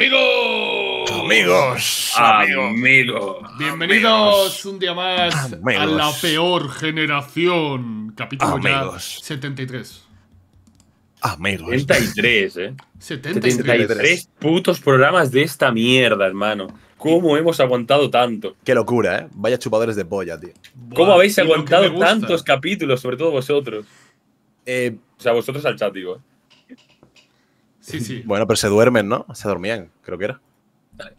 Amigos. Amigos. Amigos. Bienvenidos un día más a la peor generación. Capítulo 73 Ah, 73. Amigos. 73, eh. 73. 73 putos programas de esta mierda, hermano. ¿Cómo hemos aguantado tanto? Qué locura, ¿eh? Vaya chupadores de polla, tío. ¿Cómo habéis aguantado tantos capítulos, sobre todo vosotros? Eh, o sea, vosotros al chat, digo. ¿eh? Sí, sí. Bueno, pero se duermen, ¿no? Se dormían, creo que era.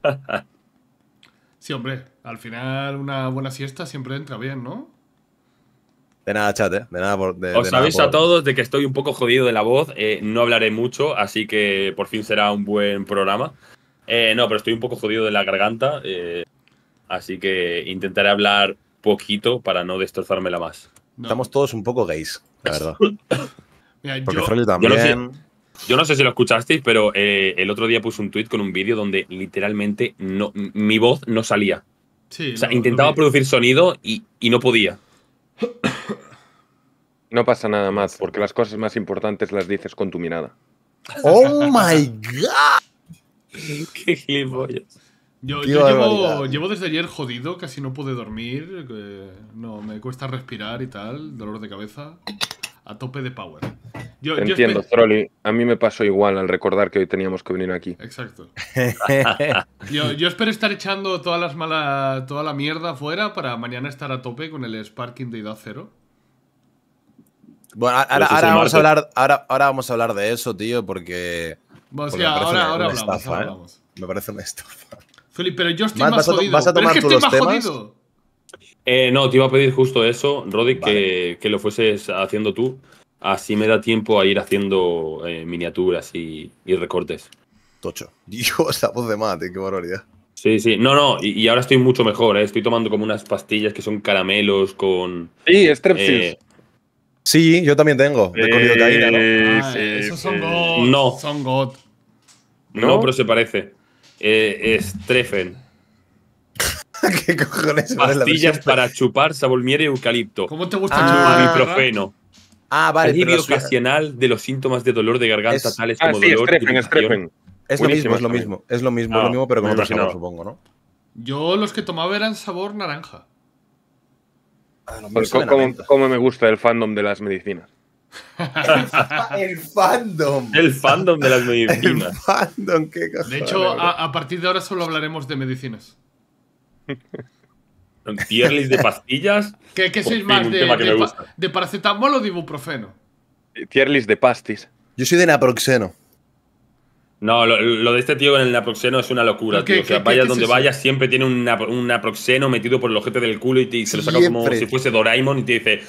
Sí, hombre, al final una buena siesta siempre entra bien, ¿no? De nada, chat, ¿eh? De nada Os a todos de que estoy un poco jodido de la voz, eh, no hablaré mucho, así que por fin será un buen programa. Eh, no, pero estoy un poco jodido de la garganta, eh, así que intentaré hablar poquito para no destrozármela más. Estamos todos un poco gays, la verdad. Porque yo, también. Yo no sé si lo escuchasteis, pero eh, el otro día puse un tweet con un vídeo donde literalmente no, mi voz no salía. o sea, intentaba producir sonido y, no podía. No pasa nada más, porque las cosas más importantes las dices con tu mirada. ¡Oh my god! ¡Qué gilipollas! Yo, llevo, desde ayer jodido, casi no pude dormir, no, me cuesta respirar y tal, dolor de cabeza a tope de power. Yo, entiendo, Trolli. A mí me pasó igual al recordar que hoy teníamos que venir aquí. Exacto. yo, espero estar echando todas las toda la mierda afuera para mañana estar a tope con el Sparking de ida Cero. Bueno, pues ahora, vamos, a hablar, ahora, ahora, vamos a hablar de eso, tío, porque. ahora, ¿eh? hablamos, Me parece una estafa. Felipe, pero yo estoy más, eh, no, te iba a pedir justo eso, Roddy, que, lo fueses haciendo tú. Así me da tiempo a ir haciendo eh, miniaturas y, recortes. Tocho. Dios, la voz de mate, qué barbaridad. Sí, sí. No, no, y, ahora estoy mucho mejor. ¿eh? Estoy tomando como unas pastillas que son caramelos con. Sí, strepsils. Eh, sí, yo también tengo. De caída, ¿no? Eh, ah, sí, esos son No. ¿No? pero se parece. Eh, Strefen. ¿Qué cojones? Pastillas para chupar sabolmiere y eucalipto. ¿Cómo te gusta ah, chupar? Ibuprofeno. Ah, vale. Alivio ocasional de los síntomas de dolor de garganta, tales ah, como ah, sí, dolor… Es lo mismo, es lo mismo. Es lo mismo, es lo mismo pero con otro sabor, supongo, ¿no? Yo los que tomaba eran sabor naranja. Ah, pues, ¿Cómo me gusta el fandom de las medicinas? el, fandom. El fandom de las medicinas. El fandom, qué cojones, De hecho, a, partir de ahora solo hablaremos de medicinas. ¿Tierlis de pastillas? ¿Qué, sois más de, de, paracetamol o de ibuprofeno? Tierlis de pastis. Yo soy de naproxeno. No, lo, de este tío con el naproxeno es una locura, tío. O sea, vayas donde vayas, siempre tiene un, naproxeno metido por el ojete del culo y, se lo saca como si fuese Doraemon y te dice.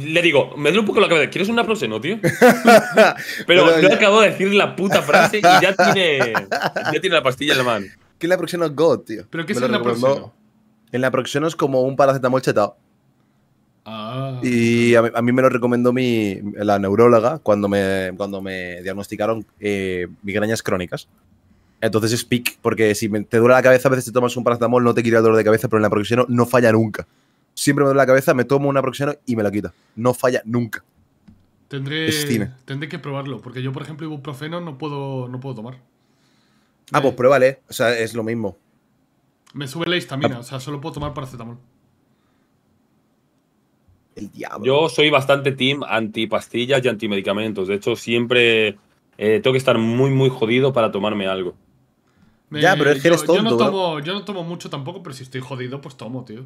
Le digo, me duele un poco la cabeza, ¿quieres un naproxeno, tío? Pero, yo acabo de decir la puta frase y ya tiene, ya tiene la pastilla en la mano. ¿Qué naproxeno God, tío? ¿Pero qué es el naproxeno? En la proxeno es como un paracetamol chetado. Ah. Y a mí, me lo recomendó la neuróloga cuando me, cuando me diagnosticaron eh, migrañas crónicas. Entonces es peak, porque si te duele la cabeza, a veces te tomas un paracetamol, no te quita el dolor de cabeza, pero en la proxeno no falla nunca. Siempre me duele la cabeza, me tomo una proxeno y me la quita. No falla nunca. Tendré, tendré que probarlo, porque yo, por ejemplo, ibuprofeno no puedo, no puedo tomar. Ah, pues pruébale. O sea, es lo mismo. Me sube la histamina, ah. o sea, solo puedo tomar paracetamol. El diablo. Yo soy bastante team anti pastillas y anti medicamentos. De hecho, siempre eh, tengo que estar muy, muy jodido para tomarme algo. ya, pero es que eres yo, tonto. Yo no, tomo, mucho tampoco, pero si estoy jodido, pues tomo, tío.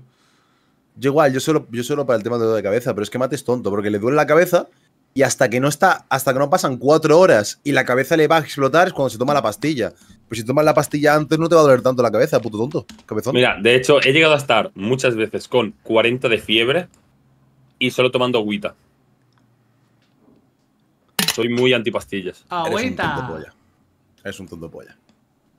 Yo igual, yo solo, yo solo para el tema de dolor de cabeza, pero es que Mate es tonto, porque le duele la cabeza y hasta que no está, hasta que no pasan cuatro horas y la cabeza le va a explotar es cuando se toma la pastilla. Pues si tomas la pastilla antes no te va a doler tanto la cabeza, puto tonto, Mira, de hecho he llegado a estar muchas veces con 40 de fiebre y solo tomando agüita. Soy muy antipastillas. Agüita. es un tonto polla. un tonto polla.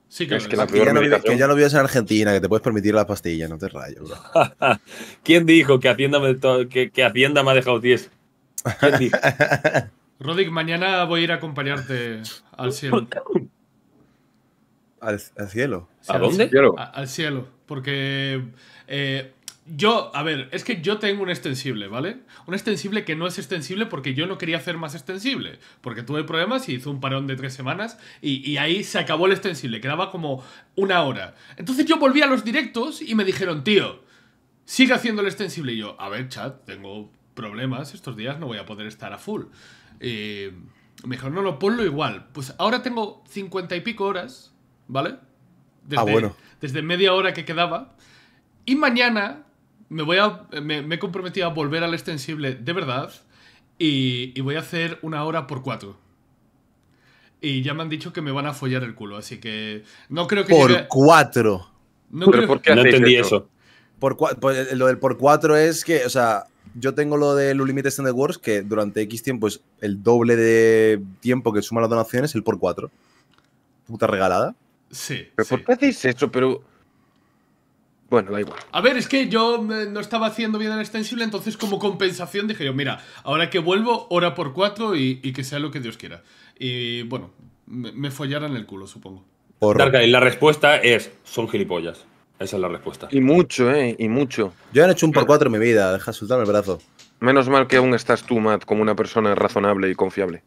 Sí, que es que, la ya no vives, que, ya no vives, en Argentina, que te puedes permitir las pastillas, no te rayes. ¿Quién dijo que Hacienda me, que, Hacienda me ha dejado 10? Rodik, mañana voy a ir a acompañarte al cielo. ¿Al, cielo? ¿A, dónde? al cielo, porque eh, yo, a ver, es que yo tengo un extensible, ¿vale? Un extensible que no es extensible porque yo no quería hacer más extensible, porque tuve problemas y hizo un parón de tres semanas y, y ahí se acabó el extensible, quedaba como una hora. Entonces yo volví a los directos y me dijeron, tío, sigue haciendo el extensible. Y yo, a ver, chat, tengo problemas, estos días no voy a poder estar a full. Eh, mejor no lo ponlo igual. Pues ahora tengo cincuenta y pico horas, ¿vale? Desde, ah, bueno. Desde media hora que quedaba. Y mañana me, voy a, me, he comprometido a volver al extensible de verdad y, voy a hacer una hora por cuatro. Y ya me han dicho que me van a follar el culo, así que no creo que... Por cuatro. No, no entendí eso. Por, lo del por cuatro es que, o sea, yo tengo lo del en The Wars, que durante X tiempo es el doble de tiempo que suma las donaciones, el por 4. Puta regalada. Sí. sí. por qué hacéis eso? Pero. Bueno, da igual. A ver, es que yo eh, no estaba haciendo bien el extensible, entonces como compensación dije yo, mira, ahora que vuelvo, hora por 4 y, que sea lo que Dios quiera. Y bueno, me, follaran el culo, supongo. Por... y la respuesta es, son gilipollas. Esa es la respuesta. Y mucho, ¿eh? Y mucho. Yo he hecho un por cuatro en mi vida, deja soltarme el brazo. Menos mal que aún estás tú, Matt, como una persona razonable y confiable.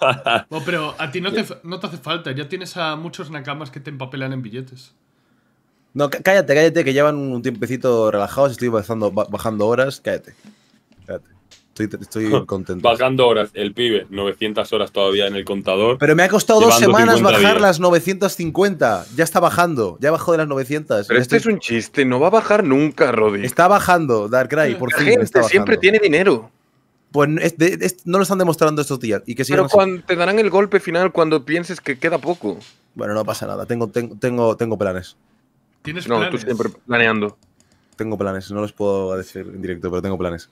no, pero a ti no te, no te hace falta, ya tienes a muchos nakamas que te empapelan en billetes. No, cállate, cállate, que llevan un tiempecito relajados, estoy bajando, bajando horas, cállate. Cállate. Estoy, contento. Bajando horas, el pibe, 900 horas todavía en el contador. Pero me ha costado dos semanas bajar las 950. Ya está bajando, ya bajó de las 900. Pero este es un chiste, no va a bajar nunca, Roddy. Está bajando, Darkrai, por La Gente siempre tiene dinero. Pues no lo están demostrando estos días. Y que Pero te darán el golpe final cuando pienses que queda poco. Bueno, no pasa nada, tengo, tengo, tengo, planes. ¿Tienes planes? No, tú siempre planeando. Tengo planes, no los puedo decir en directo, pero tengo planes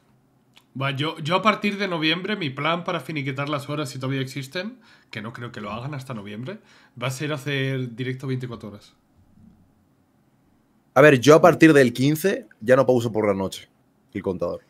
yo, a partir de noviembre, mi plan para finiquitar las horas si todavía existen, que no creo que lo hagan hasta noviembre, va a ser hacer directo 24 horas. A ver, yo a partir del 15 ya no pauso por la noche el contador.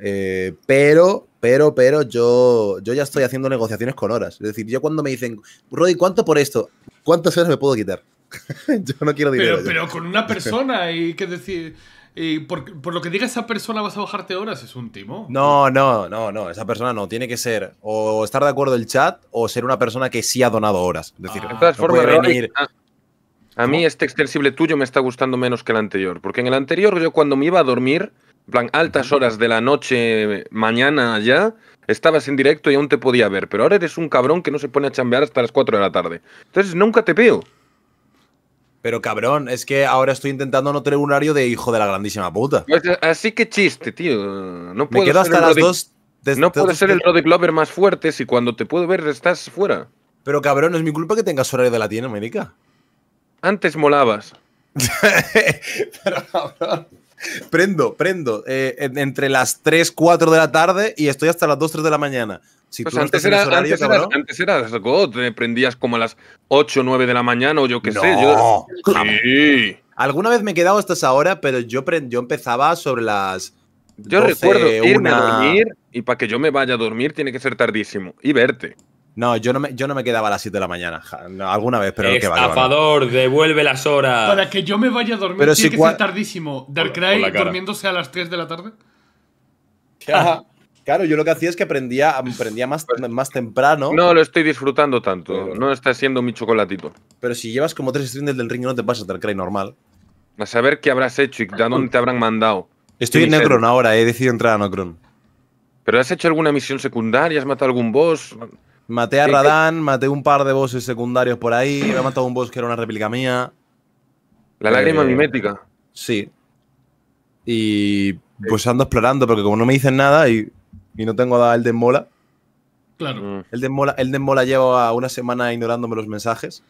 Eh, pero, pero, pero yo, yo ya estoy haciendo negociaciones con horas. Es decir, yo cuando me dicen, Roddy, ¿cuánto por esto? ¿Cuántas horas me puedo quitar? yo no quiero dinero. Pero, pero con una persona y que decir y por, lo que diga esa persona vas a bajarte horas, es un timo. No, no, no, no, esa persona no, tiene que ser o estar de acuerdo el chat o ser una persona que sí ha donado horas. Es decir, ah, A, mí este extensible tuyo me está gustando menos que el anterior, porque en el anterior yo cuando me iba a dormir, plan altas horas de la noche, mañana ya, estabas en directo y aún te podía ver, pero ahora eres un cabrón que no se pone a chambear hasta las 4 de la tarde. Entonces nunca te veo. Pero cabrón, es que ahora estoy intentando no tener un horario de hijo de la grandísima puta. Así que chiste, tío. No puedo Me quedo hasta las dos. no este puedes ser el Roddy Glover más fuerte si cuando te puedo ver estás fuera. Pero cabrón, es mi culpa que tengas horario de Latinoamérica. Antes molabas. Pero cabrón. Prendo, prendo. Eh, entre las 3, 4 de la tarde y estoy hasta las 2, 3 de la mañana. Pues antes, era, antes, era antes, te prendías como a las 8 o 9 de la mañana o yo qué sé. Yo... Sí. Alguna vez me he quedado hasta esa hora, pero yo, yo empezaba sobre las. Yo recuerdo irme una... a dormir y para que yo me vaya a dormir tiene que ser tardísimo y verte. No, yo no me, yo no me quedaba a las 7 de la mañana. alguna vez, pero Estafador, devuelve las horas. Para que yo me vaya a dormir tiene que ser tardísimo. Darkrai durmiéndose a las 3 de la tarde. Ajá. Claro, yo lo que hacía es que aprendía, más, pues más temprano. No lo estoy disfrutando tanto. no está siendo mi chocolatito. Pero si llevas como tres streams del ring, no te pasa del cray normal. A saber qué habrás hecho y a dónde te habrán mandado. Estoy en Necron ahora, he decidido entrar a Necron. ¿Pero has hecho alguna misión secundaria? ¿Has matado algún boss? Maté a Radan, maté un par de bosses secundarios por ahí, me ha matado un boss que era una réplica mía. La lágrima eh, mimética. Sí. Y pues ando explorando, porque como no me dicen nada, y y no tengo a Elden Mola. Claro. Mm. Elden Mola, de Mola lleva una semana ignorándome los mensajes.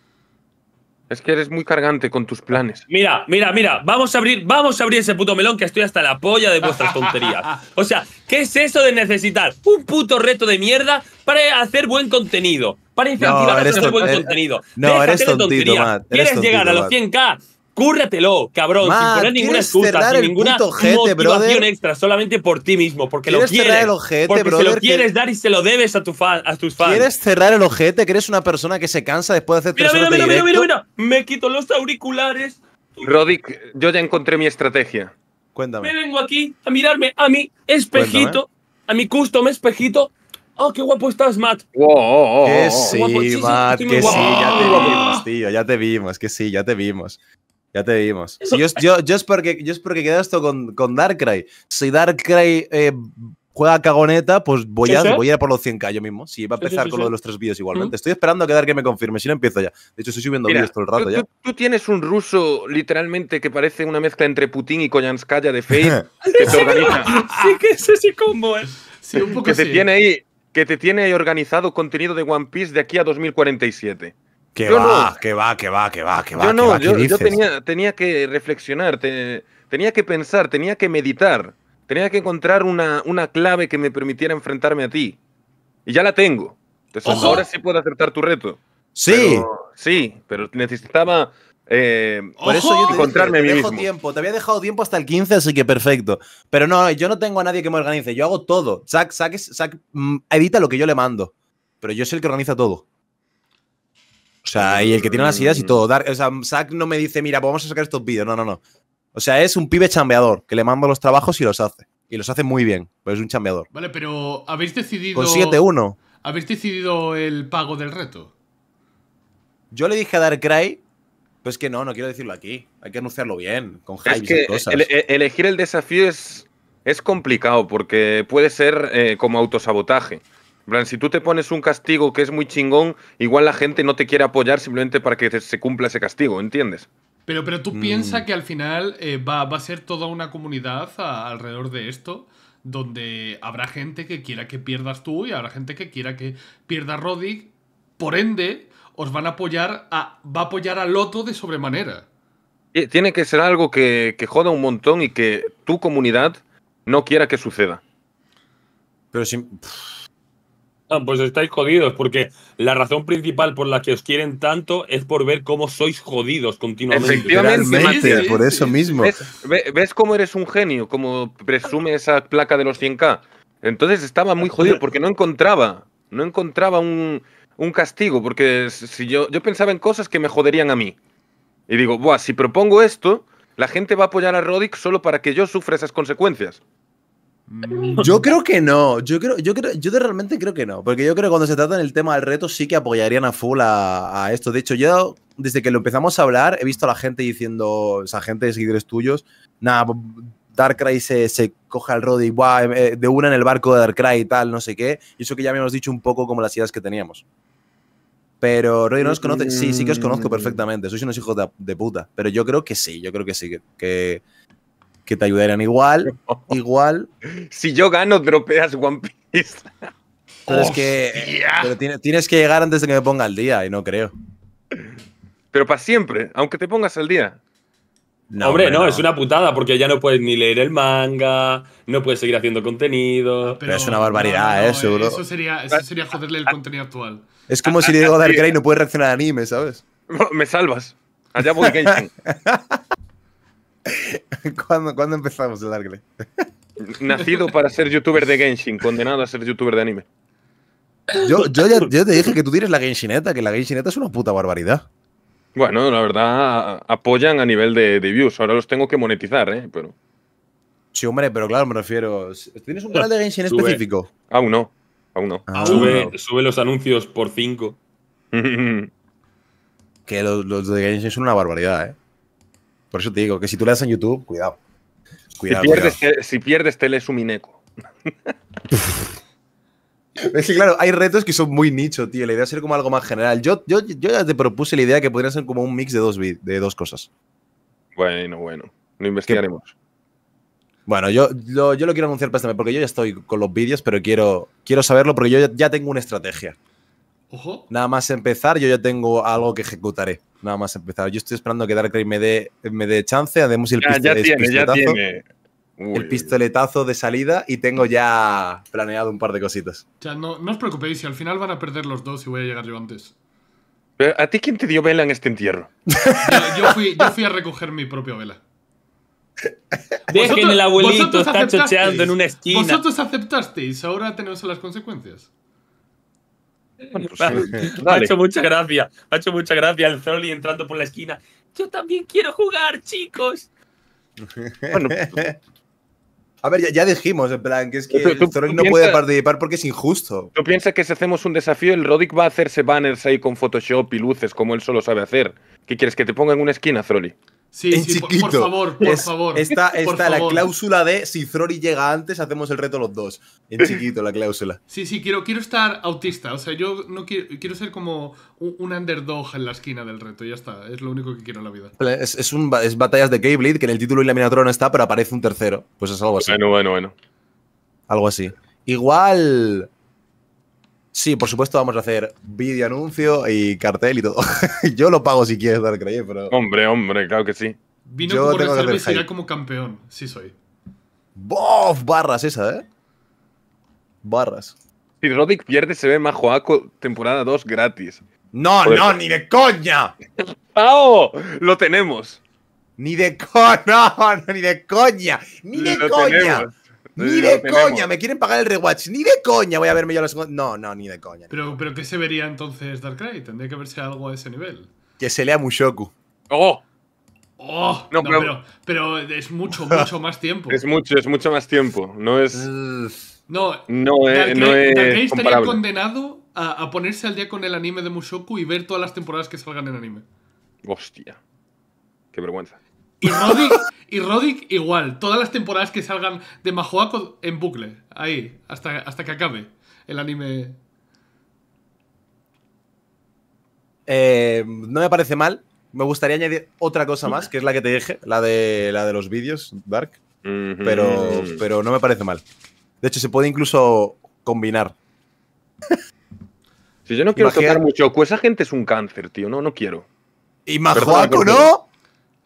Es que eres muy cargante con tus planes. Mira, mira, mira, vamos a abrir, vamos a abrir ese puto melón que estoy hasta la polla de vuestras tonterías. O sea, ¿qué es eso de necesitar un puto reto de mierda para hacer buen contenido? Para incentivar a hacer buen contenido. No, eres tontito, ¿Quieres llegar a los 100k? Cúrratelo, cabrón, Ma, sin poner ninguna excusa, sin ninguna ojete, motivación extra, solamente por ti mismo, porque lo quieres. El ojete, porque se lo quieres dar y se lo debes a, tu a tus fans. ¿Quieres cerrar el ojete? ¿Que eres una persona que se cansa después de hacer mira, tres mira, mira, mira, mira, mira, me quito los auriculares. Rodic, yo ya encontré mi estrategia. Cuéntame. Me vengo aquí a mirarme a mi espejito, a mi custom espejito, ¡Oh, qué guapo estás, Matt! ¡Wow! Oh, sí, guapo, Matt, sí, sí, ya te vimos, tío, ya te vimos, que sí, ya te vimos. Ya te vimos. yo, yo, es porque, yo es porque queda esto con, con Darkrai. Si Darkrai eh, juega cagoneta, pues voy a, voy a ir por los 100k yo mismo. Si sí, va a empezar con lo de los tres vídeos igualmente. Estoy esperando a que que me confirme. Si no, empiezo ya. De hecho, estoy subiendo vídeos todo el rato tú, ya. Tú, tienes un ruso, literalmente, que parece una mezcla entre Putin y Koyanskaya de Face. que te sí, que es ese combo, ¿eh? Sí, un poco que te tiene ahí que te tiene ahí organizado contenido de One Piece de aquí a 2047. Que va, que va, que va, que va, que va. Yo no, yo, tenía, que reflexionar, tenía que pensar, tenía que meditar, tenía que encontrar una, una clave que me permitiera enfrentarme a ti. Y ya la tengo. ahora sí puedo aceptar tu reto. Sí. sí, pero necesitaba eh, por eso yo encontrarme a mí mismo. tiempo, te había dejado tiempo hasta el 15, así que perfecto. Pero no, yo no tengo a nadie que me organice, yo hago todo. Zack, mm, edita lo que yo le mando, pero yo soy el que organiza todo. O sea, y el que tiene las ideas y todo. o sea, Zack no me dice, mira, pues vamos a sacar estos vídeos. No, no, no. O sea, es un pibe chambeador que le manda los trabajos y los hace. Y los hace muy bien, pues es un chambeador. Vale, pero habéis decidido. Con 7-1. ¿Habéis decidido el pago del reto? Yo le dije a Darkrai, pues que no, no quiero decirlo aquí. Hay que anunciarlo bien, con hype y cosas. E-, elegir el desafío es, es complicado porque puede ser eh, como autosabotaje plan, si tú te pones un castigo que es muy chingón, igual la gente no te quiere apoyar simplemente para que se cumpla ese castigo, ¿entiendes? Pero, pero tú piensas mm. que al final eh, va, a ser toda una comunidad alrededor de esto, donde habrá gente que quiera que pierdas tú y habrá gente que quiera que pierda Roddick. Por ende, os van a apoyar a, va a apoyar al otro de sobremanera. Tiene que ser algo que, joda un montón y que tu comunidad no quiera que suceda. Pero si pues estáis jodidos, porque la razón principal por la que os quieren tanto es por ver cómo sois jodidos continuamente. Efectivamente, por eso mismo. ¿Ves, cómo eres un genio? Cómo presume esa placa de los 100K. Entonces estaba muy jodido porque no encontraba, no encontraba un, castigo, porque si yo, yo pensaba en cosas que me joderían a mí. Y digo, si propongo esto, la gente va a apoyar a Rodic solo para que yo sufra esas consecuencias. Mm. Yo creo que no, yo creo, yo creo, yo realmente creo que no, porque yo creo que cuando se trata en el tema del reto sí que apoyarían a full a, esto. De hecho, yo desde que lo empezamos a hablar he visto a la gente diciendo, Esa gente de seguidores tuyos, nada, pues, Darkrai se, se coge al Roddy, eh, eh, de una en el barco de Darkrai y tal, no sé qué. Y eso que ya me hemos dicho un poco como las ideas que teníamos. Pero Roddy no os conoce, sí, sí que os conozco mm. perfectamente, sois unos hijos de, puta, pero yo creo que sí, yo creo que sí, que que te ayudarían igual, igual. Si yo gano, dropeas One Piece. Oh, que pero tienes, que llegar antes de que me ponga al día, y no creo. Pero para siempre, aunque te pongas al día. No, hombre, no, es una putada porque ya no puedes ni leer el manga, no puedes seguir haciendo contenido. Pero, es una barbaridad, eso, bro. Eh, eso sería, eso sería joderle el contenido actual. Es como si le digo a Darkrai Grey no puedes reaccionar a anime, ¿sabes? Me salvas. Allá voy Genshin. ¿Cuándo, ¿Cuándo, empezamos el arcle? Nacido para ser youtuber de Genshin, condenado a ser youtuber de anime. Yo, ya, te dije que tú tienes la Genshineta, que la Genshineta es una puta barbaridad. Bueno, la verdad, apoyan a nivel de, views. Ahora los tengo que monetizar, ¿eh? Sí, hombre, pero claro, me refiero. ¿Tienes un canal de Genshin específico? Aún no. Aún no. Ah. sube, los anuncios por 5. que los, los de Genshin son una barbaridad, ¿eh? Por eso te digo que si tú le das en YouTube, cuidado. cuidado si pierdes, Te, lees un mineco. Es que claro, hay retos que son muy nicho, tío. La idea es ser como algo más general. Yo, yo, ya te propuse la idea que podría ser como un mix de dos, de dos cosas. Bueno, bueno. Lo investigaremos. Bueno, yo, yo, lo quiero anunciar para este porque yo ya estoy con los vídeos, pero quiero, quiero saberlo porque yo ya tengo una estrategia. Nada más empezar, yo ya tengo algo que ejecutaré. Nada más empezar. Yo estoy esperando que Dark me dé, me dé chance. hagamos el, pistoletazo… el pistoletazo de salida y tengo ya planeado un par de cositas. Ya no, no, os preocupéis, si al final van a perder los dos y voy a llegar yo antes. ¿A ti quién te dio vela en este entierro? Yo, fui, yo fui, a recoger mi propia vela. Dejen el abuelito, está chocheando en una esquina. Vosotros aceptasteis, ahora tenemos las consecuencias. Pues, eh, ha hecho mucha gracia, ha hecho mucha gracia el Zoli entrando por la esquina. Yo también quiero jugar, chicos. a ver, ya, dijimos, en plan, que es que no puede participar porque es injusto. ¿Tú piensas que si hacemos un desafío, el Rodic va a hacerse banners ahí con Photoshop y luces como él solo sabe hacer? ¿Qué quieres que te ponga en una esquina, Zoli? Sí, sí, chiquito. Por, favor, por favor. Está, la cláusula de si Zori llega antes, hacemos el reto los dos. En chiquito, la cláusula. Sí, sí, quiero, quiero estar autista. O sea, yo no quiero, ser como un underdog en la esquina del reto. Ya está. Es lo único que quiero en la vida. Es, es, un, es batallas de Keyblade, que en el título y la miniatura no está, pero aparece un tercero. Pues es algo así. Bueno, bueno, bueno. Algo así. Igual. Sí, por supuesto vamos a hacer vídeo anuncio y cartel y todo. Yo lo pago si quieres dar creer, pero. Hombre, hombre, claro que sí. Vino Yo como reserva y como campeón. Sí soy. ¡Bof! Barras esa, ¿eh? Barras. Si Rodic pierde, se ve más temporada 2 gratis. No, no, ni de coña. ¡Pao! Lo tenemos. Ni de coña, ni de coña. Ni de coña ni de coña, me quieren pagar el rewatch. Ni de coña voy a verme yo los No, no, ni de coña. Pero, ¿qué se vería entonces Darkrai? Tendría que verse algo a ese nivel. Que se lea Mushoku. ¡Oh! Oh, pero, pero, es mucho, mucho más tiempo. Es mucho, es mucho más tiempo. No es. No, no, es, Darkrai estaría condenado a, a, ponerse al día con el anime de Mushoku y ver todas las temporadas que salgan en anime. Hostia. Qué vergüenza. Y Rodic, igual. Todas las temporadas que salgan de Majuaco en bucle. Ahí, hasta, hasta que acabe el anime. Eh, no me parece mal. Me gustaría añadir otra cosa más, que es la que te dije, la de, la de los vídeos, Dark. pero, pero no me parece mal. De hecho, se puede incluso combinar. Si yo no quiero tocar mucho, pues esa gente es un cáncer, tío. No, no quiero. Y Majoaco, ¿no?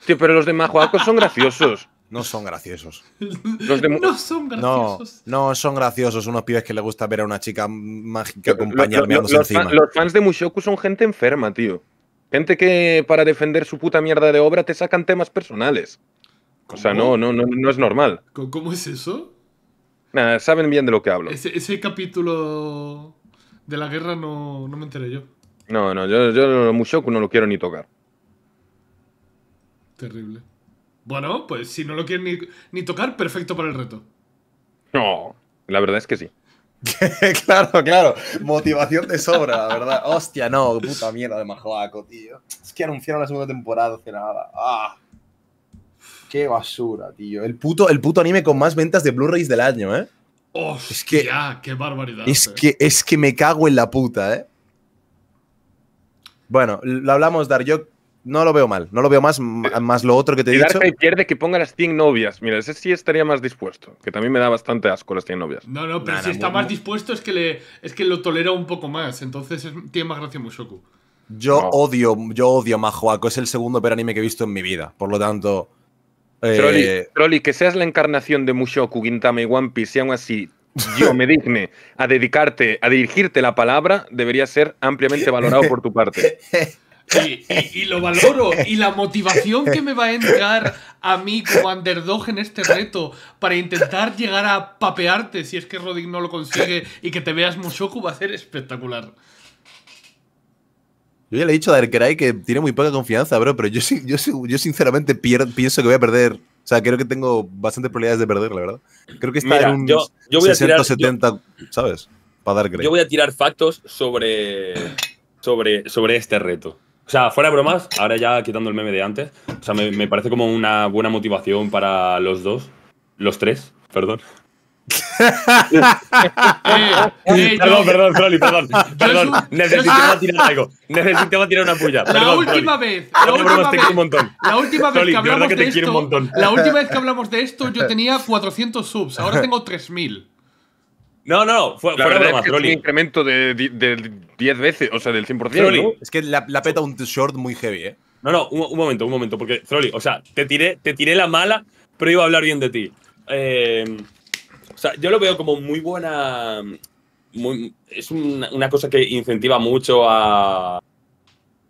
Tío, pero los de Majuacos son graciosos. No son graciosos. No son graciosos. No, son graciosos unos pibes que les gusta ver a una chica mágica acompañarme encima. los fans de Mushoku son gente enferma, tío. Gente que para defender su puta mierda de obra te sacan temas personales. O sea, no, no, no, es normal. ¿Cómo es eso? Nada, saben bien de lo que hablo. Ese, ese capítulo de la guerra no, no, me enteré yo. No, no, yo, yo Mushoku no lo quiero ni tocar. Terrible. Bueno, pues si no lo quieren ni, tocar, perfecto para el reto. No, la verdad es que sí. claro, claro. Motivación de sobra, la verdad. Hostia, no, puta mierda de majaco, tío. Es que anunciaron la segunda temporada hace nada. ¡Ah! Qué basura, tío. El puto, el anime con más ventas de Blu-rays del año, ¿eh? Hostia, es que, qué barbaridad. Es, eh. que, es que me cago en la puta, ¿eh? Bueno, lo hablamos, Dar. Yo no lo veo mal, no lo veo más, eh, más lo otro que te he dicho. pierde que ponga las 100 novias. Mira, ese sí estaría más dispuesto, que también me da bastante asco las 100 novias. No, no, pero si está más dispuesto es que, le, es que lo tolera un poco más, entonces tiene más gracia Mushoku. Yo odio, yo odio Majuaco, es el segundo per anime que he visto en mi vida, por lo tanto... Eh, Trolli, que seas la encarnación de Mushoku, Gintama y One Piece, y aún así yo me digne a dedicarte, a dirigirte la palabra, debería ser ampliamente valorado por tu parte. Y, lo valoro. Y la motivación que me va a entrar a mí como underdog en este reto para intentar llegar a papearte si es que Rodin no lo consigue y que te veas Mushoku va a ser espectacular. Yo ya le he dicho a Darkrai que tiene muy poca confianza, bro, pero yo, yo, yo sinceramente pienso que voy a perder. O sea, creo que tengo bastantes probabilidades de perder, la verdad. Creo que está en un yo, 70, ¿sabes? Para Darkrai. Yo voy a tirar factos sobre, sobre, sobre este reto. O sea, fuera de bromas, ahora ya quitando el meme de antes, o sea, me, parece como una buena motivación para los dos, los tres, perdón. perdón, perdón, perdón. Perdón, necesitaba tirar algo. Necesitaba tirar una puya. La última vez. La última vez, que hablamos esto. La última vez que hablamos de esto, yo tenía 400 subs. Ahora tengo 3000. No, no, fue, fuera un incremento de, 10 veces, o sea, del 100%. Es que la, peta un short muy heavy, ¿eh? No, no, un, momento, un momento, porque Trolli, o sea, te tiré, te tiré la mala, pero iba a hablar bien de ti. Em, o sea, yo lo veo como muy buena. es una, una cosa que incentiva mucho a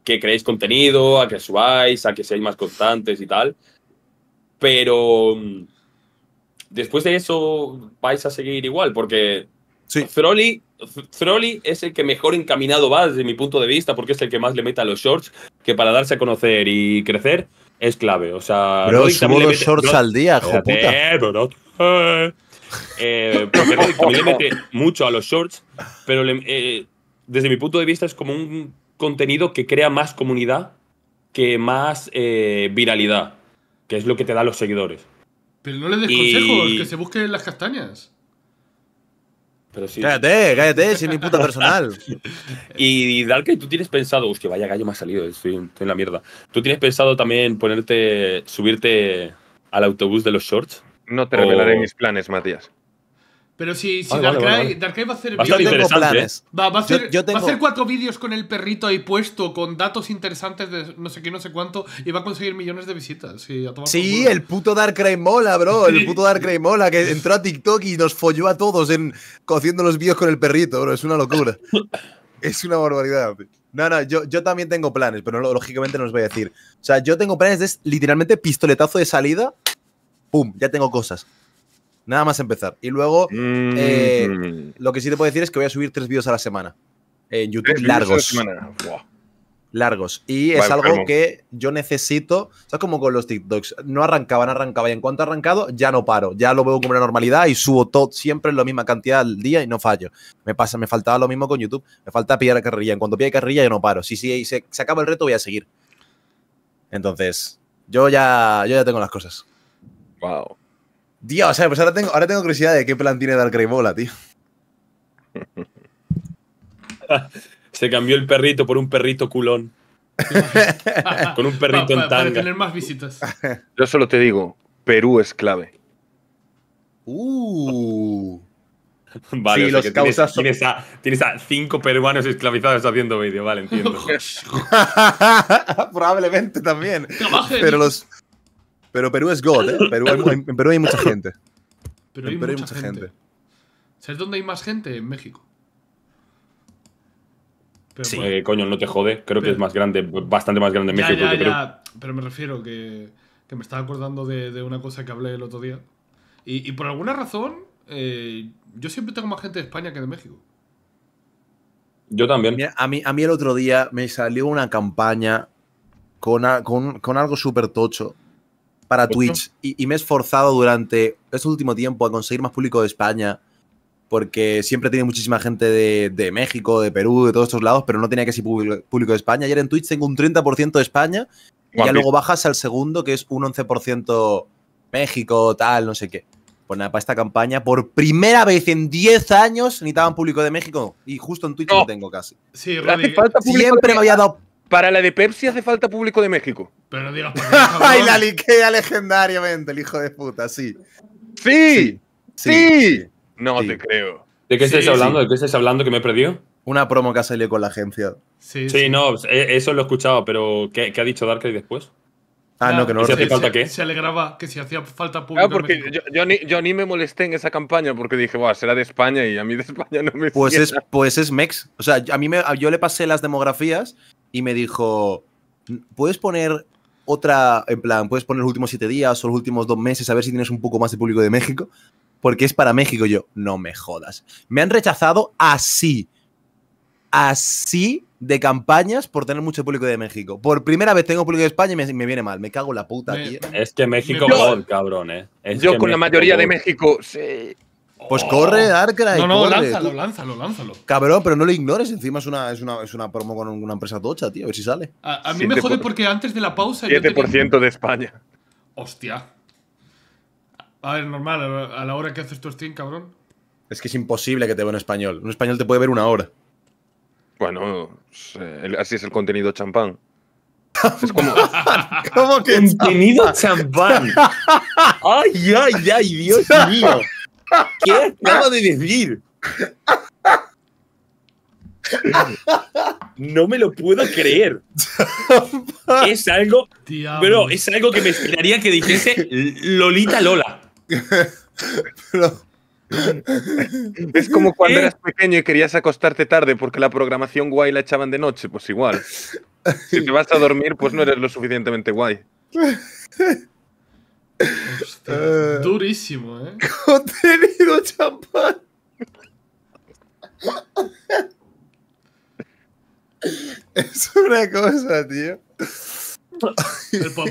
que creéis contenido, a que subáis, a que seáis más constantes y tal. Pero después de eso vais a seguir igual, porque sí. Froli, es el que mejor encaminado va desde mi punto de vista, porque es el que más le mete a los shorts, que para darse a conocer y crecer es clave. O sea, Bro, dos shorts al día, joder. puta. Eh, le mete mucho a los shorts, pero eh, desde mi punto de vista es como un contenido que crea más comunidad que más eh, viralidad, que es lo que te da los seguidores no les des consejos, que se busquen las castañas. Pero Cállate, cállate, si es mi puta personal. y, y tú tienes pensado, que vaya gallo me ha salido, estoy, en la mierda. ¿Tú tienes pensado también ponerte, subirte al autobús de los shorts? No te revelaré mis planes, Matías. Pero si, ah, Darkrai, va a hacer. Va a ¿eh? Va, va, a hacer, va, a hacer, cuatro vídeos con el perrito ahí puesto, con datos interesantes de no sé qué, no sé cuánto, y va a conseguir millones de visitas. Sí, el puto Darkrai mola, bro. El puto Darkrai mola, que entró a TikTok y nos folló a todos en, los vídeos con el perrito, bro. Es una locura. es una barbaridad. No, no, yo, también tengo planes, pero lógicamente no os voy a decir. O sea, yo tengo planes de literalmente pistoletazo de salida. ¡Pum! Ya tengo cosas. Nada más empezar. Y luego, eh, mm. lo que sí te puedo decir es que voy a subir tres vídeos a la semana. En YouTube, largos. Largos. Y es algo que yo necesito. ¿Sabes como con los TikToks? No arrancaban, arrancaba. Y en cuanto ha arrancado, ya no paro. Ya lo veo como una normalidad y subo todo siempre en la misma cantidad al día y no fallo. Me pasa, me faltaba lo mismo con YouTube. Me falta pillar la carrilla. En cuanto pille carrilla, ya no paro. Si, se, acaba el reto, voy a seguir. Entonces, yo ya, yo ya tengo las cosas. Wow. Dios, o sea, pues ahora tengo, ahora tengo curiosidad de qué plan tiene Dark tío. Se cambió el perrito por un perrito culón. Con un perrito en tanga. Para tener más visitas. Yo solo te digo, Perú es clave. Uh. Vale, sí, los causas tienes, son... a, tienes, a, cinco peruanos esclavizados haciendo vídeo, vale, entiendo. Probablemente también. Pero los, pero Perú es God, ¿eh? Perú en Perú hay mucha gente. Pero hay mucha gente. ¿Sabes dónde hay más gente? En México. sí, eh, coño, no te jode. Creo que es más grande, bastante más grande en México Pero me refiero que, me estaba acordando de, una cosa que hablé el otro día. Y, por alguna razón, eh, yo siempre tengo más gente de España que de México. Yo también. a, mí, a mí el otro día me salió una campaña con algo súper tocho para Twitch y, me he esforzado durante este último tiempo a conseguir más público de España porque siempre tiene muchísima gente de, México, de Perú, de todos estos lados, pero no tenía que ser público de España. Ayer en Twitch tengo un 30% de España y ya luego bajas al segundo que es un 11% México, tal, no sé qué. Pues nada, para esta campaña, por primera vez en 10 años necesitaban público de México y justo en Twitch lo tengo casi. Sí, Siempre me había dado para la de Pepsi hace falta público de México. Pero digas, ¡Ay, la liquea legendariamente, el hijo de puta! Sí. ¡Sí! ¡Sí! No te creo. ¿De qué estáis hablando? ¿De qué estáis hablando que me he perdido? Una promo que ha salido con la agencia. Sí, no, pues, eh, eso lo he escuchado, pero ¿qué, ha dicho Darkrai después? Ah, no, que no lo falta qué? Se alegraba que si hacía falta público. porque yo, ni, me molesté en esa campaña porque dije, Buah, será de España y a mí de España no me Pues, es, pues es Mex. O sea, a mí me, yo le pasé las demografías y me dijo, ¿puedes poner otra, en plan, puedes poner los últimos siete días o los últimos dos meses a ver si tienes un poco más de público de México? Porque es para México. yo, no me jodas. Me han rechazado así. Así de campañas por tener mucho público de México. Por primera vez tengo público de España y me, viene mal. Me cago en la puta, tío. Es que México, yo, gol, cabrón, eh. yo con la mayoría de México, sí. Pues corre, Darkrai. No, no, lánzalo, lánzalo, lánzalo. Cabrón, pero no lo ignores. Encima es una, es es una promo con una empresa tocha, tío. A ver si sale. A, mí me jode porque antes de la pausa. 7% de España. Hostia. A ver, normal, a la hora que haces tu stream, cabrón. Es que es imposible que te vea un español. Un español te puede ver una hora. Bueno, así es el contenido champán. Es como. que? Contenido champán. ¡Ay, ay, ay, Dios mío! ¿Qué acaba de decir? No me lo puedo creer. Es algo. Pero es algo que me esperaría que dijese Lolita Lola. es como cuando eras pequeño y querías acostarte tarde porque la programación guay la echaban de noche, pues igual. Si te vas a dormir, pues no eres lo suficientemente guay. Eh. durísimo, ¿eh? Contenido champán. es una cosa, tío.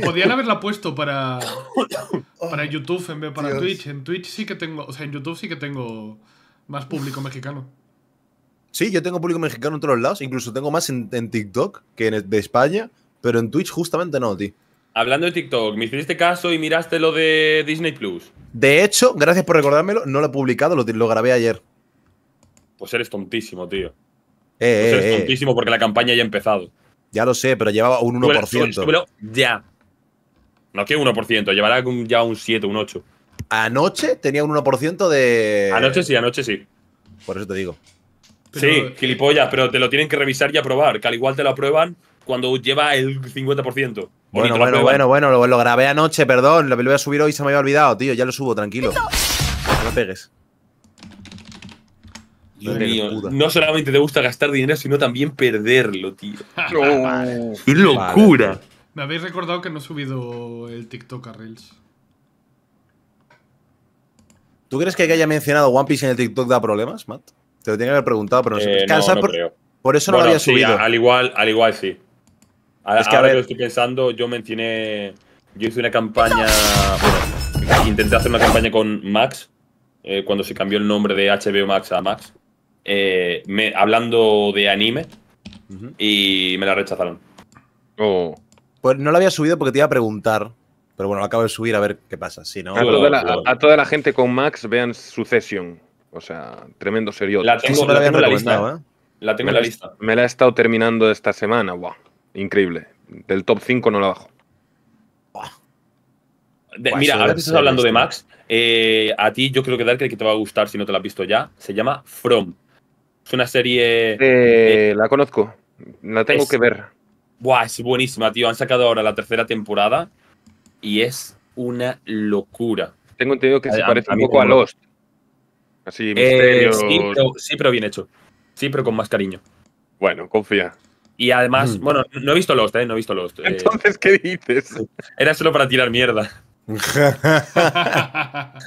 Podían haberla puesto para, para YouTube en vez para Twitch. En Twitch sí que tengo, en YouTube sí que tengo más público mexicano. Sí, yo tengo público mexicano en todos lados, incluso tengo más en, TikTok que en, de España, pero en Twitch justamente no, tío hablando de TikTok, me hiciste caso y miraste lo de Disney Plus. De hecho, gracias por recordármelo, no lo he publicado, lo, grabé ayer. Pues eres tontísimo, tío. Eh, pues eres eh, eh. tontísimo porque la campaña ya ha empezado. Ya lo sé, pero llevaba un 1%. ya. No que un 1%, llevará ya un 7, un 8. Anoche tenía un 1% de. Anoche sí, anoche sí. Por eso te digo. Sí, gilipollas, pero te lo tienen que revisar y aprobar, que al igual te lo aprueban cuando lleva el 50% bueno, bueno, bueno, bueno, lo, grabé anoche, perdón. Lo, voy a subir hoy, se me había olvidado, tío. Ya lo subo, tranquilo. No lo pegues. no, solamente te gusta gastar dinero, sino también perderlo, tío. ¡Qué locura! Me habéis recordado que no he subido el TikTok a Reels. ¿Tú crees que, haya mencionado One Piece en el TikTok da problemas, Matt? Te lo tenía que haber preguntado, pero no sé. Eh, por, eso no lo había subido. Al igual, al igual sí que, lo estoy pensando, yo mencioné. Yo hice una campaña. Bueno, intenté hacer una campaña con Max. Eh, cuando se cambió el nombre de HBO Max a Max. Eh, hablando de anime. Y me la rechazaron. Oh. Pues no la había subido porque te iba a preguntar. Pero bueno, acabo de subir a ver qué pasa. Si a, toda la, gente con Max vean Succession. O sea, tremendo serio. La tengo, la, en la ¿eh? lista. Me la he estado terminando esta semana. Buah, increíble. Del top 5 no la bajo. mira, ahora que estás hablando de Max, eh, a ti yo creo que Darker que te va a gustar si no te la has visto ya. Se llama From. Es una serie. Eh, la conozco. La tengo que ver. Buah, es buenísima, tío. Han sacado ahora la tercera temporada y es una locura. Tengo entendido que se parece un poco a Lost. Así, misterios. Eh, sí, pero bien hecho. Sí, pero con más cariño. Bueno, confía. Y además, mm. bueno, no he visto Lost, ¿eh? No he visto Lost. Eh. Entonces, ¿qué dices? Era solo para tirar mierda.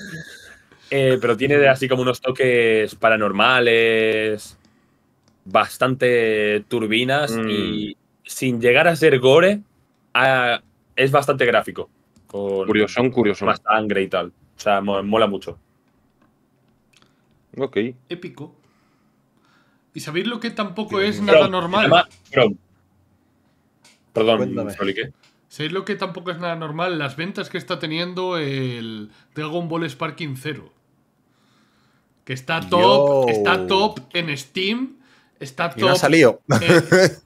Eh, pero tiene así como unos toques paranormales, bastante turbinas y mm. sin llegar a ser gore, ah, es bastante gráfico. Curioso, son curioso. Más sangre y tal. O sea, mola mucho. Ok. Épico. ¿Y sabéis lo que tampoco es nada normal? Perdón, Perdón, que? ¿Sabéis lo que tampoco es nada normal? Las ventas que está teniendo el Dragon Ball Sparking 0. Que está top, está top en Steam, está top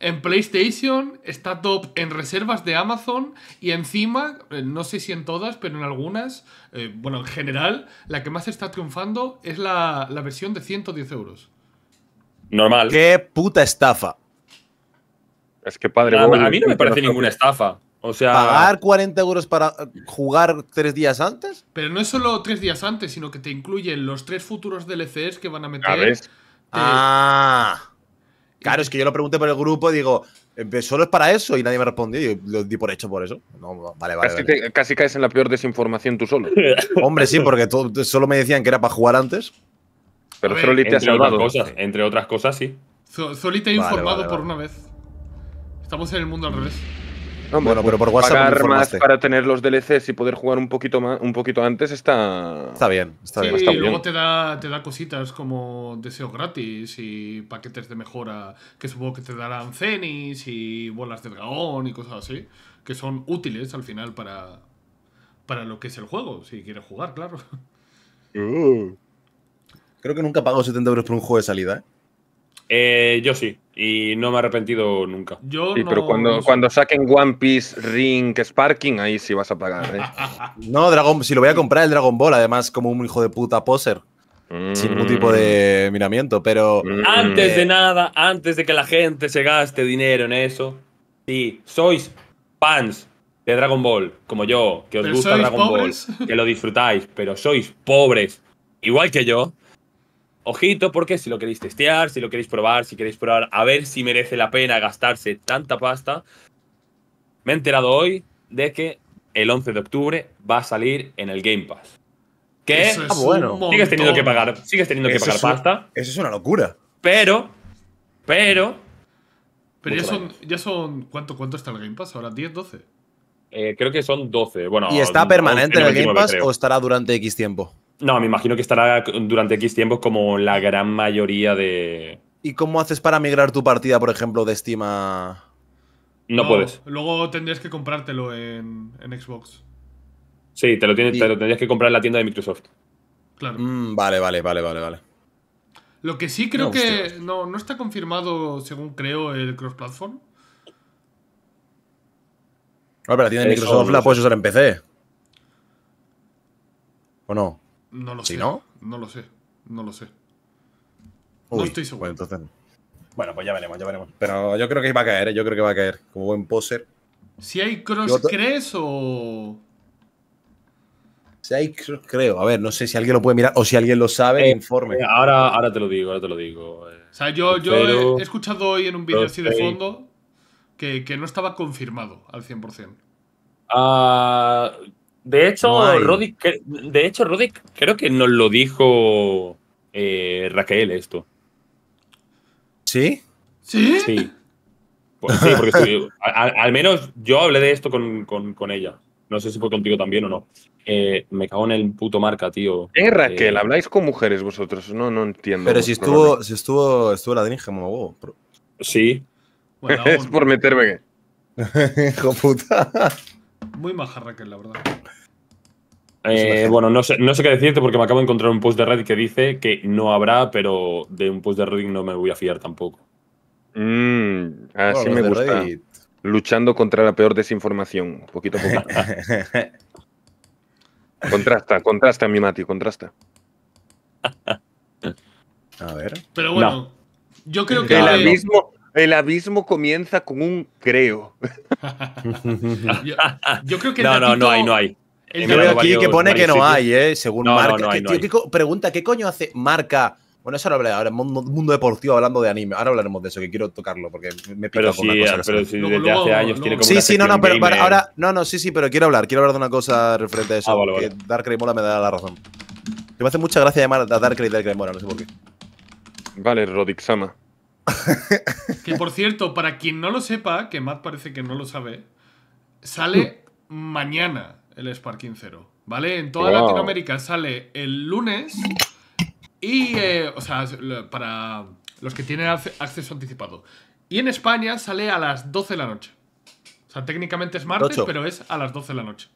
En, PlayStation, está top en reservas de Amazon y encima, eh, no sé si en todas, pero en algunas, eh, bueno, en general, la que más está triunfando es la, la versión de 110 euros. Normal. Qué puta estafa. Es que padre. A, mí no me parece ninguna estafa. O sea, ¿Pagar 40 euros para eh, jugar tres días antes? Pero no es solo tres días antes, sino que te incluyen los tres futuros DLCs que van a meter. Ah. Claro, es que yo lo pregunté por el grupo y digo, solo es para eso y nadie me respondió y lo di por hecho por eso. No, vale, vale, casi, que casi caes en la peor desinformación tú solo. Hombre, sí, porque solo me decían que era para jugar antes. Pero te ha salvado. entre otras cosas, sí. Solita ha informado por una vez. Estamos en el mundo al revés. bueno, pero por WhatsApp. Pagar para tener los DLCs y poder jugar un poquito más, un poquito antes está. Está bien, y luego Te, da, te da cositas como deseos gratis y paquetes de mejora que supongo que te darán cenis y bolas de dragón y cosas así. Que son útiles al final para, para lo que es el juego, si quieres jugar, claro. Uh. Creo que nunca he pagado 70 euros por un juego de salida, ¿eh? ¿eh? yo sí, y no me he arrepentido nunca. Yo no, pero cuando, cuando saquen One Piece, Ring, Sparking, ahí sí vas a pagar. ¿eh? no, Dragon, si lo voy a comprar, el Dragon Ball, además, como un hijo de puta poser. Sin ningún tipo de mm. miramiento, pero. Antes de mm. nada, antes de que la gente se gaste dinero en eso, si sois fans de Dragon Ball, como yo, que os gusta Dragon Ball, que lo disfrutáis, pero sois pobres, igual que yo, ojito, porque si lo queréis testear, si lo queréis probar, si queréis probar, a ver si merece la pena gastarse tanta pasta. Me he enterado hoy de que el 11 de octubre va a salir en el Game Pass. Que ah, bueno. sigues teniendo que pagar, sigues teniendo que pagar pasta. Eso es una locura. Pero, pero. Pero ya son, ya son, ¿Cuánto, ¿Cuánto está el Game Pass ahora? ¿10, 12? Eh, creo que son 12. Bueno, ¿Y está permanente en el Game Pass o estará durante X tiempo? No, me imagino que estará durante X tiempos como la gran mayoría de. ¿Y cómo haces para migrar tu partida, por ejemplo, de Steam No, puedes. Luego tendrías que comprártelo en, Xbox. Sí, te lo, tienes, te lo tendrías que comprar en la tienda de Microsoft. Claro. vale, vale, vale, vale, vale. Lo que sí creo que. No, no está confirmado, según creo, el cross-platform. No, pero la tienda de Microsoft la puedes usar en PC. ¿O no? No lo sé. no? lo sé. No lo sé. no estoy seguro. bueno, pues ya veremos, ya veremos. Pero yo creo que va a caer, ¿eh? yo creo que va a caer. Como buen poser. Si hay cross, ¿crees o.? Si hay, creo, a ver, no sé si alguien lo puede mirar o si alguien lo sabe, eh, informe. Eh, ahora, ahora te lo digo, ahora te lo digo. o sea, yo, yo he, escuchado hoy en un vídeo así de fondo que, que, no estaba confirmado al 100%. Ah, de hecho, no de hecho, creo que nos lo dijo eh, Raquel esto. ¿Sí? ¿Sí? Sí. Pues, sí porque estoy, al, menos yo hablé de esto con, ella. No sé si fue contigo también o no. Eh, me cago en el puto marca, tío. Eh, eh, Raquel, habláis con mujeres vosotros. No, no entiendo. Pero si estuvo, si estuvo, estuvo la Sí. Bueno, es por meterme. Hijo puta muy que la verdad. Eh, bueno, no sé, qué decirte porque me acabo de encontrar un post de Reddit que dice que no habrá, pero de un post de Reddit no me voy a fiar tampoco. Mm, así me gusta. Luchando contra la peor desinformación, poquito a poquito. contrasta, contrasta, mi Mati, contrasta. a ver. Pero bueno, yo creo que. El abismo comienza con un creo. yo, creo que. No, hay. no, no hay, no hay. El yo aquí que pone que no hay, ¿eh? Según marca. pregunta, ¿qué coño hace marca? Bueno, eso ahora ahora, mundo deportivo hablando de anime. Ahora hablaremos de eso, que quiero tocarlo porque me pica con sí, una cosa. Ah, pero sí, desde hace años tiene como Sí, una sí, no, no, pero ahora. No, no, sí, sí, pero quiero hablar. Quiero hablar de una cosa referente a eso. Ah, vale, Dark Mola me da la razón. Que me hace mucha gracia llamar a Dark Dark Mola, no sé por qué. Vale, Rodixama que por cierto, para quien no lo sepa, que Matt parece que no lo sabe, sale mañana el Sparking Zero, ¿vale? En toda Latinoamérica sale el lunes y, eh, o sea, para los que tienen acceso anticipado. Y en España sale a las 12 de la noche. O sea, técnicamente es martes, pero es a las 12 de la noche.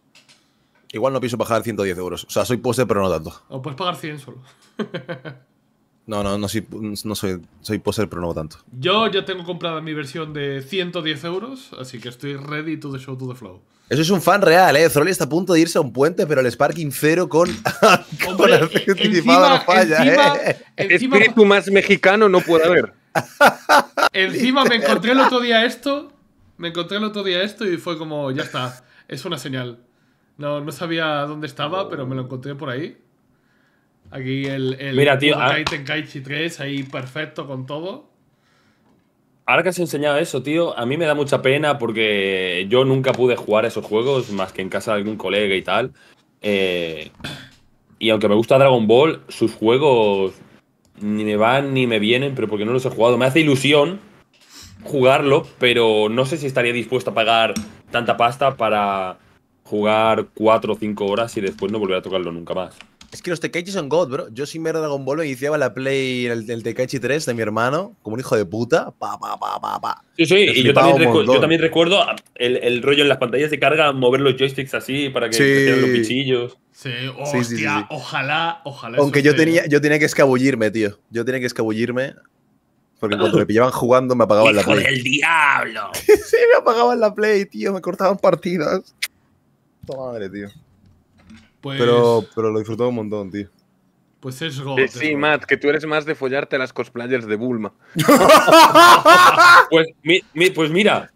Igual no pienso pagar 110 euros. O sea, soy poste, pero no tanto. O puedes pagar 100 solo. No, no, no soy, no soy, soy poser, pero no tanto. Yo ya tengo comprada mi versión de 110 euros, así que estoy ready to the show to the flow. Eso es un fan real, ¿eh? Zrolli está a punto de irse a un puente, pero el Sparking cero con, con Hombre, encima, no falla, eh. Espíritu más mexicano no puede haber. encima me encontré el otro día esto, me encontré el otro día esto y fue como, ya está, es una señal. No, no sabía dónde estaba, oh. pero me lo encontré por ahí. Aquí el, el Mira, tío, 3 ah. ahí perfecto con todo. Ahora que has enseñado eso, tío, a mí me da mucha pena porque yo nunca pude jugar esos juegos más que en casa de algún colega y tal. Eh, y aunque me gusta Dragon Ball, sus juegos ni me van ni me vienen, pero porque no los he jugado. Me hace ilusión jugarlo, pero no sé si estaría dispuesto a pagar tanta pasta para jugar 4 o 5 horas y después no volver a tocarlo nunca más. Es que los Tekaichi son God, bro. Yo sin ver Dragon Ball e iniciaba la Play, el, el Tekaichi 3 de mi hermano, como un hijo de puta. Pa, pa, pa, pa, pa. Sí, sí, yo también, recuerdo el, rollo en las pantallas de carga, mover los joysticks así para que se los pichillos. Sí, oh, sí, ojalá, ojalá. Aunque yo tenía, yo tenía que escabullirme, tío. Yo tenía que escabullirme. Porque cuando me pillaban jugando me apagaban la Play. ¡El diablo! sí, me apagaban la Play, tío. Me cortaban partidas. Madre, tío pero, pues pero lo disfrutó un montón, tío. Pues es God. Sí, Matt, que tú eres más de follarte a las cosplayers de Bulma. pues, mi, mi, pues mira,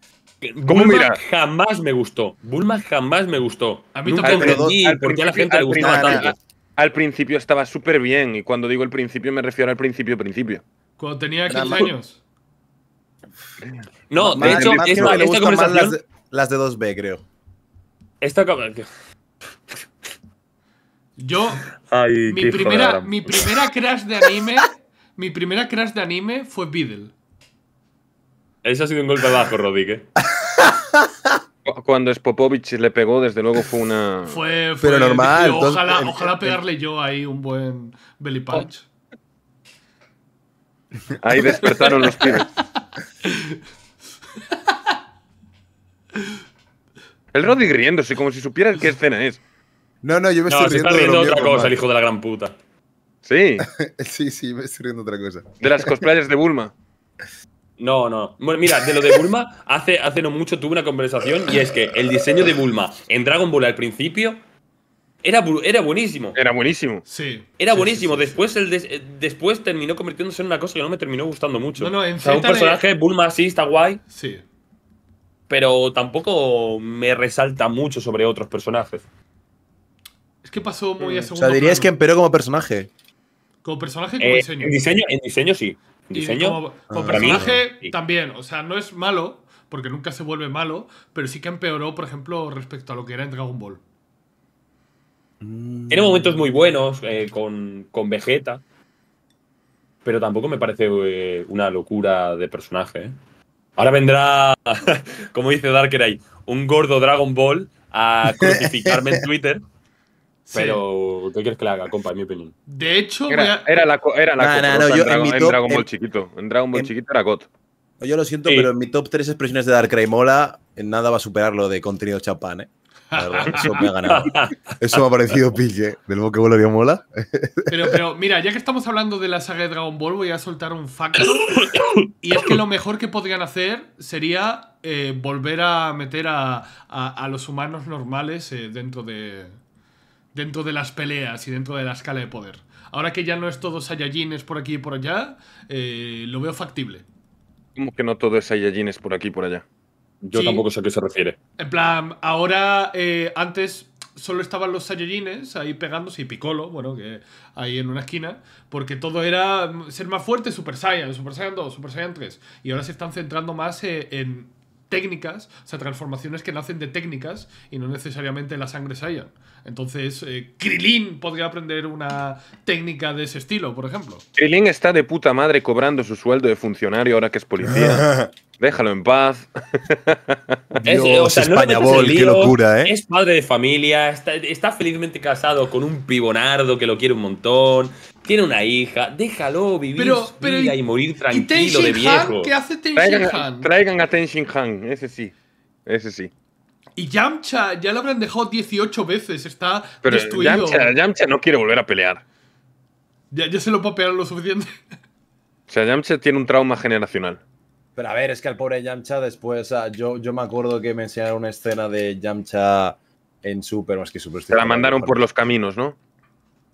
Bulma jamás me gustó. Bulma jamás me gustó. A mí Nunca entendí por qué a la gente le gustaba tanto. Al principio estaba súper bien, y cuando digo el principio me refiero al principio principio. Cuando tenía 15 años. No, de hecho, esta, conversación… Las de, las de 2B, creo. Esta, yo, mi, primera, mi crash de anime, mi primera crash de anime fue Beadle. Ese ha sido un golpe bajo, rodríguez Cuando Spopovich le pegó, desde luego fue una. Fue, Pero normal. ojalá, pegarle yo ahí un buen belly punch. Ahí despertaron los pibes. El Rodri riéndose, como si supiera qué escena es. No, no, yo me estoy riendo. está riendo otra pues, cosa, el hijo de la gran puta. Sí. sí, sí, me estoy riendo otra cosa. De las cosplayers de Bulma. No, no. Bueno, mira, de lo de Bulma, hace, hace no mucho tuve una conversación y es que el diseño de Bulma en Dragon Ball al principio era, era buenísimo. Era buenísimo. Sí. Era buenísimo. después, después terminó convirtiéndose en una cosa que no me terminó gustando mucho. No, no, en o sea, un personaje, Bulma sí, está guay. Sí. Pero tampoco me resalta mucho sobre otros personajes. Es que pasó muy a segundo. Mm. O sea, dirías que empeoró como personaje. Como personaje como eh, diseño. En diseño. diseño sí. Como, personaje también. O sea, no es malo, porque nunca se vuelve malo, pero sí que empeoró, por ejemplo, respecto a lo que era en Dragon Ball. Tiene momentos muy buenos eh, con, con, Vegeta, pero tampoco me parece eh, una locura de personaje. Ahora vendrá, como dice Darker ahí, un gordo Dragon Ball a crucificarme en Twitter. Pero, ¿qué quieres que le haga, compa? mi opinión. De hecho, era, era la, era la nah, no, yo, en, Dragon, Ball chiquito. En Dragon Ball chiquito era God. Yo lo siento, pero en mi top 3 expresiones de Darkrai Mola, en nada va a superar lo de contenido chapán, ¿eh? eso me ha ganado. Eso me ha parecido pille del de mola. Pero, pero mira, ya que estamos hablando de la saga de Dragon Ball, voy a soltar un facto. Y es que lo mejor que podrían hacer sería eh, volver a meter a, a, los humanos normales eh, dentro de, dentro de las peleas y dentro de la escala de poder. Ahora que ya no es todo Saiyajines por aquí y por allá, eh, lo veo factible. ¿Cómo que no todo es Saiyajines por aquí y por allá? Yo tampoco sé a qué se refiere. En plan, ahora, eh, antes solo estaban los Saiyajines ahí pegándose y Picolo, bueno, que ahí en una esquina, porque todo era ser más fuerte, Super Saiyan, Super Saiyan 2, Super Saiyan 3. Y ahora se están centrando más eh, en técnicas, o sea, transformaciones que nacen de técnicas y no necesariamente la sangre Saiyan. Entonces, eh, Krilin podría aprender una técnica de ese estilo, por ejemplo. Krilin está de puta madre cobrando su sueldo de funcionario ahora que es policía. Déjalo en paz. o sea, España qué locura, ¿eh? Es padre de familia, está, felizmente casado con un pibonardo que lo quiere un montón, tiene una hija. Déjalo vivir y, morir tranquilo de viejo. ¿Qué hace Ten traigan, Han? Traigan a Shin Han, ese sí. Ese sí. Y Yamcha, ya lo habrán dejado 18 veces, está Pero destruido. Yamcha, Yamcha no quiere volver a pelear. Ya, se lo papearon lo suficiente. O sea, Yamcha tiene un trauma generacional. Pero a ver, es que al pobre Yamcha después. yo, yo me acuerdo que me enseñaron una escena de Yamcha en Super, más que Super. Se la mandaron por los caminos, ¿no?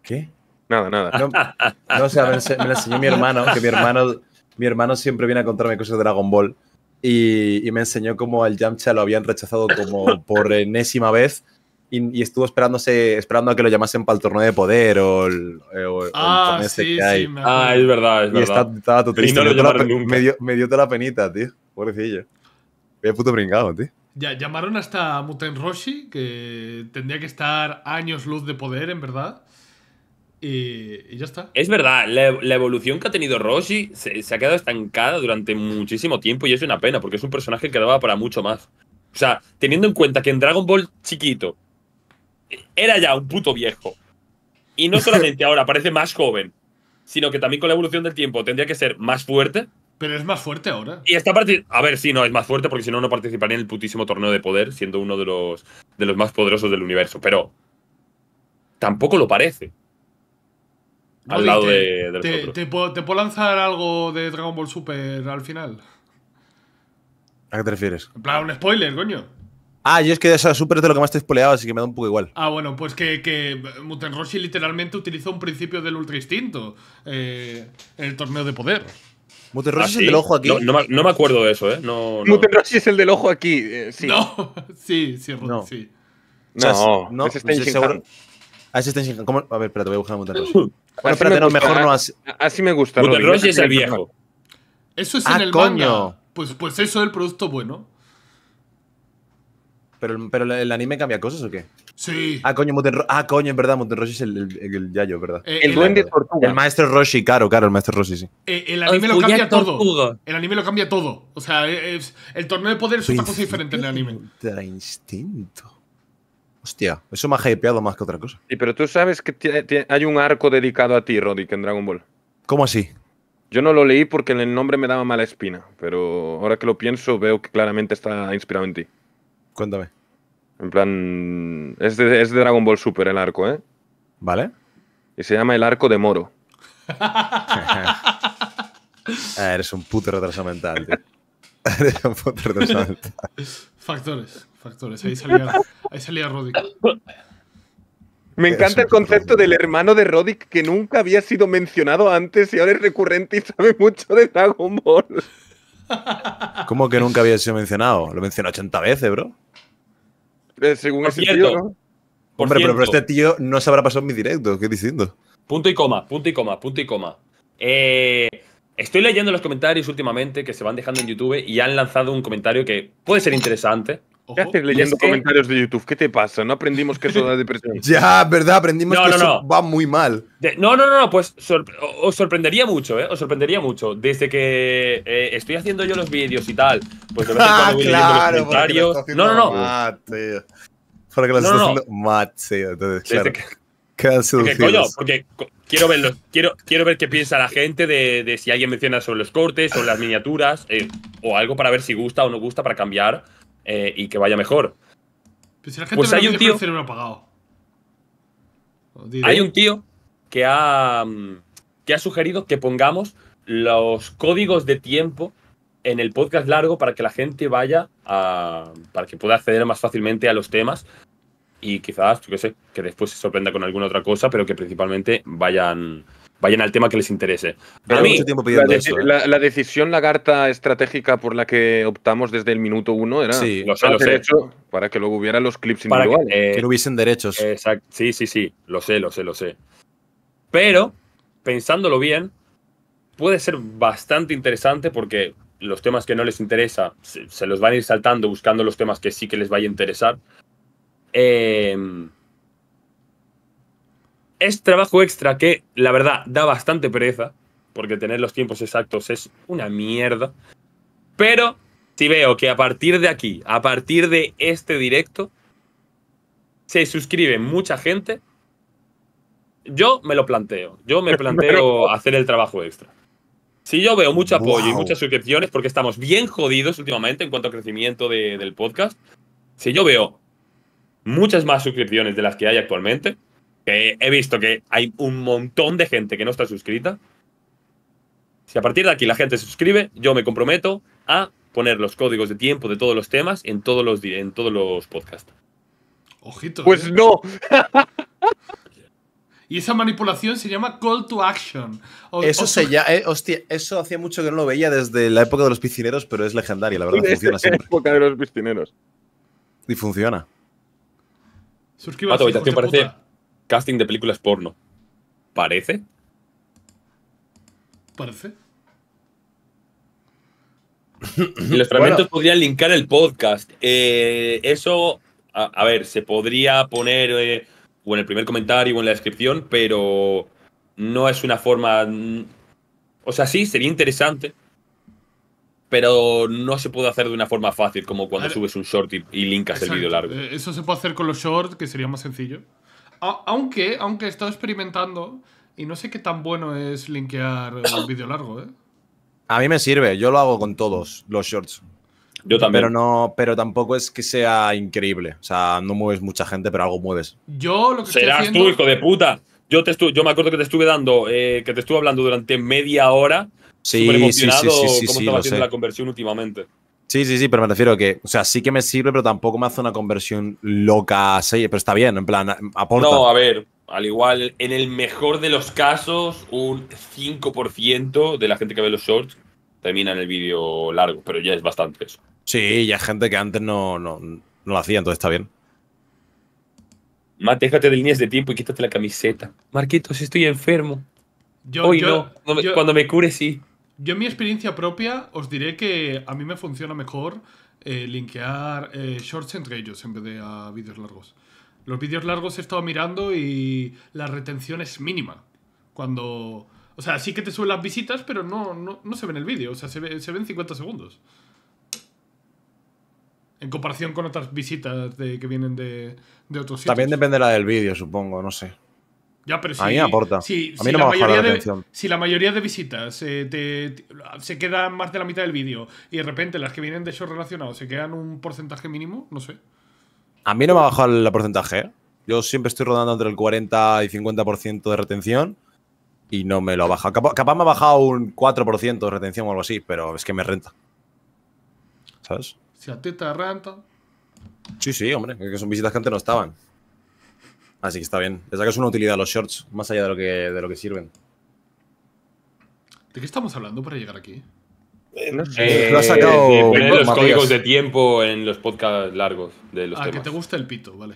¿Qué? Nada, nada. No, o sea, me, la enseñó mi hermano, que mi hermano, mi hermano siempre viene a contarme cosas de Dragon Ball y, me enseñó cómo al Yamcha lo habían rechazado como por enésima vez y, estuvo esperándose, esperando a que lo llamasen para el torneo de poder o el, eh, ah, este sí, que hay. Sí, ah, es verdad, es y verdad. Está, estaba todo me, dio toda la penita, tío. Pobrecillo. Qué puto brincado, tío. Ya, llamaron hasta Muten Roshi, que tendría que estar años luz de poder, en verdad. Y, ya está. Es verdad, la, evolución que ha tenido Roshi se, ha quedado estancada durante muchísimo tiempo y es una pena porque es un personaje que daba para mucho más. O sea, teniendo en cuenta que en Dragon Ball chiquito era ya un puto viejo. Y no solamente ahora parece más joven, sino que también con la evolución del tiempo tendría que ser más fuerte. Pero es más fuerte ahora. Y A ver, sí, no, es más fuerte porque si no, no participaría en el putísimo torneo de poder, siendo uno de los, de los más poderosos del universo. Pero. Tampoco lo parece al lado te, de, del te, te, puedo, lanzar algo de Dragon Ball Super al final? ¿A qué te refieres? En plan, un spoiler, coño. Ah, yo es que de esa Super es de lo que más te he spoileado, así que me da un poco igual. Ah, bueno, pues que, que Muten Roshi literalmente utilizó un principio del Ultra Instinto eh, en el torneo de poder. Muten Roshi es ¿Ah, el del ojo aquí. No, me acuerdo de eso, ¿eh? No, Muten Roshi es el del ojo aquí, eh, sí. No, sí, sí, no. sí. No, no, es, no, ah, A ver, espera, te voy a buscar a Muten Roshi. Bueno, espérate, no, mejor no así. Ah, así me gusta. Rodri, Rush es el viejo. Eso es en ah, el coño. Manga. Pues, pues eso es el producto bueno. ¿Pero, pero el anime cambia cosas o qué? Sí. Ah, coño, Muten, ah, coño, en verdad, Muten Roshi es el, el, Yayo, ¿verdad? Eh, el, el, duende El maestro Roshi, claro, claro, el maestro Roshi, sí. Eh, el anime lo cambia todo. El anime lo cambia todo. O sea, el torneo de poder es otra cosa diferente en el anime. Instinto. Hostia, eso me ha hypeado más que otra cosa. Sí, pero tú sabes que hay un arco dedicado a ti, que en Dragon Ball. ¿Cómo así? Yo no lo leí porque el nombre me daba mala espina, pero ahora que lo pienso veo que claramente está inspirado en ti. Cuéntame. En plan, es de, Dragon Ball Super el arco, ¿eh? ¿Vale? Y se llama el arco de Moro. Ah, eres un puto retraso eres un puto retraso Factores factores. Ahí salía, ahí Me encanta el concepto del hermano de Roddick que nunca había sido mencionado antes y ahora es recurrente y sabe mucho de Dragon Ball. ¿Cómo que nunca había sido mencionado? Lo mencionó 80 veces, bro. Eh, según ese tío, Hombre, pero, este tío no se habrá pasado en mi directo, ¿qué diciendo? Punto y coma, punto y coma, punto y coma. Eh, estoy leyendo los comentarios últimamente que se van dejando en YouTube y han lanzado un comentario que puede ser interesante, ¿Qué haces leyendo comentarios de YouTube? ¿Qué te pasa? No aprendimos que eso da depresión. ya, verdad, aprendimos que eso va muy mal. no, no, no, pues os sorprendería mucho, ¿eh? Os sorprendería mucho. Desde que eh, estoy haciendo yo los vídeos y tal, pues de vez ah, los comentarios. No, no, no. Para que lo estés haciendo mate, entonces, claro. Que... coño, porque quiero verlo, quiero, quiero ver qué piensa la gente de, si alguien menciona sobre los cortes, sobre las miniaturas, eh, o algo para ver si gusta o no gusta, para cambiar eh, y que vaya mejor. pues hay un tío. Hay un tío que ha, mm, que ha sugerido que pongamos los códigos de tiempo en el podcast largo para que la gente vaya a. para que pueda acceder más fácilmente a los temas y quizás, yo qué sé, que después se sorprenda con alguna otra cosa, pero que principalmente vayan vayan al tema que les interese. Pero a mí, ¿eh? la, la, decisión, la carta estratégica por la que optamos desde el minuto uno era lo Hecho para que luego hubiera los clips individuales. Eh, que, no hubiesen derechos. Sí, sí, sí. Lo sé, lo sé, lo sé. Pero, pensándolo bien, puede ser bastante interesante porque los temas que no les interesa se, se los van a ir saltando buscando los temas que sí que les vaya a interesar. Eh es trabajo extra que, la verdad, da bastante pereza, porque tener los tiempos exactos es una mierda. Pero si veo que a partir de aquí, a partir de este directo, se suscribe mucha gente, yo me lo planteo. Yo me planteo hacer el trabajo extra. Si yo veo mucho apoyo y muchas suscripciones, porque estamos bien jodidos últimamente en cuanto a crecimiento del podcast, si yo veo muchas más suscripciones de las que hay actualmente, he visto que hay un montón de gente que no está suscrita. Si a partir de aquí la gente se suscribe, yo me comprometo a poner los códigos de tiempo de todos los temas en todos los, en todos los podcasts. Ojito. Pues ¿eh? no. Y esa manipulación se llama call to action. eso se ya, eh, hostia, eso hacía mucho que no lo veía desde la época de los piscineros, pero es legendaria, la verdad, funciona siempre. La época de los piscineros. Y funciona. Suscríbete. parece, Casting de películas porno. ¿Parece? Parece. los fragmentos podrían linkar el podcast. Eh, eso, a, ver, se podría poner eh, o en el primer comentario o en la descripción, pero no es una forma. Mm, o sea, sí, sería interesante, pero no se puede hacer de una forma fácil, como cuando subes un short y, linkas el vídeo largo. Eh, eso se puede hacer con los shorts, que sería más sencillo aunque, aunque he estado experimentando y no sé qué tan bueno es linkear un vídeo largo, ¿eh? A mí me sirve, yo lo hago con todos los shorts. Yo también. Pero, no, pero tampoco es que sea increíble. O sea, no mueves mucha gente, pero algo mueves. Yo lo Serás tú, hijo de puta. Yo, te yo me acuerdo que te estuve dando, eh, que te estuve hablando durante media hora. Sí, sí, cómo estaba haciendo la conversión últimamente. Sí, sí, sí, pero me refiero a que, o sea, sí que me sirve, pero tampoco me hace una conversión loca pero está bien, en plan, aporta. No, a ver, al igual, en el mejor de los casos, un 5% de la gente que ve los shorts termina en el vídeo largo, pero ya es bastante eso. Sí, ya es gente que antes no, no, lo hacía, entonces está bien. Mate, déjate de líneas de tiempo y quítate la camiseta. Marquitos, estoy enfermo. Hoy no, cuando me cure sí. Yo en mi experiencia propia os diré que a mí me funciona mejor eh, linkear eh, shorts entre ellos en vez de a vídeos largos. Los vídeos largos he estado mirando y la retención es mínima. Cuando... O sea, sí que te suben las visitas, pero no, no, no se ven el vídeo. O sea, se, se ven 50 segundos. En comparación con otras visitas de, que vienen de, de otros sitios. También dependerá del vídeo, supongo, no sé a mí me aporta. Si, a mí no la, ha mayoría la de, si la mayoría de visitas eh, se quedan más de la mitad del vídeo y de repente las que vienen de shows relacionados se quedan un porcentaje mínimo, no sé. A mí no me ha bajado el porcentaje. ¿eh? Yo siempre estoy rodando entre el 40 y 50% de retención y no me lo ha bajado. Capaz, me ha bajado un 4% de retención o algo así, pero es que me renta. ¿Sabes? Si a ti te renta. Sí, sí, hombre, que son visitas que antes no estaban. Así que está bien. Le sacas una utilidad a los shorts, más allá de lo que, de lo que sirven. ¿De qué estamos hablando para llegar aquí? Eh, no sé. Eh, lo ha eh, sacado. los códigos de tiempo en los podcasts largos de ah, que te gusta el pito, vale.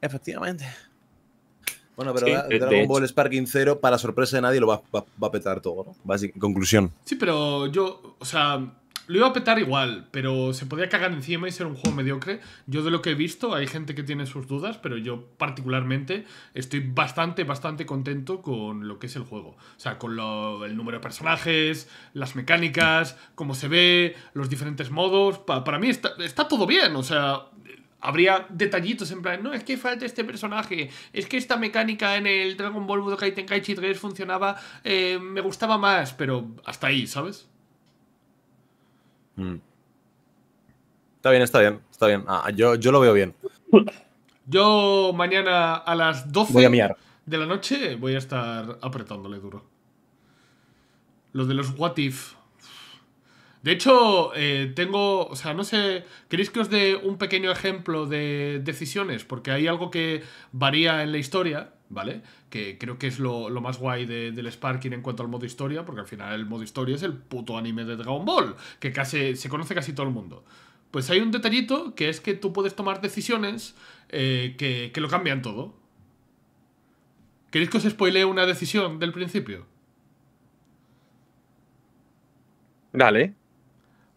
Efectivamente. Bueno, pero Dragon Ball Sparking 0, para sorpresa de nadie, lo va, a petar todo, ¿no? conclusión. Sí, pero yo, o sea, lo iba a petar igual, pero se podía cagar encima y ser un juego mediocre. Yo de lo que he visto, hay gente que tiene sus dudas, pero yo particularmente estoy bastante, bastante contento con lo que es el juego. O sea, con el número de personajes, las mecánicas, cómo se ve, los diferentes modos. para mí está, está todo bien, o sea, habría detallitos en plan, no, es que falta este personaje, es que esta mecánica en el Dragon Ball Budokai Tenkaichi 3 funcionaba, eh, me gustaba más, pero hasta ahí, ¿sabes? Mm. Está bien, está bien, está bien. Ah, yo, yo, lo veo bien. Yo mañana a las 12 de la noche voy a estar apretándole duro. los de los what if. De hecho, eh, tengo, o sea, no sé, ¿queréis que os dé un pequeño ejemplo de decisiones? Porque hay algo que varía en la historia ¿vale? Que creo que es lo, más guay del Sparking en cuanto al modo historia, porque al final el modo historia es el puto anime de Dragon Ball, que casi, se conoce casi todo el mundo. Pues hay un detallito que es que tú puedes tomar decisiones eh, que, lo cambian todo. ¿Queréis que os spoilee una decisión del principio? Dale.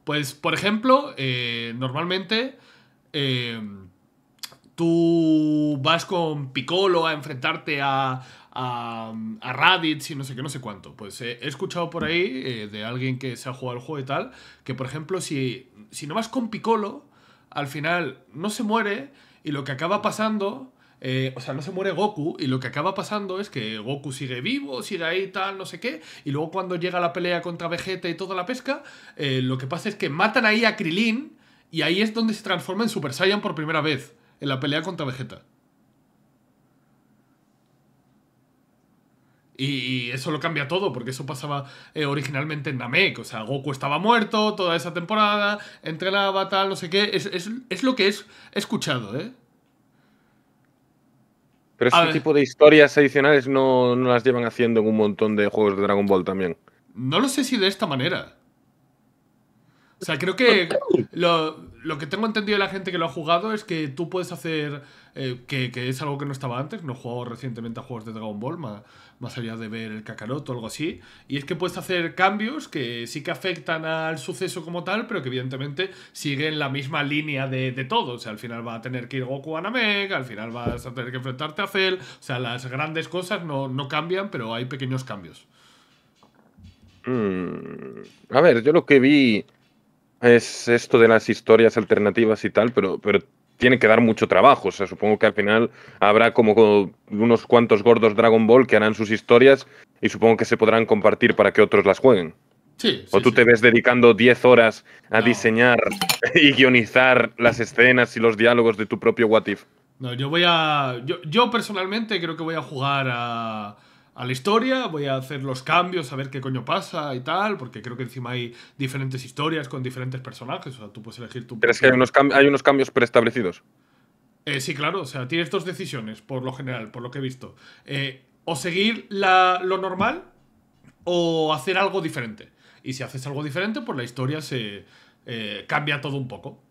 Pues, por ejemplo, eh, normalmente eh, tú vas con Piccolo a enfrentarte a, a, a Raditz y no sé qué, no sé cuánto. Pues he escuchado por ahí eh, de alguien que se ha jugado el juego y tal, que por ejemplo, si, si no vas con Piccolo, al final no se muere y lo que acaba pasando... Eh, o sea, no se muere Goku y lo que acaba pasando es que Goku sigue vivo, sigue ahí, tal, no sé qué, y luego cuando llega la pelea contra Vegeta y toda la pesca, eh, lo que pasa es que matan ahí a Krilin y ahí es donde se transforma en Super Saiyan por primera vez en la pelea contra Vegeta. Y, eso lo cambia todo, porque eso pasaba eh, originalmente en Namek. O sea, Goku estaba muerto toda esa temporada, entrenaba, tal, no sé qué. Es, lo que es, he escuchado, ¿eh? Pero ese tipo de historias adicionales no, no, las llevan haciendo en un montón de juegos de Dragon Ball también. No lo sé si de esta manera. O sea, creo que lo, lo que tengo entendido de la gente que lo ha jugado es que tú puedes hacer, eh, que, es algo que no estaba antes, no he jugado recientemente a juegos de Dragon Ball, más, allá de ver el Kakarot o algo así, y es que puedes hacer cambios que sí que afectan al suceso como tal, pero que evidentemente siguen la misma línea de, todo, o sea, al final va a tener que ir Goku a Namek, al final vas a tener que enfrentarte a Cell, o sea, las grandes cosas no, cambian, pero hay pequeños cambios. Mm, a ver, yo lo que vi es esto de las historias alternativas y tal, pero, pero tiene que dar mucho trabajo. O sea, supongo que al final habrá como unos cuantos gordos Dragon Ball que harán sus historias y supongo que se podrán compartir para que otros las jueguen. Sí, o tú te ves dedicando 10 horas a diseñar y guionizar las escenas y los diálogos de tu propio What If. No, yo voy a. yo personalmente creo que voy a jugar a a la historia, voy a hacer los cambios, a ver qué coño pasa y tal, porque creo que encima hay diferentes historias con diferentes personajes, o sea, tú puedes elegir tu... ¿Pero que hay unos, cambios preestablecidos? Eh, sí, claro, o sea, tienes dos decisiones, por lo general, por lo que he visto. Eh, o seguir lo normal o hacer algo diferente. Y si haces algo diferente, pues la historia se eh, cambia todo un poco.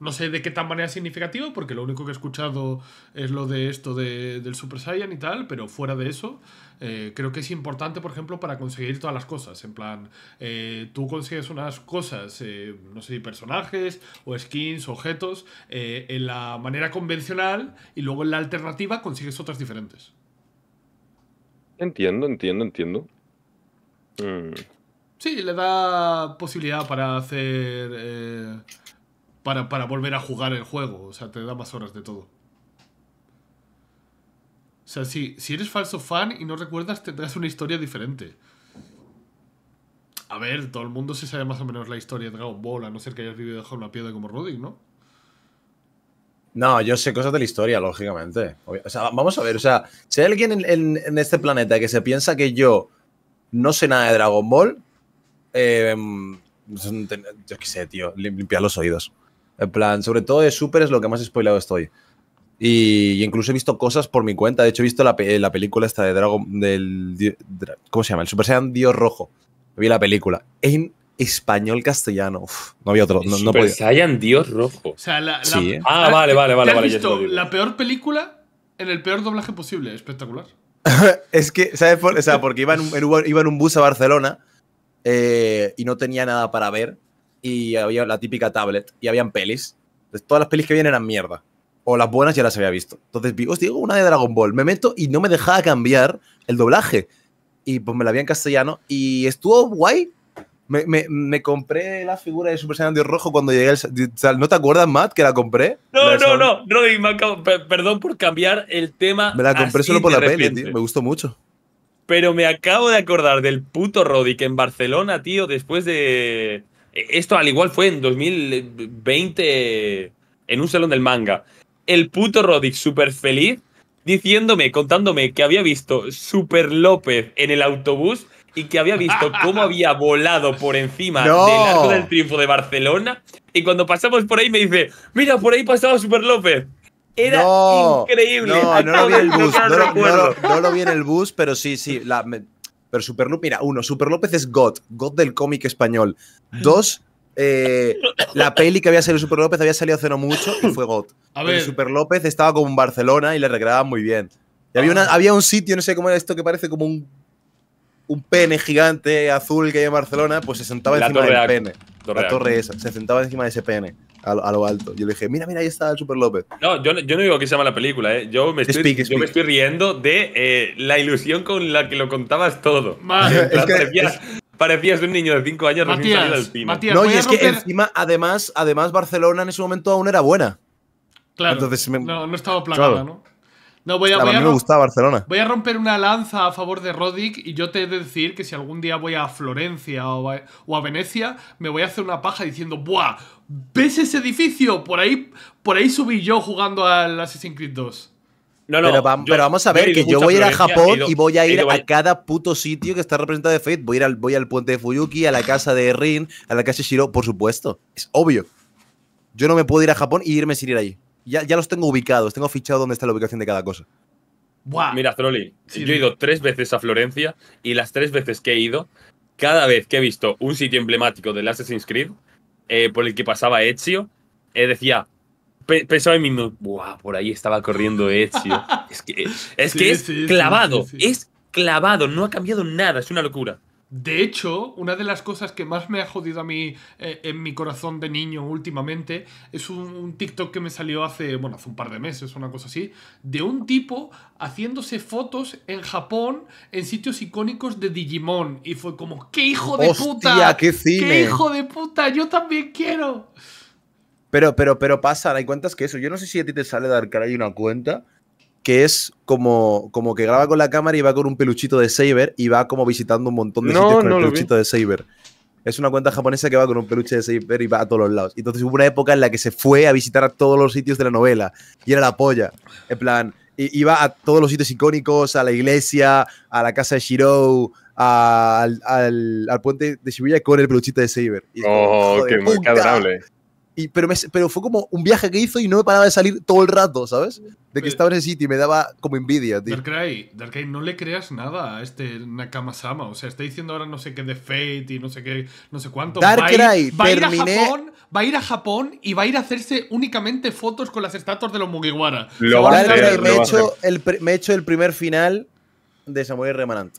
No sé de qué tan manera significativo, porque lo único que he escuchado es lo de esto del Super Saiyan y tal, pero fuera de eso, eh, creo que es importante, por ejemplo, para conseguir todas las cosas. En plan, eh, tú consigues unas cosas, eh, no sé, personajes o skins, objetos, en la manera convencional y luego en la alternativa consigues otras diferentes. Entiendo, entiendo, entiendo. Mm. Sí, le da posibilidad para hacer para, volver a jugar el juego. O sea, te da más horas de todo. O sea, si, si eres falso fan y no recuerdas, tendrás una historia diferente. A ver, todo el mundo se sabe más o menos la historia de Dragon Ball, a no ser que hayas vivido dejando una piedra como Rudy, ¿no? No, yo sé cosas de la historia, lógicamente. O sea, vamos a ver, o sea, si hay alguien en, este planeta que se piensa que yo no sé nada de Dragon Ball, eh, mm, yo qué sé, tío, limpiar los oídos. En plan, sobre todo de Super es lo que más spoilado estoy. Y, incluso he visto cosas por mi cuenta. De hecho, he visto la, eh, película esta de Dragon. Del, ¿Cómo se llama? El Super Saiyan Dios Rojo. Vi la película. En español castellano. no había otro. No, Saiyan Dios Rojo. Ah, vale, vale, vale. has visto la peor película en el peor doblaje posible. Espectacular. es que, ¿sabes? Por, o sea, porque iba en, un, bus a Barcelona eh, y no tenía nada para ver y había la típica tablet y habían pelis. todas las pelis que vienen eran mierda. O las buenas ya las había visto. Entonces vi, digo una de Dragon Ball. Me meto y no me dejaba cambiar el doblaje. Y pues me la vi en castellano y estuvo guay. Me, me, compré la figura de Super Saiyan Dios Rojo cuando llegué al... ¿No te acuerdas, Matt, que la compré? No, no, no, Rodi perdón por cambiar el tema. Me la compré solo por la peli, tío. Me gustó mucho. Pero me acabo de acordar del puto Rodi que en Barcelona, tío, después de, e-, esto al igual fue en 2020 en un salón del manga. El puto Roddick súper feliz diciéndome, contándome que había visto Super López en el autobús y que había visto cómo había volado por encima del arco del triunfo de Barcelona. Y cuando pasamos por ahí me dice, mira, por ahí pasaba Super López. Era increíble. No, lo vi en el bus. pero sí, sí. La, pero Super mira, uno, Super López es God, God del cómic español. Dos, eh, la peli que había salido Super López había salido hace no mucho y fue God. Super López estaba como en Barcelona y le recreaban muy bien. Y había, ah. había un sitio, no sé cómo era esto, que parece como un, un pene gigante azul que hay en Barcelona, pues se sentaba encima del pene. la torre esa, se sentaba encima de ese pene a, lo alto. Yo le dije, mira, mira, ahí está el Super López. No, yo, yo no digo que llama la película, ¿eh? Yo me estoy, yo Me estoy riendo de eh, la ilusión con la que lo contabas todo. es que, parecías, de un niño de 5 años del no, y es que encima, además, además, Barcelona en ese momento aún era buena. Claro, Entonces, no, no estaba planada, ¿no? No, voy a, me gusta Barcelona. Voy a romper una lanza a favor de Roddick y yo te he de decir que si algún día voy a Florencia o a, Venecia, me voy a hacer una paja diciendo, ¡buah! ¿Ves ese edificio? Por ahí, por ahí subí yo jugando al Assassin's Creed 2. No, no, pero, pero, vamos a ver, que yo voy a ir a Japón y voy a ir a cada puto sitio que está representado de Fate. Voy, a ir al, voy al puente de Fuyuki, a la casa de Rin, a la casa de Shiro, por supuesto. Es obvio. Yo no me puedo ir a Japón y irme sin ir allí ya, los tengo ubicados, tengo fichado donde está la ubicación de cada cosa. Mira, Trolli, yo he ido tres veces a Florencia y las tres veces que he ido, cada vez que he visto un sitio emblemático del Assassin's Creed eh, por el que pasaba Ezio, eh, decía, pensaba en mi mismo, Buah, por ahí estaba corriendo Ezio. es que es, clavado, es clavado, no ha cambiado nada, es una locura. De hecho, una de las cosas que más me ha jodido a mí eh, en mi corazón de niño últimamente es un, TikTok que me salió hace, bueno, hace un par de meses, una cosa así, de un tipo haciéndose fotos en Japón en sitios icónicos de Digimon. Y fue como, ¡qué hijo de Hostia, puta! Qué, cine. ¡Qué hijo de puta! ¡Yo también quiero! Pero, pero, pero pasa, hay cuentas que eso. Yo no sé si a ti te sale dar cara a una cuenta que es como, como que graba con la cámara y va con un peluchito de Saber y va como visitando un montón de sitios con el peluchito de Saber. Es una cuenta japonesa que va con un peluche de Saber y va a todos los lados. Entonces hubo una época en la que se fue a visitar a todos los sitios de la novela y era la polla. En plan, iba a todos los sitios icónicos, a la iglesia, a la casa de Shirou, al, puente de Shibuya con el peluchito de Saber. oh, qué, qué adorable pero, pero fue como un viaje que hizo y no me paraba de salir todo el rato, ¿sabes? De que estaba en ese sitio y me daba como envidia, tío. Darkrai, Darkrai, no le creas nada a este Nakamasama. O sea, está diciendo ahora no sé qué de Fate y no sé qué, no sé cuánto. Darkrai, va, a ir, va a Japón, va a ir a Japón y va a ir a hacerse únicamente fotos con las estatuas de los Mugiwara. Lo me, he hecho el, me he hecho el primer final de Samurai Remanant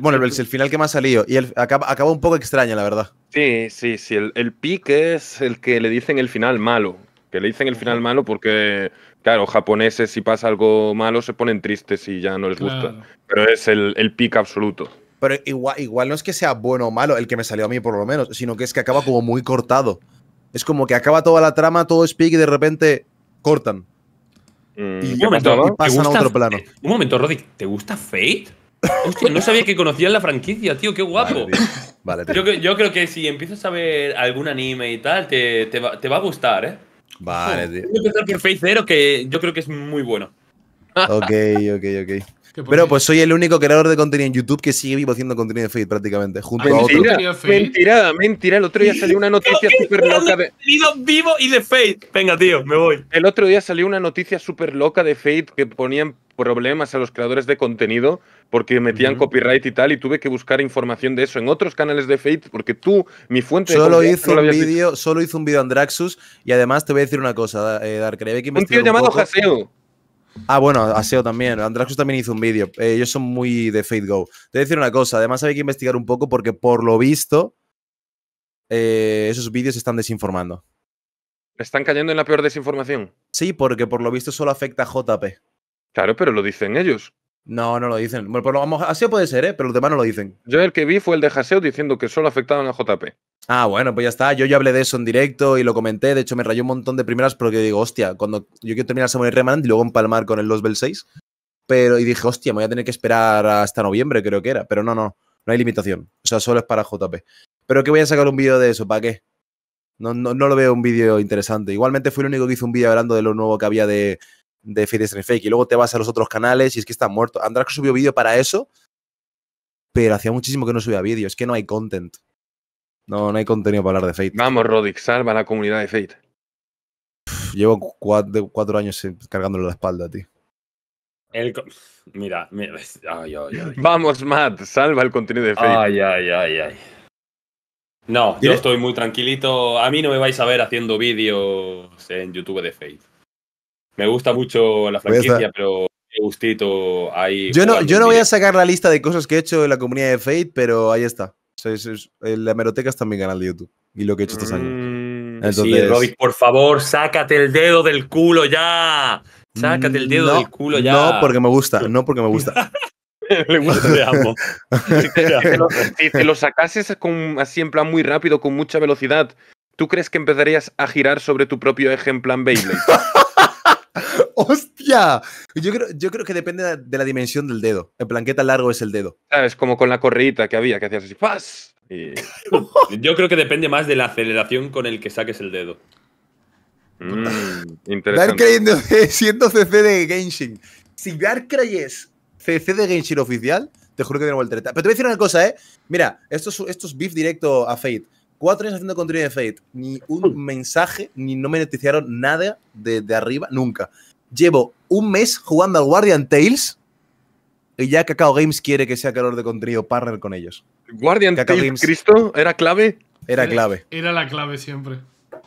bueno, el, final que más salió. Y acaba, un poco extraña, la verdad. Sí, sí, sí. El, el pique es el que le dicen el final malo. Que le dicen el final malo porque, claro, japoneses si pasa algo malo se ponen tristes y ya no les gusta. Pero es el, el pique absoluto. Pero igual, igual no es que sea bueno o malo el que me salió a mí por lo menos, sino que es que acaba como muy cortado. Es como que acaba toda la trama, todo es pique y de repente cortan. Mm. Y, un momento, y a otro plano. Un momento, Roddy, ¿te gusta Fate? Hostia, no sabía que conocías la franquicia, tío, qué guapo. Vale, Yo, creo que si empiezas a ver algún anime y tal, te, te, va, a gustar, ¿eh? Vale, tío. Yo que Face que yo creo que es muy bueno. Ok, ok, ok. Pero pues soy el único creador de contenido en YouTube que sigue vivo haciendo contenido de Fade, prácticamente, Mentira, mentira, El otro día salió una noticia súper loca de... vivo y de Fade. Venga, tío, me voy. El otro día salió una noticia súper loca de Fade que ponían problemas a los creadores de contenido porque metían copyright y tal y tuve que buscar información de eso en otros canales de Fate porque tú, mi fuente solo de hizo un video, Solo hizo un vídeo Andraxus y además te voy a decir una cosa, eh, que un tío llamado Jaseo. Ah, bueno, Aseo también. Andraxus también hizo un vídeo. Eh, ellos son muy de Fate Go. Te voy a decir una cosa. Además, hay que investigar un poco porque, por lo visto, eh, esos vídeos están desinformando. ¿Están cayendo en la peor desinformación? Sí, porque por lo visto solo afecta a JP. Claro, pero lo dicen ellos. No, no lo dicen. Bueno, pues vamos, así puede ser, ¿eh? pero los demás no lo dicen. Yo el que vi fue el de Haseo diciendo que solo afectaban a JP. Ah, bueno, pues ya está. Yo ya hablé de eso en directo y lo comenté. De hecho, me rayó un montón de primeras porque digo, hostia, cuando yo quiero terminar Samurai Remnant y luego empalmar con el Los Bell 6. Pero, y dije, hostia, me voy a tener que esperar hasta noviembre, creo que era. Pero no, no, no hay limitación. O sea, solo es para JP. Pero que voy a sacar un vídeo de eso, ¿para qué? No, no, no lo veo un vídeo interesante. Igualmente fui el único que hizo un vídeo hablando de lo nuevo que había de, de Fate Fake. Y luego te vas a los otros canales y es que está muerto. que subió vídeo para eso, pero hacía muchísimo que no subía vídeo. Es que no hay content. No, no hay contenido para hablar de Fate. Vamos, Rodix, salva la comunidad de Fate. llevo cuatro, años eh, cargándole la espalda, tío. ti mira, Vamos, Matt, salva el contenido de Fate. Ay, ay, ay, No, yo estoy muy tranquilito. A mí no me vais a ver haciendo vídeos en YouTube de Fate. Me gusta mucho la franquicia, pero qué gustito ahí. Yo no, yo no voy a sacar la lista de cosas que he hecho en la comunidad de Fate, pero ahí está. Eh, la hemeroteca está en mi canal de YouTube y lo que he hecho estos años. Mm, sí, por favor, sácate el dedo del culo ya. Sácate el dedo del culo ya. No, porque me gusta, no porque me gusta. Le gusta, te amo. si, te, lo, sacases con, así en plan muy rápido, con mucha velocidad, ¿tú crees que empezarías a girar sobre tu propio eje en plan Beyblade? ¡Hostia! Yo creo, yo creo que depende de la, dimensión del dedo. En planqueta largo es el dedo? Es como con la correíta que había, que hacías así, ¡fas! yo creo que depende más de la aceleración con el que saques el dedo. Mm, interesante. siendo CC de Genshin. Si dar es CC de Genshin oficial, te juro que viene el Pero te voy a decir una cosa, ¿eh? Mira, esto es, beef directo a Fate. Cuatro años haciendo contenido de Fate, ni un mensaje, ni no me noticiaron nada de arriba, nunca. Llevo un mes jugando al Guardian Tales y ya Cacao Games quiere que sea calor de contenido partner con ellos. ¿Guardian Tales, Cristo? ¿Era clave? Era clave. Era, la clave siempre.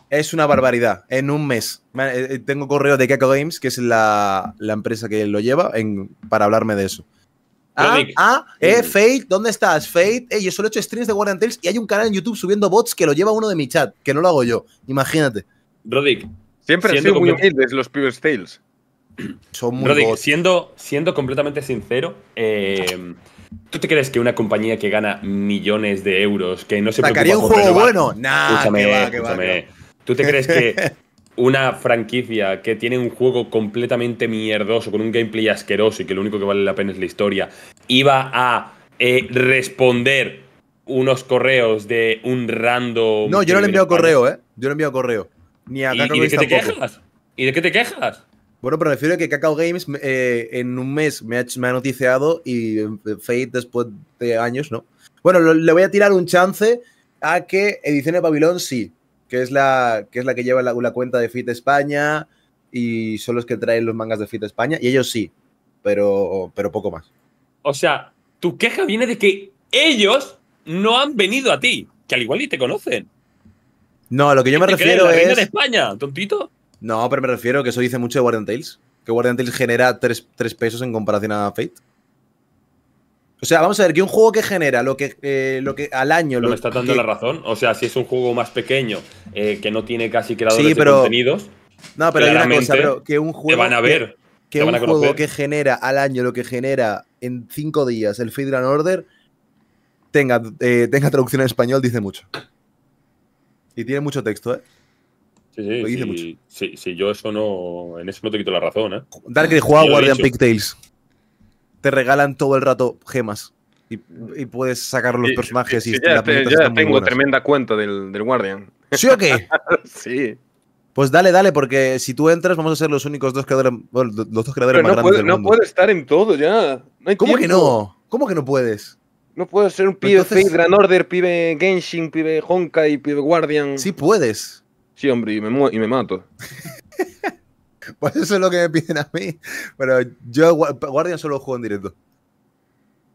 Es una barbaridad. En un mes. Eh, eh, tengo correo de Cacao Games, que es la, empresa que lo lleva, para hablarme de eso. Ah, ah, eh, Fate, ¿dónde estás? Fate, eh, yo solo he hecho streams de Guardian Tales y hay un canal en YouTube subiendo bots que lo lleva uno de mi chat, que no lo hago yo. Imagínate. Rodic. Siempre han sido muy humildes los pibes Tales. Son muy Rodic, siendo, siendo completamente sincero, eh, ¿tú te crees que una compañía que gana millones de euros, que no se preocupa un juego bueno? que va. ¿Tú te crees que una franquicia que tiene un juego completamente mierdoso, con un gameplay asqueroso y que lo único que vale la pena es la historia, iba a eh, responder unos correos de un random. No, yo no le envío correo, ¿eh? Yo no envío correo. Ni a ¿Y, ¿y de qué te quejas? ¿Y de qué te quejas? Bueno, pero refiero a que Cacao Games eh, en un mes me ha, noticiado y eh, Fade, después de años, ¿no? Bueno, le voy a tirar un chance a que Ediciones Babilón sí, que es la que, es la que lleva la, cuenta de Fit España y son los que traen los mangas de Fit España, y ellos sí, pero, pero poco más. O sea, tu queja viene de que ellos no han venido a ti, que al igual y te conocen. No, lo que yo me refiero crees, es. en España, tontito? No, pero me refiero que eso dice mucho de Guardian Tales. Que Guardian Tales genera tres pesos en comparación a Fate. O sea, vamos a ver, que un juego que genera lo que, eh, lo que al año. No me está dando la razón. O sea, si es un juego más pequeño, eh, que no tiene casi creadores de contenidos. No, pero hay una cosa, que un juego. van a ver. Que, un juego que genera al año lo que genera en cinco días el Feed Order tenga, eh, tenga traducción en español, dice mucho. Y tiene mucho texto, ¿eh? Sí, sí, sí, yo eso no, en eso no te quito la razón, ¿eh? Dark que jugaba Guardian Pigtails te regalan todo el rato gemas. Y, puedes sacar los personajes. Y, ya, tengo tremenda cuenta del, del Guardian. ¿Sí o qué? sí. Pues dale, dale, porque si tú entras, vamos a ser los únicos dos creadores, los dos creadores más no grandes del no No puedes estar en todo ya. hay ¿Cómo que no? ¿Cómo que no puedes? No puedo ser un pibe Fade, Gran Order, pibe Genshin, pibe Honkai, pibe Guardian. Sí puedes. Sí, hombre, y me, y me mato. Pues eso es lo que me piden a mí. Pero yo, Guardian solo juego en directo.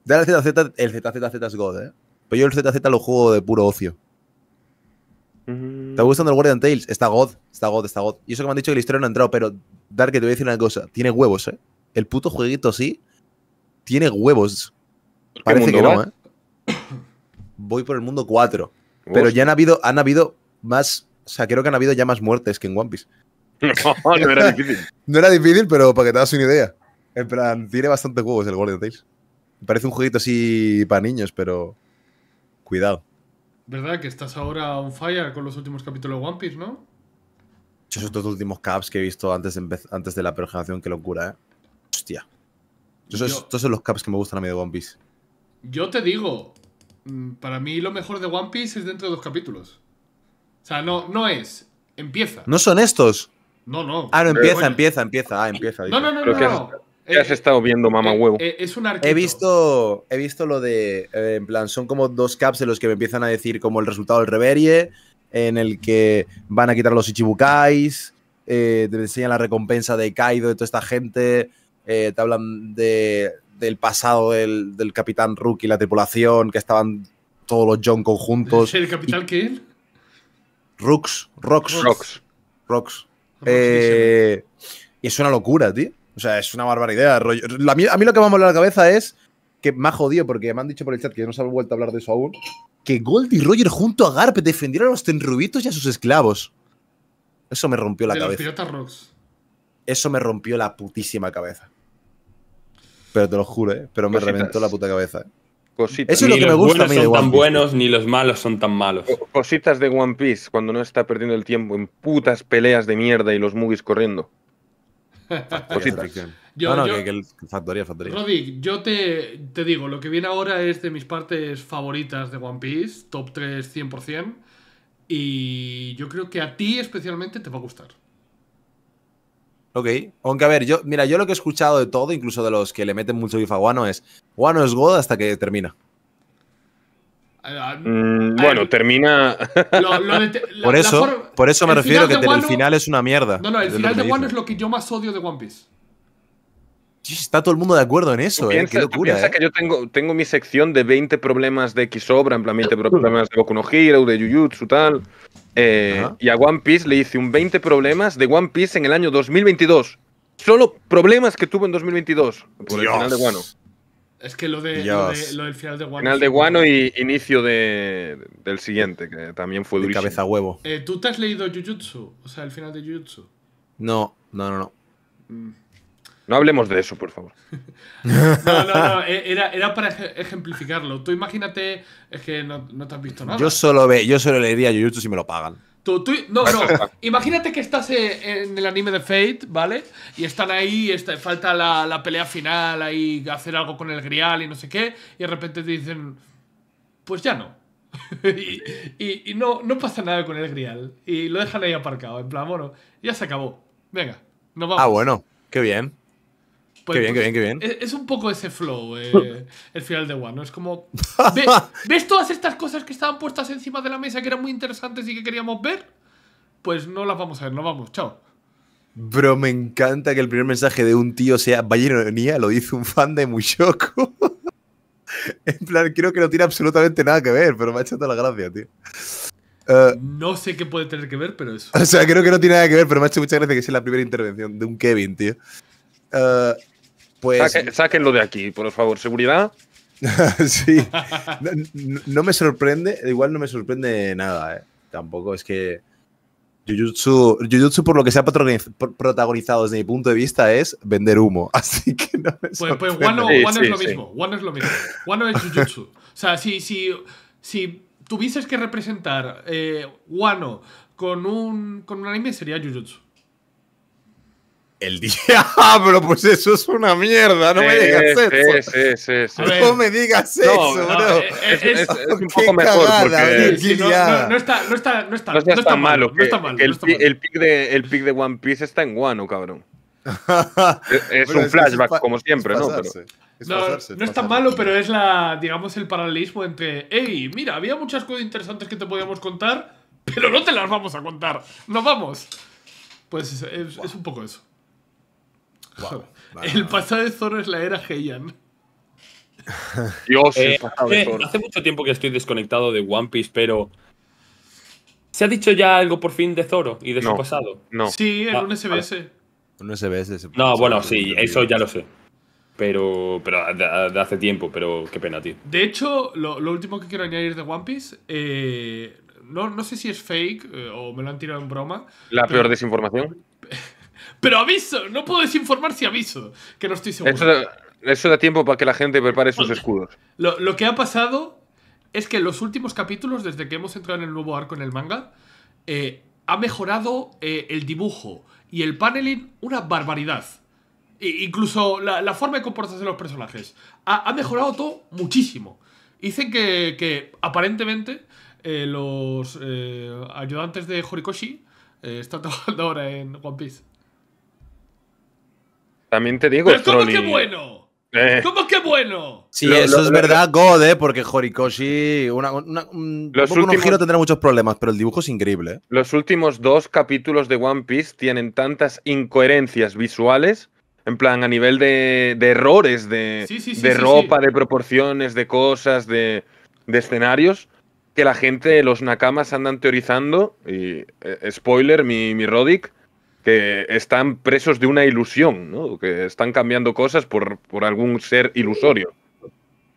el ZZ, el ZZZ es God, ¿eh? Pero yo el ZZ lo juego de puro ocio. ¿Te ¿Te mm. gustado el Guardian Tales? Está God, está God, está God. Y eso que me han dicho que la historia no ha entrado, pero Dark, te voy a decir una cosa. Tiene huevos, ¿eh? El puto jueguito sí tiene huevos. Parece que no, ¿eh? Voy por el mundo 4. Pero ya han habido, han habido más. O sea, creo que han habido ya más muertes que en One Piece. No, no era difícil. no era difícil, pero para que te hagas una idea. En plan, tiene bastante juegos el Golden Tales. Parece un jueguito así para niños, pero cuidado. ¿Verdad que estás ahora on fire con los últimos capítulos de One Piece, no? Esos dos últimos caps que he visto antes de, antes de la programación, qué locura, ¿eh? Hostia. Esos, estos son los caps que me gustan a mí de One Piece. Yo te digo, mm, para mí lo mejor de One Piece es dentro de dos capítulos. O sea, no, no es. Empieza. No son estos. No, no. Ah, no, empieza, empieza, empieza. Ah, empieza. No, no, no, no. ¿Qué has eh, estado viendo, eh, mamá huevo? Eh, es un He visto, he visto lo de. en plan, son como dos caps los que me empiezan a decir como el resultado del reverie, en el que van a quitar los Ichibukais, te enseñan la recompensa de Kaido de toda esta gente, te hablan de, del pasado del, del capitán y la tripulación, que estaban todos los John conjuntos. el capitán qué es? Rooks, Rocks. Rocks. Rocks. Eh, y es una locura, tío. O sea, es una barbaridad. Rollo. a mí lo que me ha molado la cabeza es que me ha jodido porque me han dicho por el chat que no se ha vuelto a hablar de eso aún. Que Gold y Roger junto a Garp defendieron a los tenrubitos y a sus esclavos. Eso me rompió la cabeza. Eso me rompió la putísima cabeza. Pero te lo juro, ¿eh? Pero me reventó la puta cabeza. ¿eh? Cositas. es lo que me gusta Ni buenos son tan buenos, ni los malos son tan malos. Cositas de One Piece, cuando no está perdiendo el tiempo en putas peleas de mierda y los movies corriendo. Cositas. yo, factoría, factoría. yo te, te, digo, lo que viene ahora es de mis partes favoritas de One Piece, top 3 100%, y yo creo que a ti especialmente te va a gustar. Ok, aunque a ver, yo, mira, yo lo que he escuchado de todo, incluso de los que le meten mucho bifa a Wano es Wano es God hasta que termina. Eh, mm, bueno, termina. por, eso, por eso me refiero que el final es una mierda. No, no, el final de Wano es lo que yo más odio de One Piece. Está todo el mundo de acuerdo en eso, eh? qué locura. Eh. que yo tengo, tengo mi sección de 20 problemas de X obra, problemas de Goku no Hero, de Jujutsu, tal. Eh, y a One Piece le hice un 20 problemas de One Piece en el año 2022. Solo problemas que tuvo en 2022 por el final de Wano. Es que lo, de, lo, del final de Wano… Final de y inicio de, del siguiente, que también fue de durísimo. cabeza huevo. Eh, ¿Tú te has leído Jujutsu? O sea, el final de Jujutsu. No, no, no, no. Mm. No hablemos de eso, por favor. no, no, no. Era, para ejemplificarlo. Tú imagínate, es que no, te has visto nada. Yo solo, ve, yo solo leería Jujutsu si me lo pagan. Tú, no, no. Imagínate que estás en el anime de Fate, ¿vale? Y están ahí, está, falta la, pelea final, ahí hacer algo con el grial y no sé qué, y de repente te dicen, pues ya no. y, no, no pasa nada con el grial. Y lo dejan ahí aparcado, en plan, bueno, ya se acabó. Venga, nos vamos. Ah, bueno, qué bien. Pues qué bien, qué bien, qué bien. E-, es, un poco ese flow eh, el final de One, Es como. ¿ves, todas estas cosas que estaban puestas encima de la mesa que eran muy interesantes y que queríamos ver? Pues no las vamos a ver, no vamos, chao. Bro, me encanta que el primer mensaje de un tío sea vaya lo dice un fan de Mushoku. en plan, creo que no tiene absolutamente nada que ver, pero me ha hecho la gracia, tío. Eh, no sé qué puede tener que ver, pero eso. O sea, creo que no tiene nada que ver, pero me ha hecho mucha gracia que sea la primera intervención de un Kevin, tío. Eh, pues... sáquenlo de aquí, por favor. Seguridad. sí. No, me sorprende, igual no me sorprende nada. ¿eh? Tampoco es que... Jujutsu, Jujutsu, por lo que se ha protagonizado desde mi punto de vista, es vender humo. Así que no me Pues, pues Wano, es lo mismo. es lo mismo. Wano es Jujutsu. O sea, si, tuvieses que representar eh, Wano con un, con un anime, sería Jujutsu. El diablo, pues eso es una mierda, no me digas eso. no me digas eso, bro. Es, un poco mejor. Porque no, está, no está, no está, no está, malo. está el, pick de, el de One Piece está en Guano, cabrón. es un flashback, como siempre, ¿no? no, no es tan malo, pero es la, digamos, el paralelismo entre, hey, mira, había muchas cosas interesantes que te podíamos contar, pero no te las vamos a contar. Nos vamos. Pues es un poco eso. el pasado de Zoro es la era Heian. Dios, eh, sé. hace, mucho tiempo que estoy desconectado de One Piece, pero. ¿Se ha dicho ya algo por fin de Zoro y de su pasado? No. Sí, en ah, un SBS. Un SBS. No, bueno, sí, eso ya lo sé. Pero, pero de, hace tiempo, pero qué pena, tío. De hecho, lo, último que quiero añadir de One Piece, eh, no, sé si es fake eh, o me lo han tirado en broma. ¿La peor desinformación? Pero aviso, no puedo desinformar si aviso, que no estoy seguro. Eso da, tiempo para que la gente prepare sus escudos. Lo, que ha pasado es que en los últimos capítulos, desde que hemos entrado en el nuevo arco en el manga, eh, ha mejorado eh, el dibujo y el paneling una barbaridad. incluso la, forma de comportarse de los personajes. Ha, mejorado todo muchísimo. Dicen que, aparentemente eh, los ayudantes de Horikoshi están trabajando ahora en One Piece. También te digo, Pero ¿cómo que bueno? Eh. ¿Cómo que bueno? Sí, eso es verdad, God, eh, porque Horikoshi. un, giro tendrá muchos problemas, pero el dibujo es increíble. Eh. Los últimos dos capítulos de One Piece tienen tantas incoherencias visuales, en plan a nivel de, errores, de, ropa, de proporciones, de cosas, de, escenarios, que la gente, los nakamas andan teorizando. Y, spoiler, mi, mi Rodic que están presos de una ilusión, ¿no? que están cambiando cosas por, por algún ser ilusorio.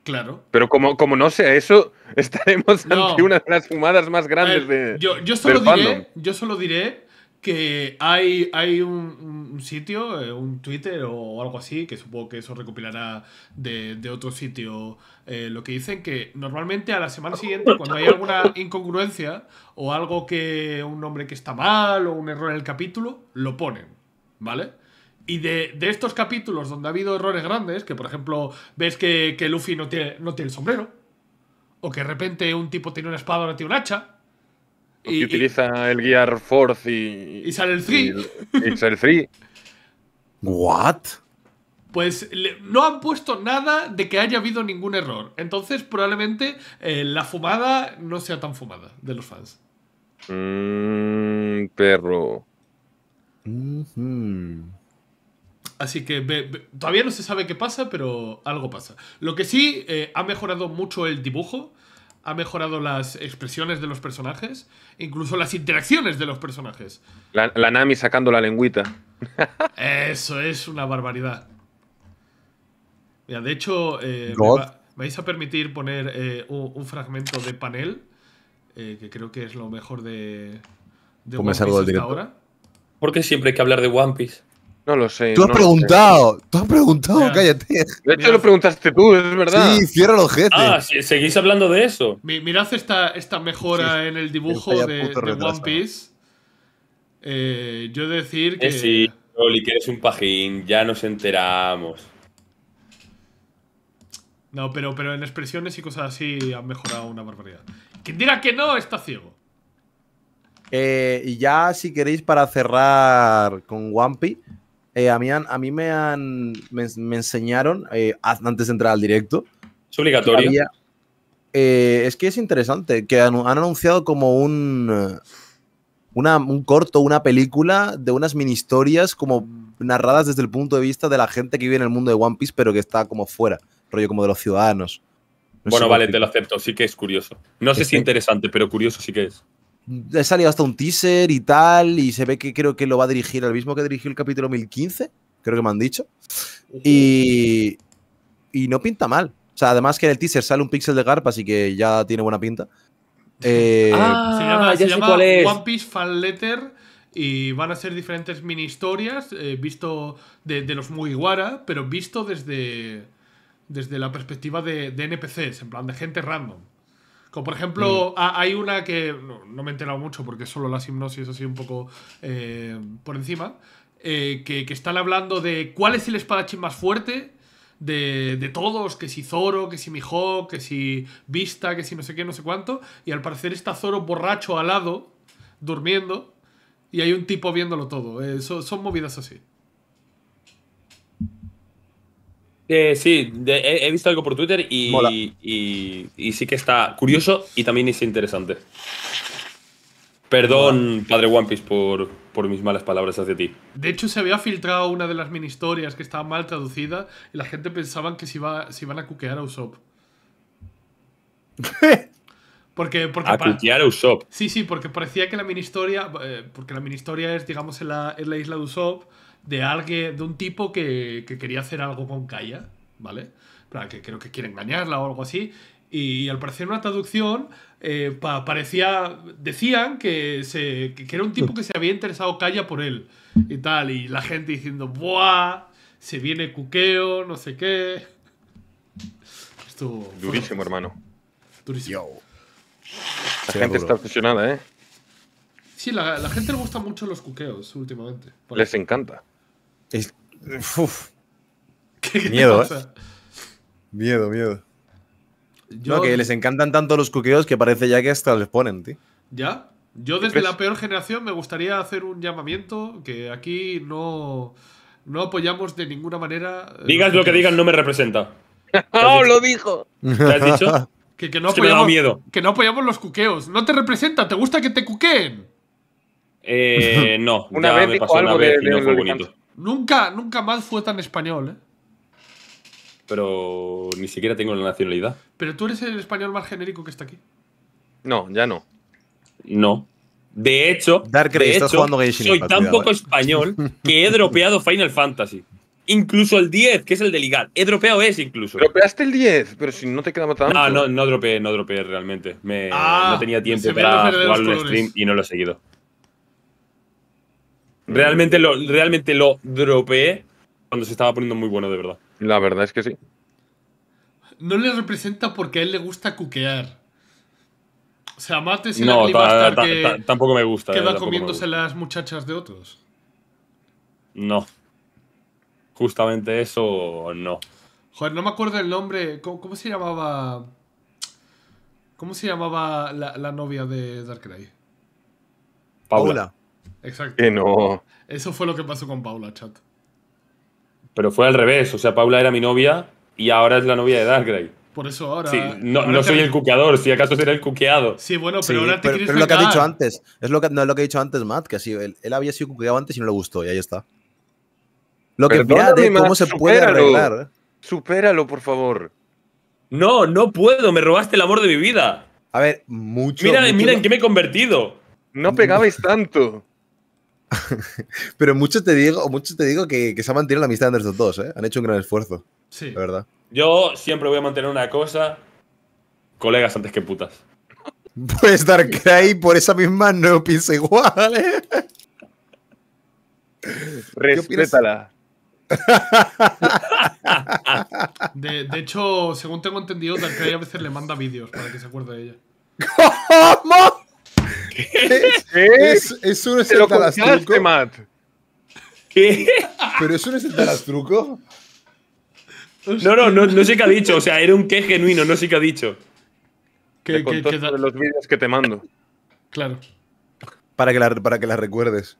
Claro. Pero como, como no sea eso, estaremos ante una de las fumadas más grandes de. Yo, yo solo diré, yo solo diré que hay, hay un, sitio, eh, un Twitter o algo así, que supongo que eso recopilará de, otro sitio, eh, lo que dicen que normalmente a la semana siguiente, cuando hay alguna incongruencia o algo que un nombre que está mal o un error en el capítulo, lo ponen, ¿vale? Y de, estos capítulos donde ha habido errores grandes, que por ejemplo ves que, Luffy no tiene, no tiene el sombrero, o que de repente un tipo tiene una espada o no tiene un hacha, y, utiliza el Gear Force y. sale el Free. Y, sale el Free. ¿What? Pues no han puesto nada de que haya habido ningún error. Entonces, probablemente eh, la fumada no sea tan fumada de los fans. Mmm, perro. Así que todavía no se sabe qué pasa, pero algo pasa. Lo que sí, eh, ha mejorado mucho el dibujo ha mejorado las expresiones de los personajes, incluso las interacciones de los personajes. La, Nami sacando la lengüita. Eso es una barbaridad. Mira, de hecho, eh, me, vais a permitir poner eh, un, fragmento de panel, eh, que creo que es lo mejor de, de pues One Piece hasta ahora. ¿Por qué siempre hay que hablar de One Piece? No lo sé. Tú has preguntado, tú has preguntado, cállate. De hecho, lo preguntaste tú, es verdad. Sí, cierra los jefes. Ah, seguís hablando de eso. Mirad esta, esta mejora en el dibujo de, One Piece. Eh, yo decir eh, que. si sí, Oli, que eres un pajín, ya nos enteramos. No, pero, pero en expresiones y cosas así han mejorado una barbaridad. Quien diga que no está ciego. Eh, y ya, si queréis, para cerrar con One Piece… Eh, a, mí me han me, enseñaron eh, antes de entrar al directo. Es obligatorio. Eh, es que es interesante que han, anunciado como un, un corto, una película de unas mini historias como narradas desde el punto de vista de la gente que vive en el mundo de One Piece pero que está como fuera, rollo como de los ciudadanos. bueno, vale, te lo acepto, sí que es curioso. No sé si este interesante, pero curioso sí que es ha salido hasta un teaser y tal, y se ve que creo que lo va a dirigir el mismo que dirigió el capítulo 1015, creo que me han dicho. Y, y no pinta mal. O sea, además que en el teaser sale un pixel de Garp, así que ya tiene buena pinta. Eh, ah, se llama, One Piece Fan Letter y van a ser diferentes mini historias, eh, visto de, los Mugiwara, pero visto desde, desde la perspectiva de NPCs, en plan de gente random. Como por ejemplo, mm. hay una que no, me he enterado mucho porque solo las hipnosis así un poco eh, por encima, eh, que, están hablando de cuál es el espadachín más fuerte de, todos, que si Zoro, que si Mihawk, que si Vista, que si no sé qué, no sé cuánto, y al parecer está Zoro borracho al lado, durmiendo, y hay un tipo viéndolo todo. Eh, son movidas así. Eh, sí, he, visto algo por Twitter y, sí que está curioso y también es interesante. Perdón, padre One Piece, por, mis malas palabras hacia ti. De hecho, se había filtrado una de las mini historias que estaba mal traducida y la gente pensaba que se, iban a cuquear a Usopp. Porque, porque a a Usopp. Sí, sí, porque parecía que la mini historia. Eh, porque la mini historia es, digamos, en la, en la isla de Usopp de alguien, de un tipo que, quería hacer algo con Kaya, ¿vale? que creo que quiere engañarla o algo así. Y, al parecer una traducción eh, parecía, decían que, se, que era un tipo que se había interesado Kaya por él y tal. Y la gente diciendo, ¡buah! Se viene cuqueo, no sé qué. Esto. Durísimo, hermano. Durísimo. La gente está obsesionada, ¿eh? Sí, la, la, gente le gusta mucho los cuqueos últimamente. Les encanta uf. miedo, ¿eh? Miedo, miedo. Yo... No, que les encantan tanto los cuqueos que parece ya que hasta les ponen, tío. ¿Ya? Yo desde la peor generación me gustaría hacer un llamamiento que aquí no, no apoyamos de ninguna manera. Eh, digas lo que digas, no me representa. ¡No, oh, lo dijo! ¿Te has dicho? Que, que no apoyamos, miedo. que no apoyamos los cuqueos. No te representa, ¿te gusta que te cuqueen? Eh, no, una vez algo de, bonito. Nunca, nunca más fue tan español, ¿eh? Pero ni siquiera tengo la nacionalidad. Pero tú eres el español más genérico que está aquí. No, ya no. No. De hecho, de hecho soy tan poco eh. español que he dropeado Final Fantasy. Incluso el 10, que es el de Ligat. He dropeado ese incluso. ¿Dropeaste el 10? Pero si no te queda tanto. No, no, no dropeé, no dropeé realmente. Ah, no tenía tiempo para jugar un stream y no lo he seguido. Realmente lo, realmente lo dropeé cuando se estaba poniendo muy bueno, de verdad. La verdad es que sí. No le representa porque a él le gusta cuquear. O sea, Mate es el no, que, tampoco me gusta. Que eh, va comiéndose las muchachas de otros. No. Justamente eso, no. Joder, no me acuerdo el nombre. ¿Cómo, se llamaba? ¿Cómo se llamaba la, novia de Darkrai? Paula. Paula. Exacto. Eso fue lo que pasó con Paula, chat. Pero fue al revés, o sea, Paula era mi novia y ahora es la novia de Darkrai. Por eso ahora. no, soy el cuqueador, si acaso será el cuqueado. Sí, bueno, pero ahora te lo que ha dicho antes. Es lo que, no es lo que ha dicho antes, Matt, que sí, él, había sido cuqueado antes y no le gustó, y ahí está. Lo que mira de cómo se puede arreglar. ¿eh? Supéralo, por favor. No, no puedo, me robaste el amor de mi vida. A ver, mucho. Mira, mucho mira en qué me he convertido. No pegabais tanto. Pero muchos te digo, mucho te digo que, se ha mantenido la amistad entre estos dos, ¿eh? Han hecho un gran esfuerzo. Sí. La verdad. Yo siempre voy a mantener una cosa. Colegas antes que putas. Pues Darkrai por esa misma no piensa igual, ¿eh? Respétala. De, hecho, según tengo entendido, Darkrai a veces le manda vídeos para que se acuerde de ella. ¿Cómo? Es, es, es ¿Qué? ¿Pero eso no es el talastruco? No, no, no, no sé qué ha dicho. O sea, era un qué genuino, no sé qué ha dicho. ¿Qué, qué, de los vídeos que te mando. Claro. Para que la, para que las recuerdes.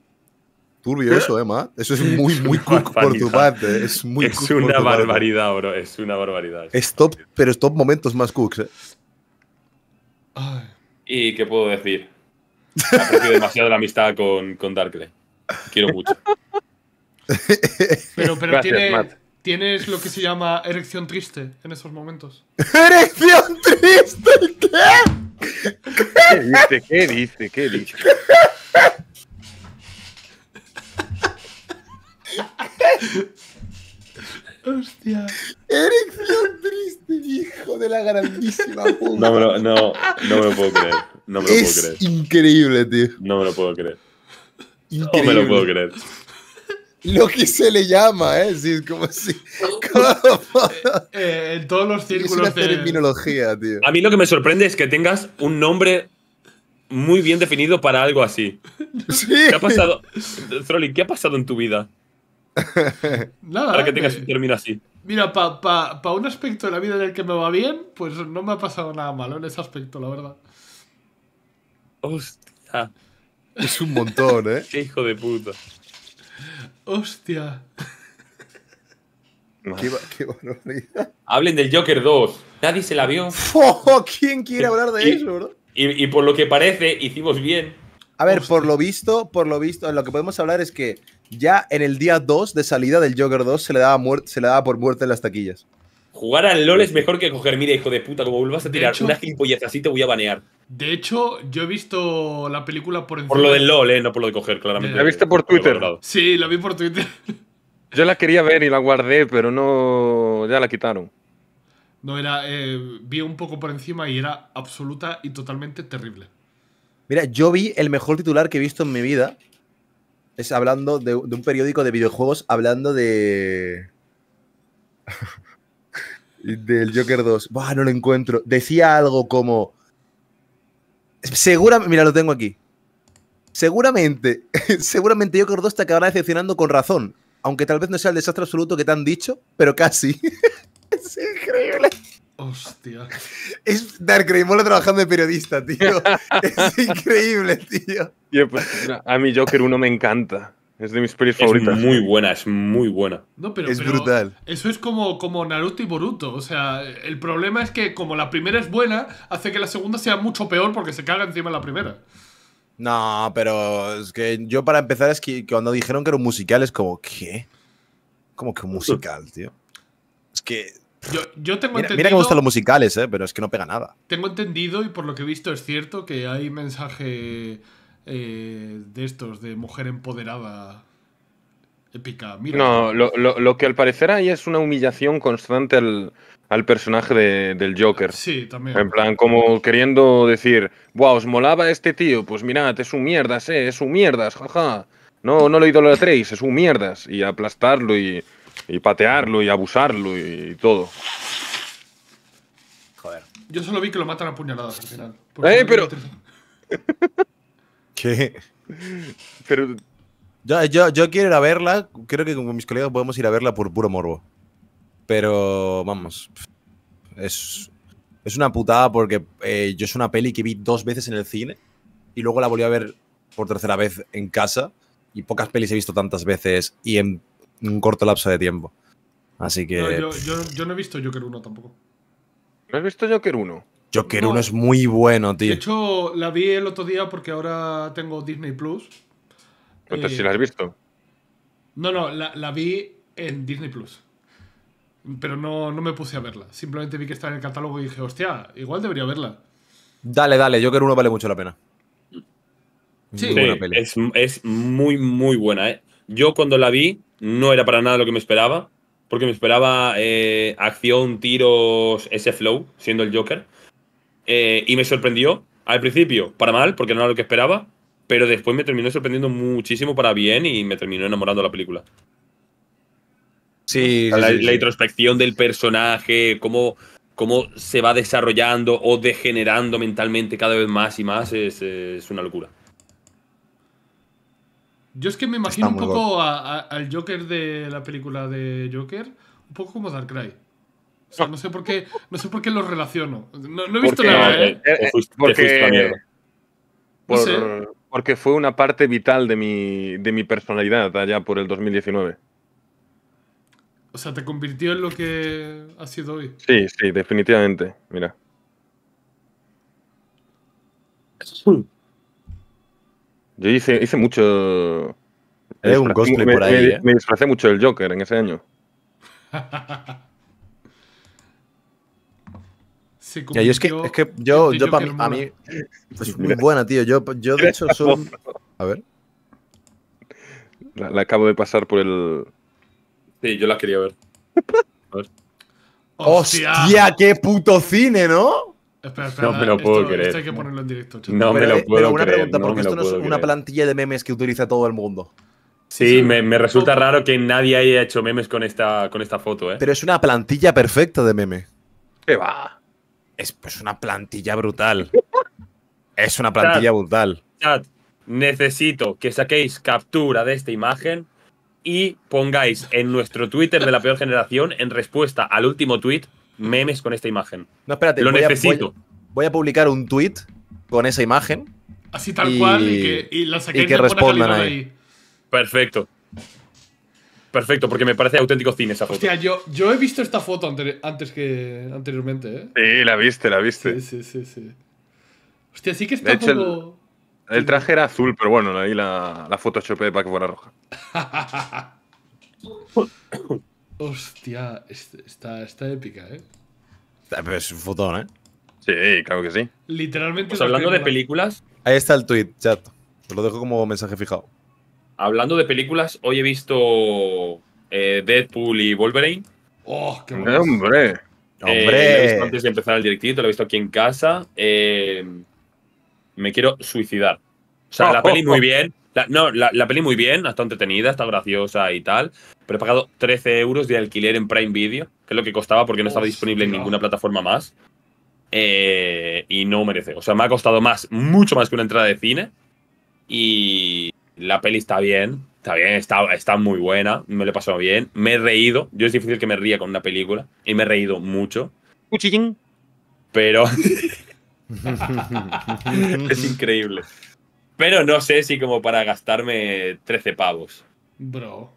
Turbio ¿Eh? eso, ¿eh, Matt? Eso es muy, muy cook por tu parte. Es, muy es una barbaridad, bro. Es una barbaridad. stop pero es momentos más cooks, ¿eh? ¿Y qué puedo decir? Aprecio demasiado la amistad con, con Darkle. Quiero mucho. Pero, pero tiene, tienes lo que se llama erección triste en esos momentos. ¡Erección triste! ¿Qué? dice? ¿Qué dice? ¿Qué dice? Hostia. Erección triste, hijo de la grandísima puta. No me lo, no, no me puedo creer. No me lo puedo creer. Increíble, tío. No me lo puedo creer. Increíble. No me lo puedo creer. Lo que se le llama, ¿eh? Sí, es como así. Eh, eh, en todos los círculos. Es una terminología, tío. A mí lo que me sorprende es que tengas un nombre muy bien definido para algo así. Sí. ¿Qué ha pasado, Trolli, ¿qué ha pasado en tu vida? Para que tengas un término así. Mira, para un aspecto de la vida en el que me va bien, pues no me ha pasado nada malo en ese aspecto, la verdad. Hostia. Es un montón, ¿eh? hijo de puta. Hostia. Qué, qué, Hablen del Joker 2. Nadie se la vio. ¿Quién quiere hablar de eso, bro? Y, por lo que parece, hicimos bien. A ver, por lo visto, por lo visto, lo que podemos hablar es que ya en el día 2 de salida del Joker 2 se le daba, se le daba por muerte en las taquillas. Jugar al LOL es mejor que coger, mira, hijo de puta, como vuelvas a tirar una así, te voy a banear. De hecho, yo he visto la película por encima. Por lo del LOL, ¿eh? no por lo de coger, claramente. ¿La viste por Twitter? Sí, la vi por Twitter. Yo la quería ver y la guardé, pero no. ya la quitaron. No, era. Eh, vi un poco por encima y era absoluta y totalmente terrible. Mira, yo vi el mejor titular que he visto en mi vida, es hablando de, un periódico de videojuegos hablando de. del Joker 2. Buah, no lo encuentro. Decía algo como. Seguramente. Mira, lo tengo aquí. Seguramente. seguramente Joker 2 te acabará decepcionando con razón. Aunque tal vez no sea el desastre absoluto que te han dicho, pero casi. es increíble. Hostia. Es Dark Mola trabajando de periodista, tío. es increíble, tío. Pues, a mí Joker 1 me encanta. Es de mis pelis favoritas. Es muy buena, es muy buena. es brutal. Eso es como, como Naruto y Boruto. O sea, el problema es que como la primera es buena, hace que la segunda sea mucho peor porque se caga encima la primera. No, pero es que yo para empezar es que cuando dijeron que era un musical es como, ¿qué? Como que un musical, tío. Es que yo, tengo mira, entendido, mira que gustan los musicales, eh, pero es que no pega nada. Tengo entendido y por lo que he visto es cierto que hay mensaje eh, de estos, de mujer empoderada épica. Mira. No, lo, que al parecer hay es una humillación constante al, personaje del Joker. Sí, también. En plan, como queriendo decir, wow, os molaba este tío, pues mirad, es un mierdas, eh, es un mierdas, jaja. No, no lo idolatréis, es un mierdas. Y aplastarlo y y patearlo y abusarlo y todo. Joder. Yo solo vi que lo matan a puñaladas al final. ¡Eh, pero! ¿Qué? Pero. Yo, quiero ir a verla. Creo que con mis colegas podemos ir a verla por puro morbo. Pero, vamos. Es, una putada porque eh, yo es una peli que vi dos veces en el cine y luego la volví a ver por tercera vez en casa. Y pocas pelis he visto tantas veces y en un corto lapso de tiempo. Así que. yo, no he visto Joker 1 tampoco. ¿No has visto Joker 1? Joker 1 es muy bueno, tío. De hecho, la vi el otro día porque ahora tengo Disney Plus. Entonces, eh, si la has visto. No, no, la, vi en Disney Plus. Pero no, no, me puse a verla. Simplemente vi que estaba en el catálogo y dije, hostia, igual debería verla. Dale, dale, Joker 1 vale mucho la pena. Sí, Es, es, muy, muy buena. ¿eh? Yo cuando la vi, no era para nada lo que me esperaba, porque me esperaba eh, acción, tiros, ese flow, siendo el Joker. Eh, y me sorprendió al principio, para mal, porque no era lo que esperaba, pero después me terminó sorprendiendo muchísimo para bien y me terminó enamorando la película. Sí, la, introspección del personaje, cómo, cómo, se va desarrollando o degenerando mentalmente cada vez más y más, es una locura. Yo es que me imagino un poco al Joker de la película de Joker, un poco como Darkrai. no sé por qué, no sé por qué relaciono. No, he visto nada, ¿eh? porque, fue una parte vital de mi, de mi personalidad allá por el 2019. O sea, te convirtió en lo que ha sido hoy. Sí, sí, definitivamente. Mira. un... Yo hice, hice mucho. un me, por ahí. Me, ¿eh? mucho el Joker en ese año. es que, es que yo, este yo para mí, a es pues muy buena, tío. Yo, yo de hecho soy. A ver. La, acabo de pasar por el. Sí, yo la quería ver. A ver. ¡Hostia! ¡Qué puto cine, ¿no? no me lo puedo creer. Esto hay que ponerlo en directo. No me lo eh, puedo pero una pregunta, porque qué esto no es una plantilla de memes que utiliza todo el mundo. Sí, Me, resulta oh. raro que nadie haya hecho memes con esta, foto, ¿eh? Pero es una plantilla perfecta de meme. ¿Qué pues, Es una plantilla brutal. es una plantilla brutal. Chat, necesito que saquéis captura de esta imagen y pongáis en nuestro Twitter de la peor generación, en respuesta al último tweet, memes con esta imagen. No, espérate. Lo necesito. voy, a publicar un tweet con esa imagen. Así tal cual y que, la y que respondan ahí. Perfecto. Perfecto, porque me parece auténtico cine esa foto. Hostia, yo, yo he visto esta foto antes que anteriormente, ¿eh? Sí, la viste, la viste. Sí, sí, sí. sí. Hostia, sí que está hecho, El, traje era azul, pero bueno, ahí la, la foto chopé para que fuera roja. Hostia, este, está, está épica, ¿eh? Ah, es un fotón, ¿eh? Sí, claro que sí. Literalmente. Pues hablando de ¿eh? películas. Ahí está el tweet, chat. Te lo dejo como mensaje fijado. Hablando de películas, hoy he visto eh, Deadpool y Wolverine. ¡Oh, qué eh, ¡Hombre! ¡Hombre! antes de empezar el directito, lo he visto aquí en casa. me quiero suicidar. O sea, la peli muy bien, la, no, la, peli muy bien, está entretenida, está graciosa y tal. Pero he pagado 13 euros de alquiler en Prime Video, que es lo que costaba porque no estaba disponible en ninguna plataforma más. Eh, y no merece. O sea, me ha costado más, mucho más que una entrada de cine. Y la peli está bien, está bien, está, está muy buena, me lo he pasado bien. Me he reído. Yo es difícil que me ría con una película. Y me he reído mucho. Cuchillín. Pero. es increíble. Pero no sé si como para gastarme 13 pavos. Bro.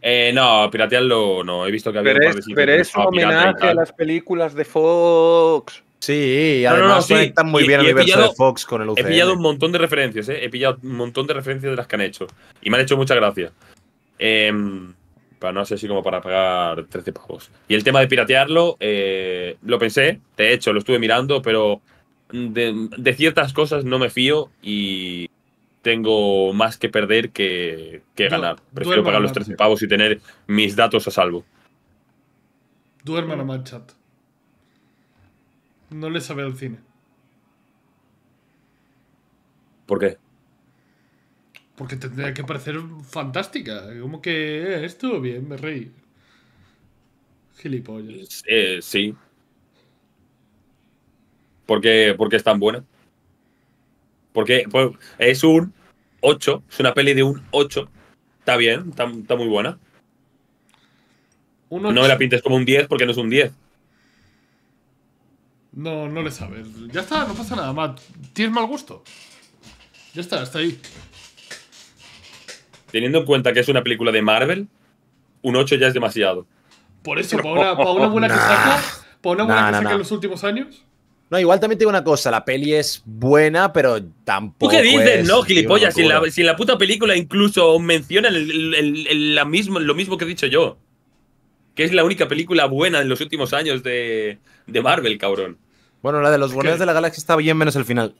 Eh, no, piratearlo no. He visto que había. Pero un es, un homenaje a las películas de Fox. Sí, además no, no, conectan muy bien el universo de Fox con el UCM. He pillado un montón de referencias, ¿eh? He pillado un montón de referencias de las que han hecho. Y me han hecho mucha gracia. para em, pero no sé si como para pagar 13 pavos. Y el tema de piratearlo, eh, lo pensé. Te he hecho, lo estuve mirando, pero de, ciertas cosas no me fío y tengo más que perder que, ganar. Prefiero pagar los 13 pavos y tener mis datos a salvo. duerma a chat No le sabe al cine. ¿Por qué? Porque tendría que parecer fantástica. Como que eh, esto, bien, me reí. Gilipollas. Eh, sí, ¿Por qué, es tan buena? Porque pues, es un 8, es una peli de un 8. Está bien, está, muy buena. No me la pintes como un 10 porque no es un 10. No, no le sabes. Ya está, no pasa nada más. Tienes mal gusto. Ya está, está ahí. Teniendo en cuenta que es una película de Marvel, un 8 ya es demasiado. Por eso, para oh, oh, oh, una, buena que saca, para una buena que saca en los últimos años. No, igual también te digo una cosa, la peli es buena, pero tampoco. ¿Tú qué dices, no, gilipollas? Si la, la puta película incluso mencionan mismo, lo mismo que he dicho yo. Que es la única película buena en los últimos años de, Marvel, cabrón. Bueno, la de los Guardianes de la Galaxia está bien menos el final.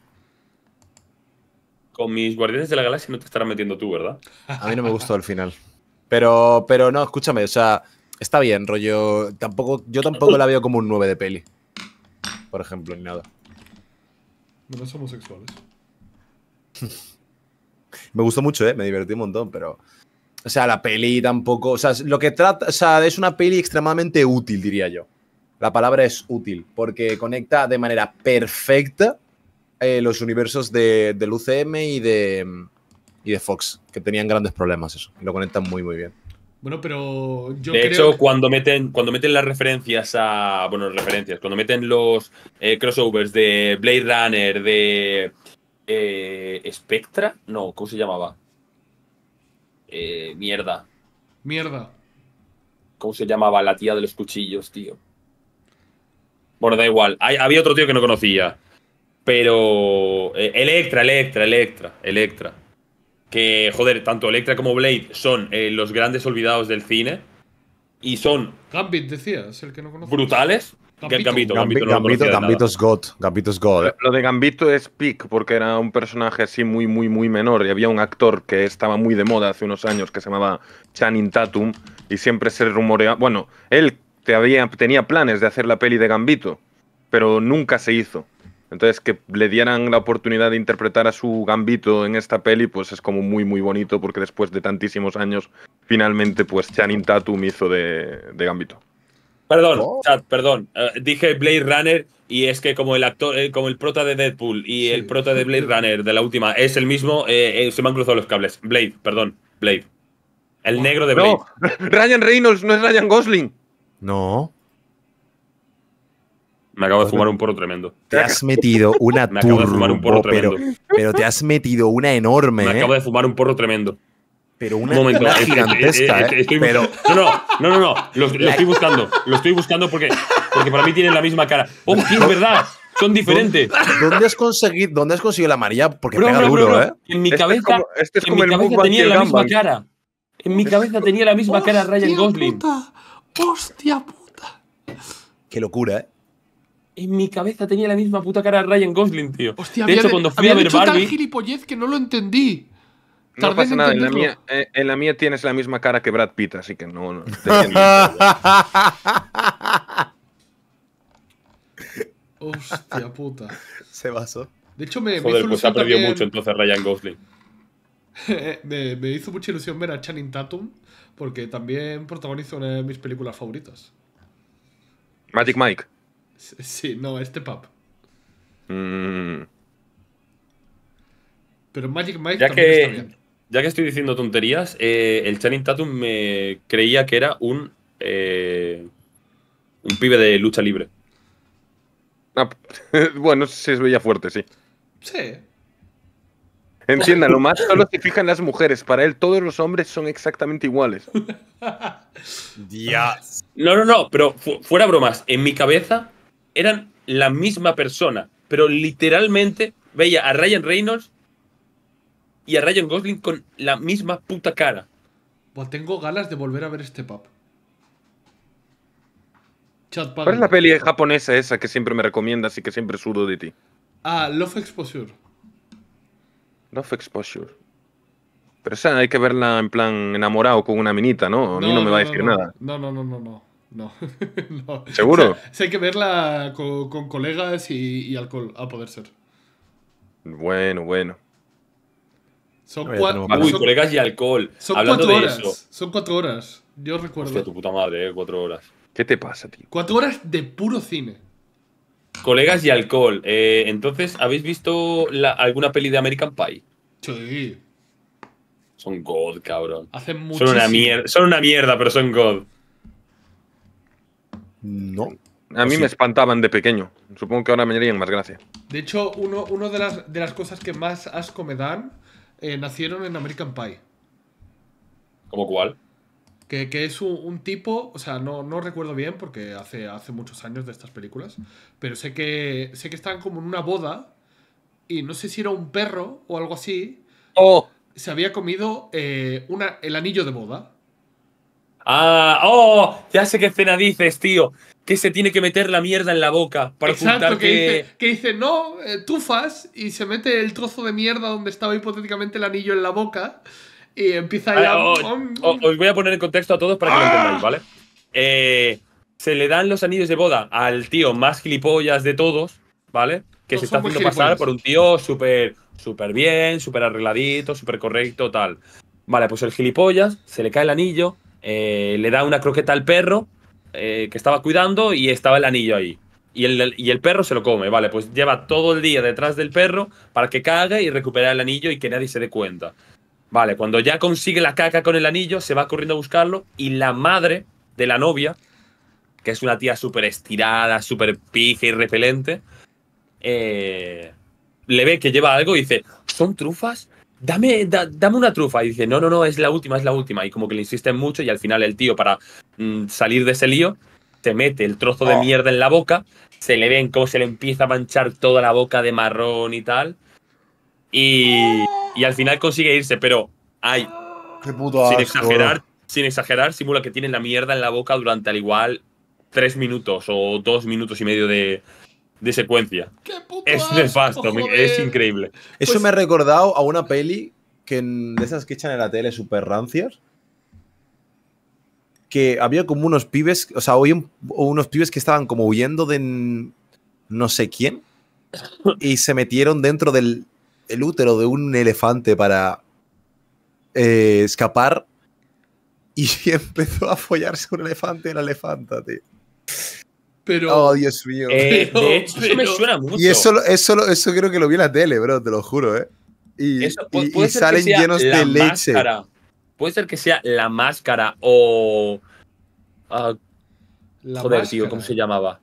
Con mis Guardianes de la Galaxia no te estarás metiendo tú, ¿verdad? A mí no me gustó el final. Pero, pero no, escúchame, o sea, está bien, rollo. Tampoco, yo tampoco la veo como un 9 de peli por ejemplo, ni nada. No somos homosexuales. me gustó mucho, ¿eh? Me divertí un montón, pero... O sea, la peli tampoco... O sea, lo que trata... O sea, es una peli extremadamente útil, diría yo. La palabra es útil, porque conecta de manera perfecta eh, los universos de, del UCM y de, y de Fox, que tenían grandes problemas eso. Y lo conectan muy, muy bien. Bueno, pero yo De hecho, cuando meten, cuando meten las referencias a. Bueno, referencias, cuando meten los eh, crossovers de Blade Runner, de. Eh, Spectra? No, ¿cómo se llamaba? Eh, mierda. Mierda. ¿Cómo se llamaba la tía de los cuchillos, tío? Bueno, da igual. había otro tío que no conocía. Pero. Eh, Electra, Electra, Electra, Electra que, joder, tanto Electra como Blade son eh, los grandes olvidados del cine y son... Gambit, decías, el que no conozco. Brutales. Gambito, Gambito, Gambito, es God. Eh. Lo de Gambito es Pick, porque era un personaje así muy, muy, muy menor. Y había un actor que estaba muy de moda hace unos años que se llamaba Channing Tatum. Y siempre se rumoreaba. Bueno, él te tenía planes de hacer la peli de Gambito, pero nunca se hizo. Entonces, que le dieran la oportunidad de interpretar a su gambito en esta peli, pues es como muy, muy bonito, porque después de tantísimos años, finalmente, pues Channing Tatum hizo de, de gambito. Perdón, oh. perdón. Eh, dije Blade Runner y es que como el actor, eh, como el prota de Deadpool y el prota de Blade Runner de la última es el mismo, eh, eh, se me han cruzado los cables. Blade, perdón, Blade. El negro de Blade. No, Ryan Reynolds no es Ryan Gosling. No. Me acabo de pues fumar un porro tremendo. Te has metido una Me acabo de fumar un porro tremendo. Pero, te has metido una enorme. Me ¿eh? acabo de fumar un porro tremendo pero una, un momento, gigantesca. No, no, no, no, Lo, estoy buscando. Lo estoy buscando porque, porque para mí tienen la misma cara. ¡Oh, es verdad! Son diferentes. ¿Dónde has conseguido, dónde has conseguido la amarilla? Porque pega duro, ¿eh? En mi cabeza, en mi cabeza tenía la misma cara. En mi cabeza tenía la misma cara Ryan Gosling. ¡Hostia puta! Qué locura, ¿eh? en mi cabeza tenía la misma puta cara de Ryan Gosling, tío. de hecho, cuando fui a ver dicho Barbie. Tal gilipollez que no lo entendí. No pasa nada, eh, en la, mía, tienes la misma cara que Brad Pitt, así que no. no Hostia puta. Se basó. De hecho, me. Joder, pues hizo ha perdido mucho entonces Ryan Gosling. me, me, hizo mucha ilusión ver a Channing Tatum, porque también protagonizó una de mis películas favoritas. Magic Mike. Sí, no, este pap mm. Pero Magic Mike ya que, está bien. Ya que estoy diciendo tonterías, eh, el Channing Tatum me creía que era un. Eh, un pibe de lucha libre. Ah, bueno, se es fuerte, sí. Sí. lo más solo se fijan las mujeres. Para él, todos los hombres son exactamente iguales. Dios. No, no, no, pero fuera bromas. En mi cabeza, eran la misma persona, pero literalmente veía a Ryan Reynolds y a Ryan Gosling con la misma puta cara. Pues tengo ganas de volver a ver este pub. ¿Cuál es la peli japonesa esa que siempre me recomiendas y que siempre surdo de ti? Ah, Love Exposure. Love Exposure. Pero esa hay que verla en plan enamorado con una minita, ¿no? A mí no, me va a decir nada. No, no, no, no, no. No. no. ¿Seguro? Sí, hay que verla con, colegas y, alcohol, a poder ser. Bueno, bueno. Son cuatro Uy, colegas y alcohol. Son Hablando cuatro horas. eso. Son cuatro horas. Yo recuerdo. Hostia, tu puta madre, eh, cuatro horas. ¿Qué te pasa, tío? Cuatro horas de puro cine. Colegas y alcohol. Eh, entonces, ¿habéis visto alguna peli de American Pie? Sí. Son God, cabrón. Hacen Son una, son una mierda, pero son God. No. A mí me espantaban de pequeño. Supongo que ahora me harían más gracia. De hecho, una de, las, de las cosas que más asco me dan eh, nacieron en American Pie. ¿Cómo cuál? Que, es un, tipo, o sea, no, recuerdo bien porque hace, hace muchos años de estas películas, pero sé que, sé que estaban como en una boda y no sé si era un perro o algo así. ¡Oh! Se había comido eh, una, el anillo de boda. Ah, oh, ya sé qué escena dices, tío. Que se tiene que meter la mierda en la boca para Exacto, que... dice, no, eh, tufas y se mete el trozo de mierda donde estaba hipotéticamente el anillo en la boca y empieza ya... Ah, oh, oh, oh, os voy a poner en contexto a todos para que lo ¡Ah! entendáis, ¿vale? Eh, se le dan los anillos de boda al tío más gilipollas de todos, ¿vale? Que se está haciendo pasar por un tío súper súper bien, súper arregladito, súper correcto, tal. Vale, pues el gilipollas se le cae el anillo, eh, le da una croqueta al perro eh, que estaba cuidando y estaba el anillo ahí. Y el, y el, perro se lo come, vale, pues lleva todo el día detrás del perro para que cague y recupera el anillo y que nadie se dé cuenta. Vale, cuando ya consigue la caca con el anillo, se va corriendo a buscarlo y la madre de la novia, que es una tía súper estirada, súper pija y repelente, eh, le ve que lleva algo y dice, ¿son trufas? dame, dame una trufa. Y dice, no, no, no, es la última, es la última. Y como que le insisten mucho y al final el tío, para mm, salir de ese lío, se mete el trozo de oh. mierda en la boca, se le ven cómo se le empieza a manchar toda la boca de marrón y tal. Y, y al final consigue irse, pero hay... Qué puto sin exagerar, sin exagerar, simula que tiene la mierda en la boca durante al igual tres minutos o dos minutos y medio de, de secuencia. es nefasto, es increíble. Eso pues me ha recordado a una peli que de esas que echan en la tele super rancias. Que había como unos pibes, o sea, unos pibes que estaban como huyendo de no sé quién y se metieron dentro del útero de un elefante para eh, escapar y empezó a follarse un elefante el la elefanta, tío. Pero, oh, Dios mío. Eh, de hecho, eso me suena mucho. Y eso, eso creo que lo vi en la tele, bro, te lo juro, ¿eh? Y, salen llenos de leche. Puede ser que sea la máscara o. Ah, joder, tío, ¿cómo se llamaba?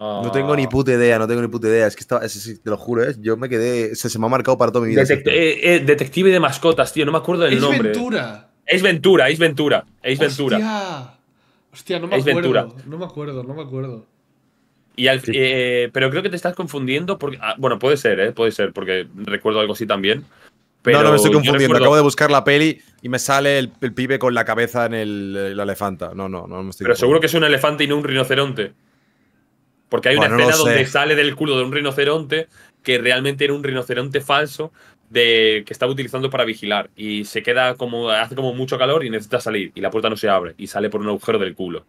no tengo ni ah. puta idea, no tengo ni puta idea. Es que estaba, te lo juro, ¿eh? yo me quedé. Se, me ha marcado para toda mi vida. Eh, eh, detective de mascotas, tío, no me acuerdo del nombre. Es Ventura. Es Ventura, es Ventura. Es Ventura. Hostia, no me acuerdo. No me acuerdo, no me acuerdo. Y eh, pero creo que te estás confundiendo porque. Ah, bueno, puede ser, ¿eh? Puede ser, porque recuerdo algo así también. Pero no, no me estoy confundiendo. Acabo de buscar la peli y me sale el, pibe con la cabeza en el, elefanta. No, no, no me estoy Pero seguro que es un elefante y no un rinoceronte. Porque hay una escena donde sale del culo de un rinoceronte que realmente era un rinoceronte falso, que estaba utilizando para vigilar y se queda como, hace como mucho calor y necesita salir y la puerta no se abre y sale por un agujero del culo.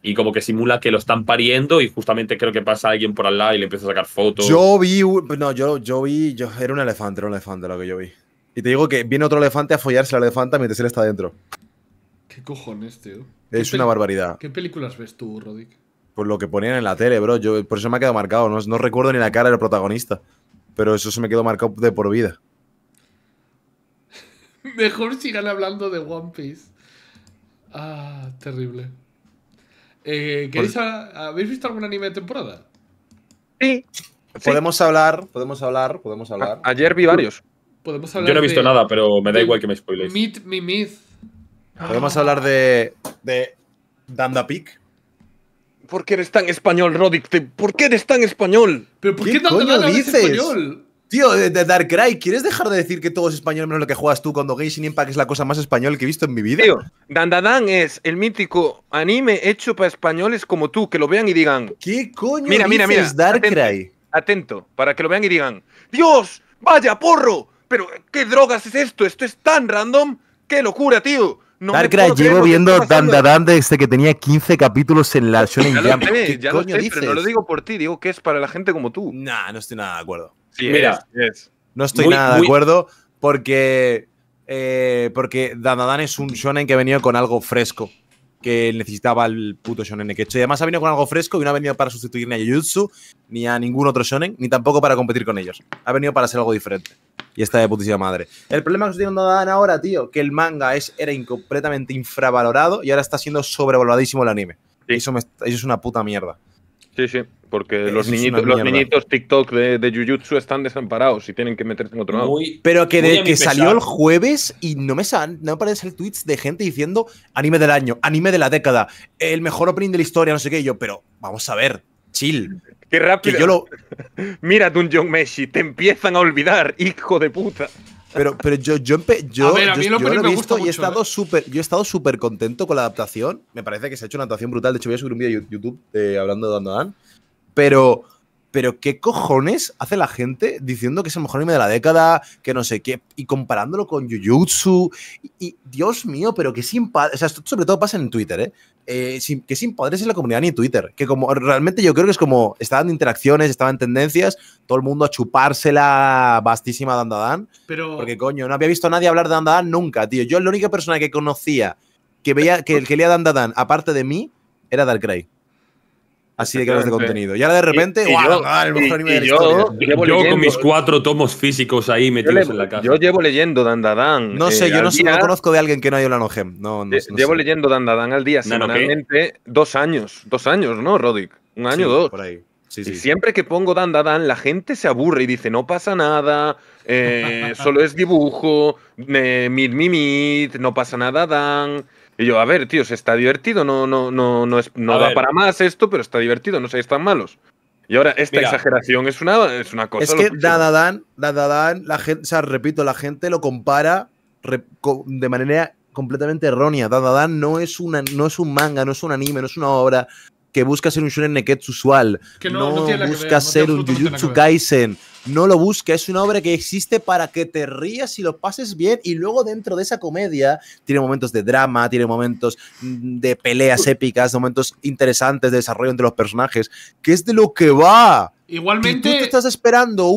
Y como que simula que lo están pariendo y justamente creo que pasa alguien por al lado y le empieza a sacar fotos. Yo vi, no, yo, yo vi, yo, era un elefante, era un elefante lo que yo vi. Y te digo que viene otro elefante a follarse al elefante mientras él está dentro. ¿Qué cojones, tío? Es una barbaridad. ¿Qué películas ves tú, Rodik Pues lo que ponían en la tele, bro. Yo, por eso me ha quedado marcado. No, no recuerdo ni la cara del protagonista pero eso se me quedó marcado de por vida. Mejor sigan hablando de One Piece. Ah, terrible. Eh, ¿Habéis visto algún anime de temporada? Sí. Podemos hablar, podemos hablar, podemos hablar. ayer vi varios. ¿Podemos Yo no he visto nada, pero me da igual que me spoiléis. Meet me myth. Podemos hablar de. de Danda Peak. ¿Por qué eres tan español, Roddick? ¿Por qué eres tan español? ¿Pero por qué, ¿Qué coño dices? español? Tío, de, Darkrai, ¿quieres dejar de decir que todo es español menos lo que juegas tú cuando y Impact es la cosa más español que he visto en mi vida? Dandadan es el mítico anime hecho para españoles como tú, que lo vean y digan. ¿Qué coño mira, dices, mira, Atento, para que lo vean y digan. ¡Dios! ¡Vaya porro! ¿Pero qué drogas es esto? Esto es tan random. ¡Qué locura, tío! No llevo viendo Dandadan desde que tenía 15 capítulos en la Shonen ya Lo no lo digo por ti, digo que es para la gente como tú. Nah, no estoy nada de acuerdo. Mira, no estoy nada de acuerdo porque eh, porque Dandadan es un shonen que ha venido con algo fresco que necesitaba el puto shonen que he hecho. Y además ha venido con algo fresco y no ha venido para sustituir ni a Jujutsu, ni a ningún otro shonen, ni tampoco para competir con ellos. Ha venido para hacer algo diferente. Y está de putísima madre. El problema que estoy tienen Dan ahora, tío, que el manga es, era completamente infravalorado y ahora está siendo sobrevaloradísimo el anime. eso es una puta mierda. Sí, sí, porque eh, los niñitos, los niñitos TikTok de, Jujutsu están desamparados y tienen que meterse en otro lado. Pero que, que salió el jueves y no me, sal, no me el tweets de gente diciendo anime del año, anime de la década, el mejor opening de la historia, no sé qué. Y yo, pero vamos a ver, chill. Qué rápido. Que yo lo... Mira, Meshi, te empiezan a olvidar, hijo de puta. Pero, yo, yo, he visto y he estado ¿eh? súper, súper contento con la adaptación. Me parece que se ha hecho una adaptación brutal. De hecho, voy a subir un vídeo de YouTube eh, hablando de Dan Dan. Pero pero ¿qué cojones hace la gente diciendo que es el mejor anime de la década, que no sé qué, y comparándolo con Jujutsu? Y, y Dios mío, pero qué sin padres, o sea, esto sobre todo pasa en Twitter, ¿eh? eh sin, que sin padres en la comunidad ni Twitter, que como realmente yo creo que es como, estaban interacciones, estaban tendencias, todo el mundo a chupársela vastísima de Dandadan, pero... porque coño, no había visto a nadie hablar de Dandadan nunca, tío. Yo la única persona que conocía que veía que el que leía Dandadan, aparte de mí, era Darkrai así de creadores de contenido. Y ahora de repente, yo, yo, con mis cuatro tomos físicos ahí metidos en la casa. Yo llevo leyendo Dandadan… Eh, no sé, yo no, conozco de alguien que no haya un Nogem. No, llevo leyendo Dandadan al día semanalmente dos años. Dos años, ¿no, Rodic? Un año o dos. Por ahí. Sí, sí. Y siempre que pongo Dan, Dan, la gente se aburre y dice, no pasa nada, eh, solo es dibujo, eh, mid no pasa nada, Dan. Y yo, a ver, tío, se está divertido, no, no, no, no, no da para más esto, pero está divertido, no seáis tan malos. Y ahora, esta exageración es una, es una cosa. Es que Dadadan, Dadadan, la gente, o sea, repito, la gente lo compara de manera completamente errónea. Dadadan no es, una, no es un manga, no es un anime, no es una obra que busca ser un shonen neketsu usual. Que no, busca ser un Jujutsu Kaisen no lo busques, es una obra que existe para que te rías y lo pases bien y luego dentro de esa comedia tiene momentos de drama, tiene momentos mm, de peleas épicas, momentos interesantes de desarrollo entre los personajes, que es de lo que va. Igualmente. Si tú te estás esperando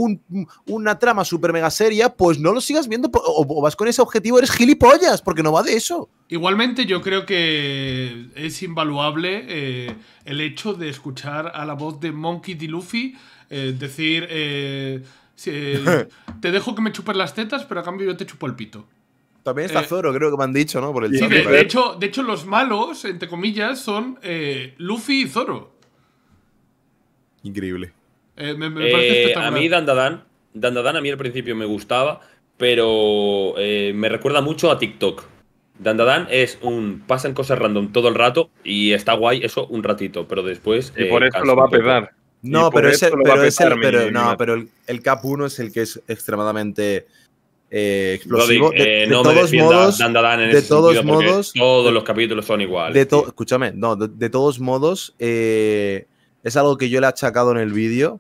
una trama super mega seria, pues no lo sigas viendo o, vas con ese objetivo, eres gilipollas, porque no va de eso. Igualmente, yo creo que es invaluable eh, el hecho de escuchar a la voz de Monkey D. Luffy eh, decir, eh, eh, te dejo que me chupes las tetas, pero a cambio yo te chupo el pito. También está Zoro, creo que me han dicho, ¿no? Por el de, hecho, de hecho, los malos, entre comillas, son Luffy y Zoro. Increíble. a mí Dandadan, Dandadan a mí al principio me gustaba, pero me recuerda mucho a TikTok. Dandadan es un pasan cosas random todo el rato y está guay eso un ratito, pero después. Y por eso lo va a pesar. No, pero, ese, pero, es el, pero, no, pero el, el, Cap 1 es el que es extremadamente eh, explosivo. de, eh, todos modos, de todos modos, todos los capítulos son iguales. De escúchame, no, de, todos modos, eh, es algo que yo le he achacado en el vídeo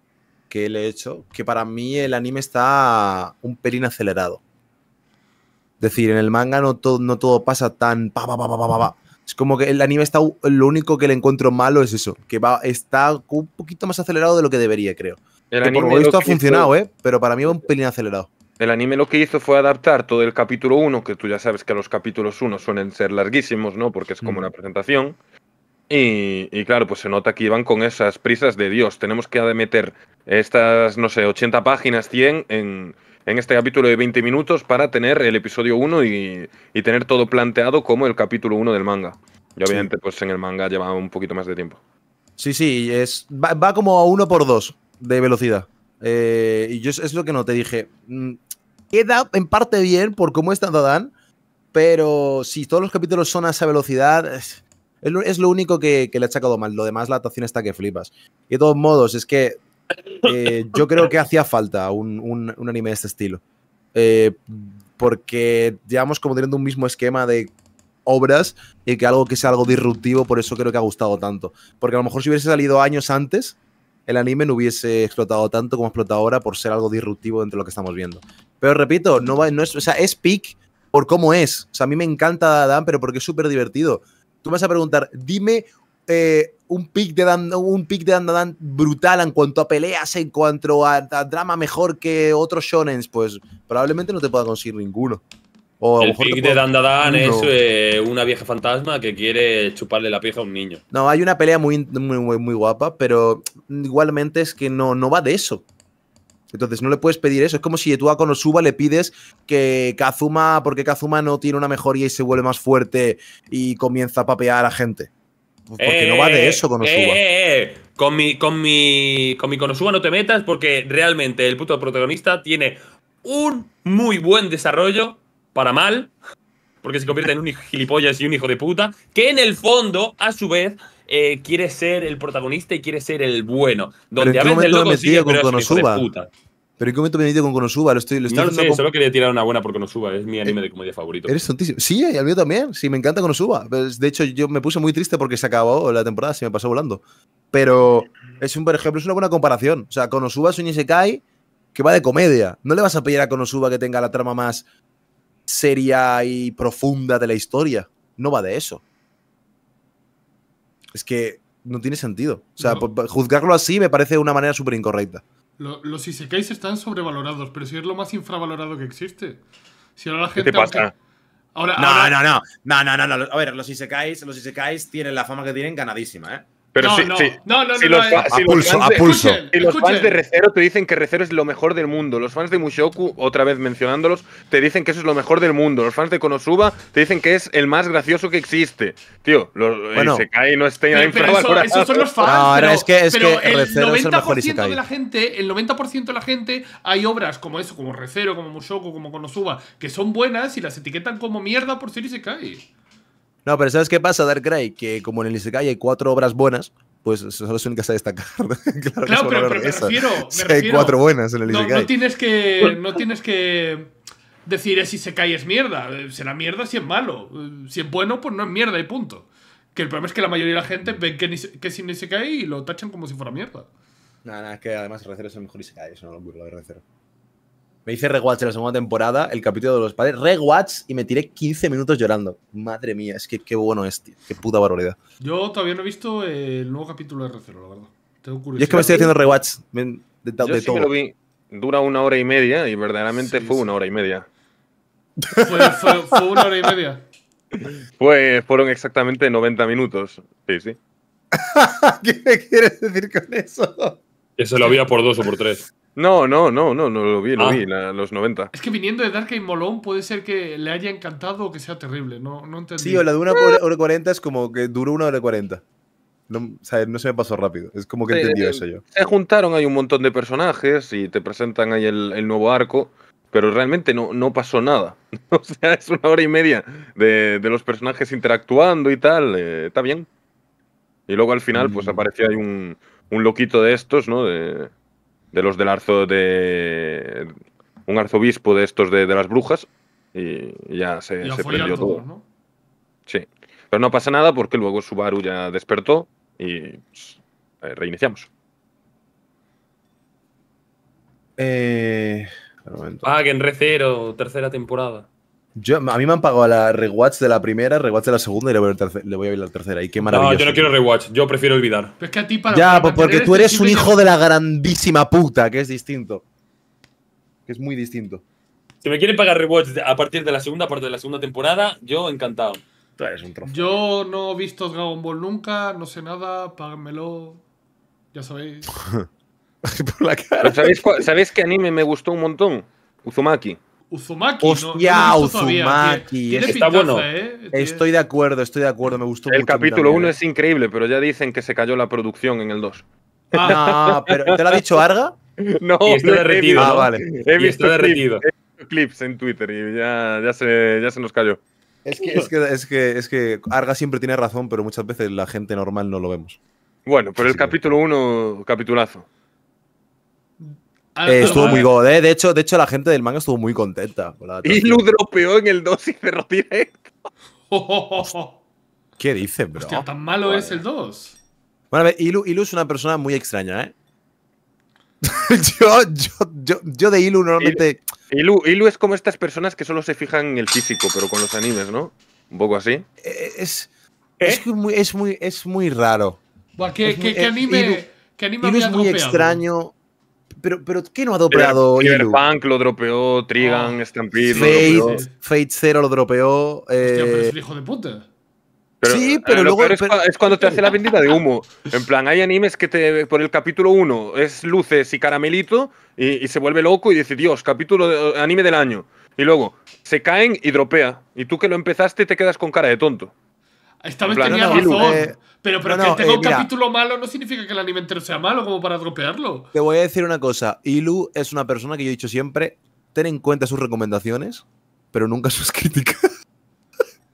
que le he hecho, que para mí el anime está un pelín acelerado. Es decir, en el manga no todo, no todo pasa tan pa, pa, pa, pa, pa, pa. Es como que el anime está, lo único que le encuentro malo es eso, que va, está un poquito más acelerado de lo que debería, creo. que por lo visto ha funcionado, ¿eh? Pero para mí va un pelín acelerado. El anime lo que hizo fue adaptar todo el capítulo 1, que tú ya sabes que los capítulos 1 suelen ser larguísimos, ¿no? Porque es como una presentación. Y, y, claro, pues se nota que iban con esas prisas de Dios, tenemos que meter estas, no sé, 80 páginas, 100 en en este capítulo de 20 minutos para tener el episodio 1 y, tener todo planteado como el capítulo 1 del manga. Y obviamente, pues en el manga lleva un poquito más de tiempo. Sí, sí, es, va, como a 1 por 2 de velocidad. Eh, y yo es lo que no te dije. Mm, queda en parte bien por cómo está Dadán, pero si todos los capítulos son a esa velocidad, es, lo, único que, le ha sacado mal. Lo demás, la actuación está que flipas. Y de todos modos, es que eh, yo creo que hacía falta un, anime de este estilo. Eh, porque llevamos como teniendo un mismo esquema de obras y que algo que sea algo disruptivo, por eso creo que ha gustado tanto. Porque a lo mejor si hubiese salido años antes, el anime no hubiese explotado tanto como explota ahora por ser algo disruptivo entre lo que estamos viendo. Pero repito, no, va, no es, o sea, es peak por cómo es. a mí me encanta Dan, pero porque es súper divertido. Tú me vas a preguntar, dime eh, un pick de Dan, un de brutal en cuanto a peleas, en cuanto a, drama mejor que otros shonens, pues probablemente no te pueda conseguir ninguno. el pick de Dandadan es eh, una vieja fantasma que quiere chuparle la pieza a un niño. No, hay una pelea muy, muy, guapa, pero igualmente es que no, no va de eso. Entonces no le puedes pedir eso. Es como si tú a Konosuba le pides que Kazuma, porque Kazuma no tiene una mejoría y se vuelve más fuerte y comienza a papear a la gente. Pues porque no va de eh, eso Konosuba. Eh, eh, con mi, con mi, con Konosuba no te metas porque realmente el puto protagonista tiene un muy buen desarrollo para mal, porque se convierte en un gilipollas y un hijo de puta, que en el fondo, a su vez, quiere ser el protagonista y quiere ser el bueno. Donde pero a veces con pero pero ¿en qué momento me he con Konosuba? Lo estoy, lo no solo quería tirar una buena por Konosuba. Es mi anime eh, de comedia favorito. Eres Sí, y eh, al también. Sí, me encanta Konosuba. Pues, de hecho, yo me puse muy triste porque se acabó la temporada, se me pasó volando. Pero es un, por ejemplo, es una buena comparación. O sea, Konosuba es un Isekai que va de comedia. No le vas a pedir a Konosuba que tenga la trama más seria y profunda de la historia. No va de eso. Es que no tiene sentido. O sea, pues, juzgarlo así me parece una manera súper incorrecta. Lo, los isekais están sobrevalorados, pero si es lo más infravalorado que existe. Si ahora la gente. no, no, no, A ver, los los isekais tienen la fama que tienen ganadísima, ¿eh? Pero no, no. no, no, los, eh. a pulso, a pulso. De, los fans de Recero te dicen que Recero es lo mejor del mundo. Los fans de Mushoku, otra vez mencionándolos, te dicen que eso es lo mejor del mundo. Los fans de Konosuba te dicen que es el más gracioso que existe. Tío, se cae y no está pero, eso, Esos son los fans. pero, el 90% de la gente, el 90% de la gente hay obras como eso, como Recero, como Mushoku, como Konosuba, que son buenas y las etiquetan como mierda por ser y se cae. No, pero ¿sabes qué pasa, Darkrai? Que como en el Isekai hay cuatro obras buenas, pues son las únicas a destacar. claro, pero, hay cuatro buenas en el Isekai. No, tienes que. No tienes que decir eh, si Isekai es mierda. Eh, Será mierda si es malo. Eh, si es bueno, pues no es mierda y punto. Que el problema es que la mayoría de la gente ve que, que es Isekai y lo tachan como si fuera mierda. Nada, nada, es que además Recero es el mejor Isekai, eso no lo burlo de Recero. Me hice rewatch en la segunda temporada, el capítulo de los padres, rewatch y me tiré 15 minutos llorando. Madre mía, es que qué bueno es, tío. Qué puta barbaridad. Yo todavía no he visto el nuevo capítulo de R0, la verdad. Tengo curiosidad. Yo es que me estoy haciendo rewatch de, Yo sí lo vi. Dura una hora y media y verdaderamente fue una hora y media. Fue, fue, una hora y media. Pues fueron exactamente 90 minutos. Sí, sí. ¿Qué me quieres decir con eso? se lo había por dos o por tres. No, no, no, no, no lo vi, lo ah. vi, los 90. Es que viniendo de Dark Knight Molón puede ser que le haya encantado o que sea terrible, no, no entendí. Sí, la de una hora 40 es como que duró una hora 40. No, o sea, no se me pasó rápido, es como que entendí eh, eso yo. Se juntaron, hay un montón de personajes y te presentan ahí el, nuevo arco, pero realmente no, no pasó nada. o sea, es una hora y media de, los personajes interactuando y tal, eh, está bien. Y luego al final, pues mm. apareció ahí un, un loquito de estos, ¿no? De, los del arzo de. Un arzobispo de estos de, las brujas. Y ya se, prendió todo. ¿no? Sí. Pero no pasa nada porque luego Subaru ya despertó y pues, eh, reiniciamos. Eh, ah, que en Recero, tercera temporada a mí me han pagado la rewatch de la primera, rewatch de la segunda y le voy a ver, la tercera. Y qué maravilloso. No, yo no quiero rewatch, yo prefiero olvidar. ya, pues, porque tú este eres un hijo de la grandísima puta, que es distinto. Que es muy distinto. Si me quieren pagar rewatch a partir de la segunda parte de la segunda temporada, yo encantado. un Yo no he visto Dragon Ball nunca, no sé nada, págamelo. Ya sabéis. ¿Sabéis, ¿Sabéis qué anime me gustó un montón? Uzumaki. Uzumaki. Hostia, Uzumaki. está bueno. ¿eh? estoy de acuerdo, estoy de acuerdo. Me gustó el mucho. El capítulo 1 eh. es increíble, pero ya dicen que se cayó la producción en el 2. Ah, pero ¿te lo ha dicho Arga? No, derretido. Ah, vale. He visto clips en Twitter y ya, se, nos cayó. Es que, es, que, es, Arga siempre tiene razón, pero muchas veces la gente normal no lo vemos. Bueno, pero el capítulo 1, capitulazo. Ah. Eh, estuvo muy god, eh. de, hecho, de hecho, la gente del manga estuvo muy contenta. y dropeó en el 2 y cerró directo. ¿Qué dices, bro? Hostia, tan malo es el 2. Bueno, a ver, Ilu, es una persona muy extraña, ¿eh? yo, yo, de Ilu normalmente. Ilu, es como estas personas que solo se fijan en el físico, pero con los animes, ¿no? Un poco así. Eh, es, ¿Eh? es, muy, es, muy, es muy raro. ¿Qué, anime, qué anime Ilu es muy extraño pero, pero ¿qué no ha dropeado Cyberpunk lo dropeó, Trigan, ah. Stampede Fate, lo Fate Zero lo dropeó. pero es eh, el hijo de puta. sí, eh, pero luego. es, cuando te hace la vendida de humo. En plan, hay animes que te, por el capítulo 1 es luces y caramelito y, se vuelve loco y dice, Dios, capítulo eh, anime del año. Y luego se caen y dropea. Y tú que lo empezaste te quedas con cara de tonto. Esta vez tenía razón. Eh, pero, pero que tenga eh, un capítulo malo no significa que el anime entero sea malo como para dropearlo. Te voy a decir una cosa. Ilu es una persona que yo he dicho siempre, ten en cuenta sus recomendaciones, pero nunca sus críticas.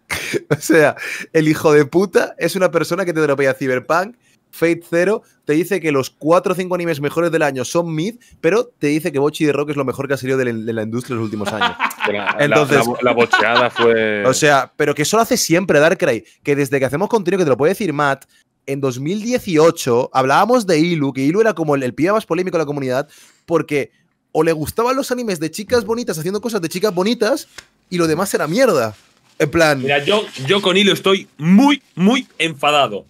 o sea, el hijo de puta es una persona que te dropea Cyberpunk Fate Zero, te dice que los 4 o 5 animes mejores del año son myth, pero te dice que Bochi de Rock es lo mejor que ha salido de la, industria en los últimos años. La, Entonces, la, bocheada fue. O sea, pero que eso lo hace siempre Darkrai, que desde que hacemos contenido, que te lo puede decir Matt, en 2018 hablábamos de Ilu, que Ilu era como el, más polémico de la comunidad, porque o le gustaban los animes de chicas bonitas haciendo cosas de chicas bonitas y lo demás era mierda. En plan. Mira, yo, yo con Ilu estoy muy, muy enfadado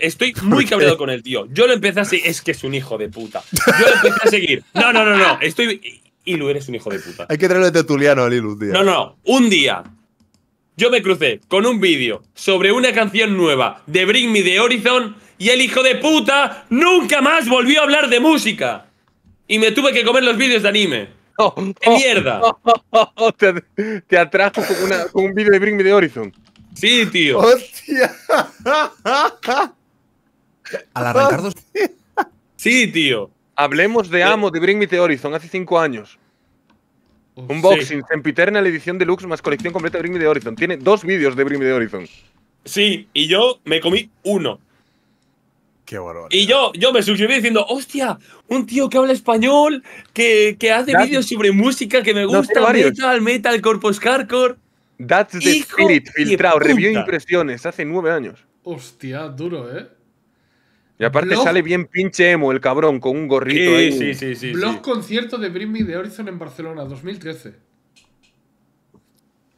estoy muy cabreado con el tío. Yo lo empecé a seguir. Es que es un hijo de puta. Yo lo empecé a seguir. No, no, no, no. Estoy. Ilu, eres un hijo de puta. Hay que traerle Tetuliano al Ilu, tío. No, no. Un día yo me crucé con un vídeo sobre una canción nueva de Bring Me The Horizon y el hijo de puta nunca más volvió a hablar de música. Y me tuve que comer los vídeos de anime. ¡Qué mierda! te, atrajo con, un vídeo de Bring Me The Horizon. Sí, tío. ¡Hostia! A la dos. Sí, tío. Hablemos de eh. Amo de Bring Me the Horizon hace cinco años. Un boxing, la edición deluxe más colección completa de Bring Me the Horizon. Tiene dos vídeos de Bring Me the Horizon. Sí, y yo me comí uno. Qué horror. Y yo, yo me suscribí diciendo, hostia, un tío que habla español, que, hace vídeos sobre música que me gusta, metal, metal, corpus hardcore. That's the spirit, filtrado, review impresiones, hace nueve años. Hostia, duro, ¿eh? Y aparte sale bien pinche emo el cabrón con un gorrito. Sí, ahí. sí, sí. Blog concierto de Bring de the Horizon en Barcelona, 2013.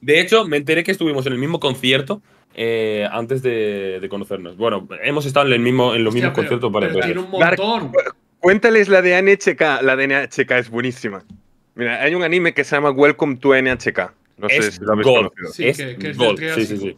De hecho, me enteré que estuvimos en el mismo concierto eh, antes de, conocernos. Bueno, hemos estado en, el mismo, en los mismos conciertos para Tiene un cuéntales la de NHK. La de NHK es buenísima. Mira, hay un anime que se llama Welcome to NHK. No sé si lo habéis conocido. Sí, sí, sí.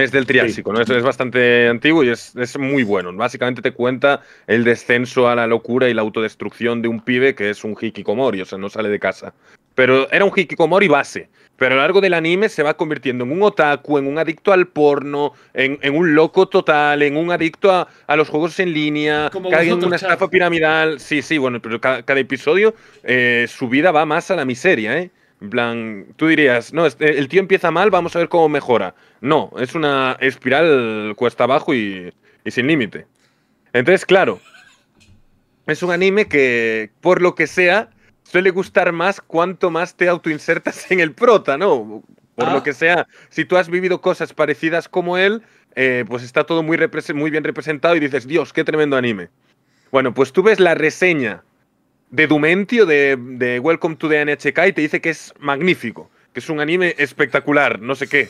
Es del Triásico, ¿no? Es, es bastante antiguo y es, muy bueno. Básicamente te cuenta el descenso a la locura y la autodestrucción de un pibe que es un hikikomori, o sea, no sale de casa. Pero era un hikikomori base. Pero a lo largo del anime se va convirtiendo en un otaku, en un adicto al porno, en, un loco total, en un adicto a, los juegos en línea, cayendo en una estafa piramidal. Sí, sí, bueno, pero cada, episodio eh, su vida va más a la miseria, ¿eh? En plan, tú dirías, no, este, el tío empieza mal, vamos a ver cómo mejora. No, es una espiral cuesta abajo y, sin límite. Entonces, claro, es un anime que, por lo que sea, suele gustar más cuanto más te autoinsertas en el prota, ¿no? Por lo ah. que sea, si tú has vivido cosas parecidas como él, eh, pues está todo muy, muy bien representado y dices, Dios, qué tremendo anime. Bueno, pues tú ves la reseña de Dumentio de, Welcome to the NHK y te dice que es magnífico, que es un anime espectacular, no sé qué.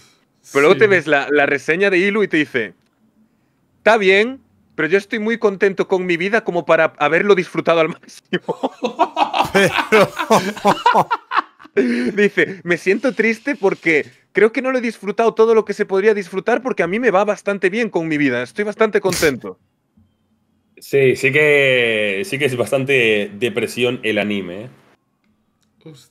Pero luego te ves la, reseña de Ilu y te dice, está bien, pero yo estoy muy contento con mi vida como para haberlo disfrutado al máximo. dice, me siento triste porque creo que no lo he disfrutado todo lo que se podría disfrutar porque a mí me va bastante bien con mi vida, estoy bastante contento. Sí, sí que, sí que es bastante depresión el anime. ¿eh?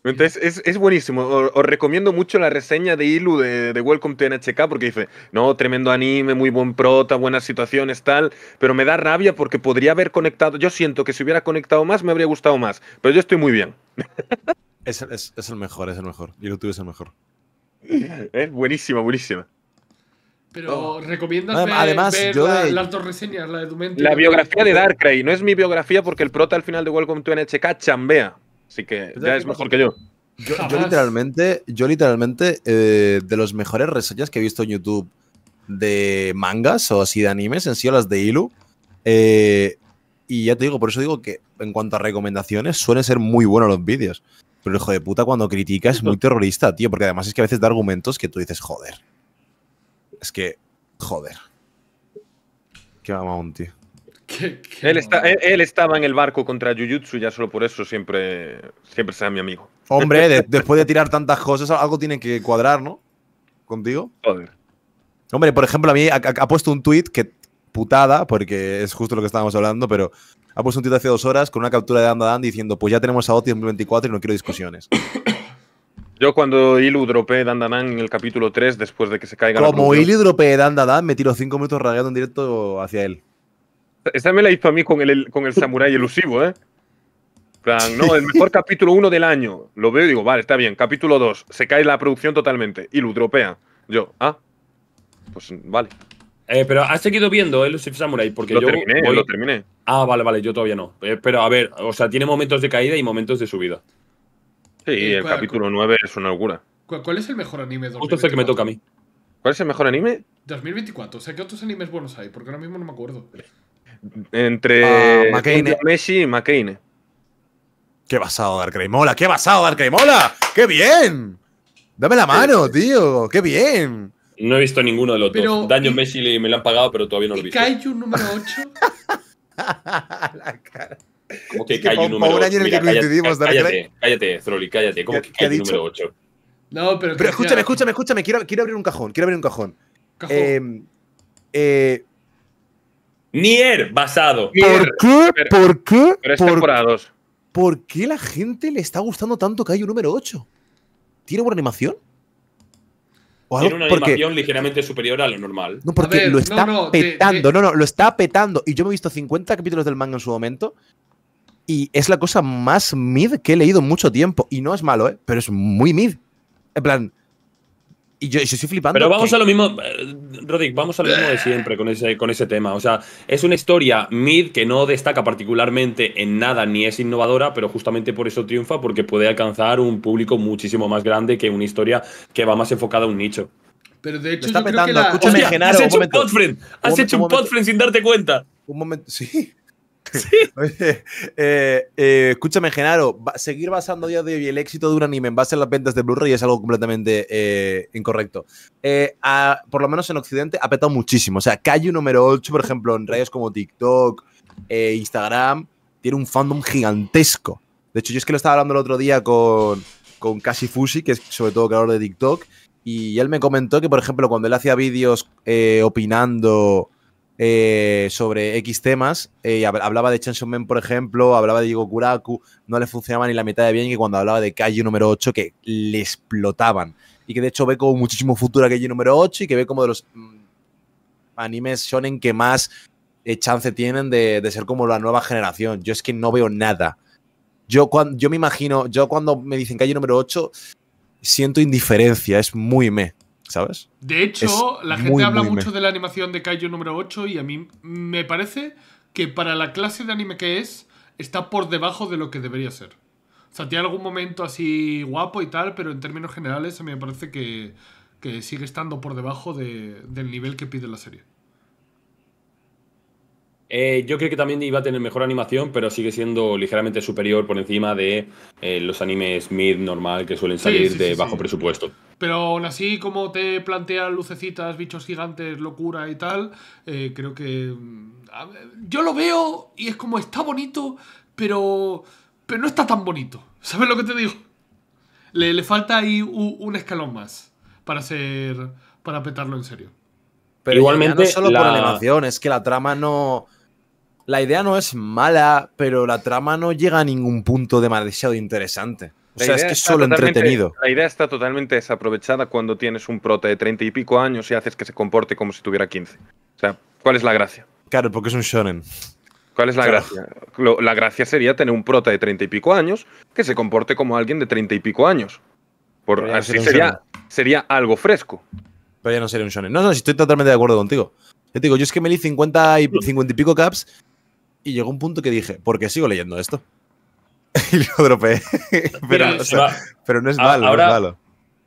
Entonces, es, buenísimo. Os, recomiendo mucho la reseña de Ilu de, Welcome to NHK porque dice, no, tremendo anime, muy buen prota, buenas situaciones, tal. Pero me da rabia porque podría haber conectado. Yo siento que si hubiera conectado más me habría gustado más. Pero yo estoy muy bien. Es, es, es el mejor, es el mejor. YouTube es el mejor. Es ¿Eh? buenísima, buenísima. Pero oh. recomiendas Además, la, las la de tu La biografía de Darkrai, no es mi biografía porque el prota al final de Welcome to NHK chambea. Así que ya es mejor que yo. Yo, literalmente, yo literalmente eh, de los mejores reseñas que he visto en YouTube de mangas o así de animes, en sí las de Ilu. Eh, y ya te digo, por eso digo que en cuanto a recomendaciones, suelen ser muy buenos los vídeos. Pero el hijo de puta, cuando critica es muy terrorista, tío, porque además es que a veces da argumentos que tú dices, joder. Es que, joder. Qué mamón, tío. él, él, estaba en el barco contra Jujutsu, ya solo por eso siempre, siempre será mi amigo. Hombre, después de tirar tantas cosas, algo tiene que cuadrar, ¿no? Contigo. Joder. Hombre, por ejemplo, a mí ha, puesto un tweet que putada, porque es justo lo que estábamos hablando, pero ha puesto un tweet hace dos horas con una captura de Andadan diciendo, pues ya tenemos a Otis 2024 y no quiero discusiones. Yo cuando Ilu dropeé Dandanan en el capítulo 3, después de que se caiga Como la Ilu Dandanan, me tiro 5 minutos radiado en directo hacia él. Esta me la hizo a mí con el, Samurai con el samurái elusivo, ¿eh? no, el mejor capítulo 1 del año. Lo veo y digo, vale, está bien. Capítulo 2, se cae la producción totalmente. Iludropea. dropea. Yo, ah, pues vale. Eh, pero has seguido viendo el Samurai porque lo terminé, lo terminé. Ah, vale, vale, yo todavía no. Eh, pero a ver, o sea, tiene momentos de caída y momentos de subida. Sí, eh, el capítulo 9 es una locura. ¿Cuál, es el mejor anime? de 2024? que me toca a mí. ¿Cuál es el mejor anime? 2024. O sea, ¿qué otros animes buenos hay? Porque ahora mismo no me acuerdo. Entre uh, Messi y McCain. Qué basado, Darkrai Mola. Qué basado, Darkrai Mola. Qué bien. Dame la mano, tío. Qué bien. No he visto ninguno de los dos. Daño Messi me lo han pagado, pero todavía no lo he visto. Kaiju número 8. la cara. ¿Cómo que, un número 8? cállate, cállate, cállate, cállate. ¿Cómo que dicho? número 8? No, pero. Pero escúchame, escúchame, escúchame. Quiero, quiero abrir un cajón. Quiero abrir un cajón. Eh, eh, Nier basado. ¿Por qué? ¿Por qué? por, qué la gente le está gustando tanto Kaiju número 8? ¿Tiene buena animación? Tiene una animación ligeramente superior a lo normal. No, porque lo está petando. no, no, lo está petando. Y yo me he visto 50 capítulos del manga en su momento y es la cosa más mid que he leído en mucho tiempo. Y no es malo, ¿eh? pero es muy mid. En plan. Y yo, yo estoy flipando. Pero vamos a lo mismo, eh, Rodrik, vamos a lo mismo de siempre con ese, con ese tema. O sea, es una historia mid que no destaca particularmente en nada ni es innovadora, pero justamente por eso triunfa, porque puede alcanzar un público muchísimo más grande que una historia que va más enfocada a un nicho. Pero de hecho, está yo Creo que has hecho un podfriend. Has hecho un podfriend sin darte cuenta. Un momento, sí. Eh, eh, escúchame, Genaro, seguir basando día de hoy el éxito de un anime en base a las ventas de Blu-ray es algo completamente eh, incorrecto. por lo menos en Occidente ha petado muchísimo. O sea, Calle número 8, por ejemplo, en redes como TikTok, Instagram, tiene un fandom gigantesco. De hecho, yo es que lo estaba hablando el otro día con, con Fushi, que es sobre todo creador de TikTok, y él me comentó que, por ejemplo, cuando él hacía vídeos opinando eh, sobre X temas. Eh, hablaba de Chanson Man, por ejemplo, hablaba de Diego Kuraku, no le funcionaba ni la mitad de bien y cuando hablaba de calle número 8, que le explotaban. Y que de hecho ve como muchísimo futuro a calle número 8 y que ve como de los mm, animes shonen que más eh, chance tienen de, ser como la nueva generación. Yo es que no veo nada. Yo, cuando, yo me imagino, yo cuando me dicen calle número 8, siento indiferencia, es muy me. De hecho, la gente habla mucho de la animación de Kaiju número 8 y a mí me parece que para la clase de anime que es, está por debajo de lo que debería ser. O sea, tiene algún momento así guapo y tal, pero en términos generales a mí me parece que, sigue estando por debajo del nivel que pide la serie. Eh, yo creo que también iba a tener mejor animación, pero sigue siendo ligeramente superior por encima de eh, los animes mid normal que suelen salir de bajo presupuesto. Pero aún así, como te plantean lucecitas, bichos gigantes, locura y tal, eh, creo que. Mm, yo lo veo y es como está bonito, pero. Pero no está tan bonito. ¿Sabes lo que te digo? Le, falta ahí un, escalón más para ser. para petarlo en serio. Pero igualmente. No solo la... por animación, es que la trama no la idea no es mala, pero la trama no llega a ningún punto demasiado interesante. O sea, es que es solo entretenido. La idea está totalmente desaprovechada cuando tienes un prota de treinta y pico años y haces que se comporte como si tuviera 15. O sea, ¿cuál es la gracia? Claro, porque es un shonen. ¿Cuál es la gracia? la gracia sería tener un prota de treinta y pico años que se comporte como alguien de treinta y pico años. Por, así sería, algo fresco. Pero ya no sería un shonen. No, no, estoy totalmente de acuerdo contigo. Yo te digo, yo es que me li 50 y, 50 y pico caps llegó un punto que dije, ¿por qué sigo leyendo esto? y lo dropeé. pero, pero no es malo, no es malo.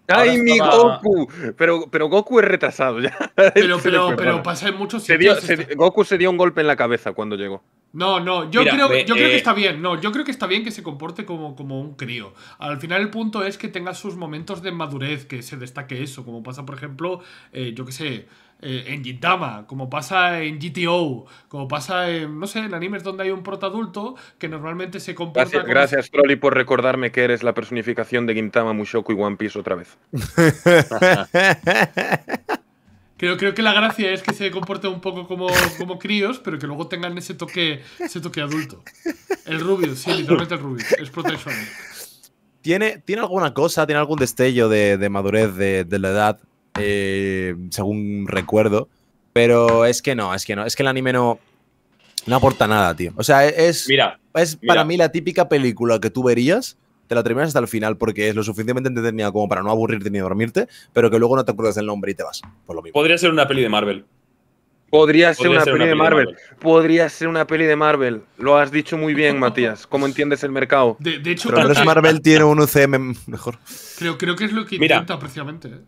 ¡Ay, mi Goku! Pero, Goku es retrasado ya. Pero, pero, pero pasa en muchos sitios. Goku se dio un golpe en la cabeza cuando llegó. No, no, yo, creo, que eh, está bien. No, yo creo que está bien que se comporte como, como un crío. Al final, el punto es que tenga sus momentos de madurez, que se destaque eso, como pasa, por ejemplo, eh, yo qué sé. Eh, en Gintama, como pasa en GTO, como pasa en, no sé, en animes donde hay un adulto que normalmente se comporta... Gracias, como... gracias Trolli, por recordarme que eres la personificación de Gintama, Mushoku y One Piece otra vez. Creo, creo, que la gracia es que se comporte un poco como, como críos, pero que luego tengan ese toque, ese toque adulto. El rubio, sí, literalmente el rubio. Es protagónico. ¿Tiene, ¿Tiene alguna cosa, tiene algún destello de, madurez de, la edad eh, según recuerdo. Pero es que no, es que no, es que el anime no, no aporta nada, tío. O sea, es, mira, es para mí la típica película que tú verías, te la terminas hasta el final porque es lo suficientemente entretenida como para no aburrirte ni dormirte, pero que luego no te acuerdas del nombre y te vas. Por lo Podría ser una peli de Marvel. Podría, ser, una, peli de, Marvel. Podría ser una peli de Marvel. Lo has dicho muy bien, Matías. ¿Cómo entiendes el mercado? De, hecho, Marvel tiene un UCM mejor. Creo, creo que es lo que intenta precisamente. ¿eh?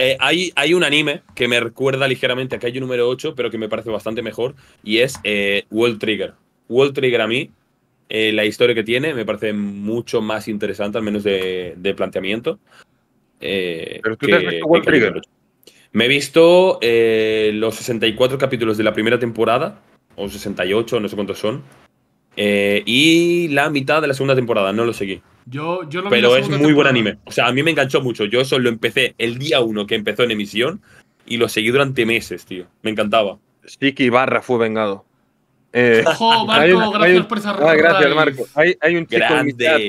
Eh, hay, un anime que me recuerda ligeramente a un número 8, pero que me parece bastante mejor, y es eh, World Trigger. World Trigger a mí, eh, la historia que tiene me parece mucho más interesante, al menos de, planteamiento. pero tú te has visto World Trigger. Me he visto los 64 capítulos de la primera temporada, o 68, no sé cuántos son. Eh, y la mitad de la segunda temporada, no lo seguí. Yo, yo Pero es muy buen anime. O sea, a mí me enganchó mucho. Yo eso lo empecé el día uno que empezó en emisión y lo seguí durante meses, tío. Me encantaba. Sticky Barra fue vengado. Eh, Ojo, Marco, gracias por esa ah, Gracias, Marco. Hay, hay un chico en mi chat.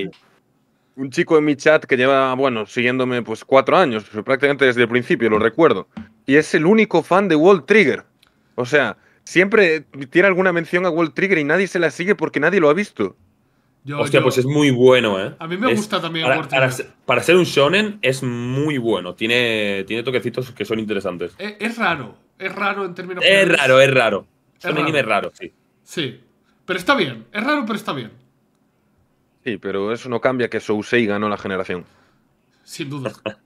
Un chico en mi chat que lleva, bueno, siguiéndome pues cuatro años, prácticamente desde el principio, lo recuerdo. Y es el único fan de World Trigger. O sea, siempre tiene alguna mención a World Trigger y nadie se la sigue porque nadie lo ha visto. Hostia, pues es muy bueno, ¿eh? A mí me gusta también para, World Trigger. Para, ser un shonen es muy bueno. Tiene, tiene toquecitos que son interesantes. Eh, es, raro. Es raro en términos. Es raro, es raro. Es anime raro, sí. Sí. Pero está bien. Es raro, pero está bien. Sí, pero eso no cambia que Sousei ganó la generación. Sin duda.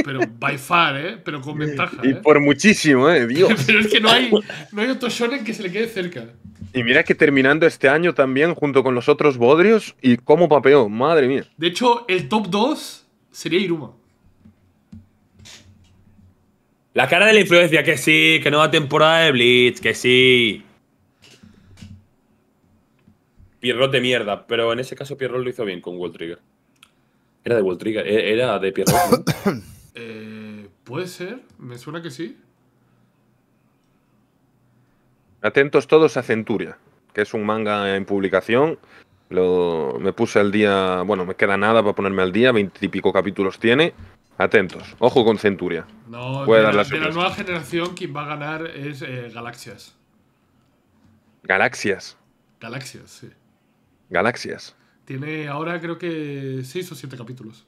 Pero, by far, ¿eh? Pero con ventaja. Y ¿eh? por muchísimo, ¿eh? Dios. pero es que no hay, no hay otro shonen que se le quede cerca. Y mira que terminando este año también, junto con los otros Bodrios, y cómo papeó, madre mía. De hecho, el top 2 sería Iruma. La cara de la influencia, que sí, que nueva temporada de Blitz, que sí. Pierrot de mierda, pero en ese caso Pierrot lo hizo bien con World Trigger. Era de World e-, era de Pierre eh, Puede ser, me suena que sí. Atentos todos a Centuria, que es un manga en publicación. me puse al día, bueno, me queda nada para ponerme al día, veintipico capítulos tiene. Atentos, ojo con Centuria. No, de, la, nueva generación quien va a ganar es eh, Galaxias. Galaxias. Galaxias, sí. Galaxias. Tiene ahora creo que seis o siete capítulos.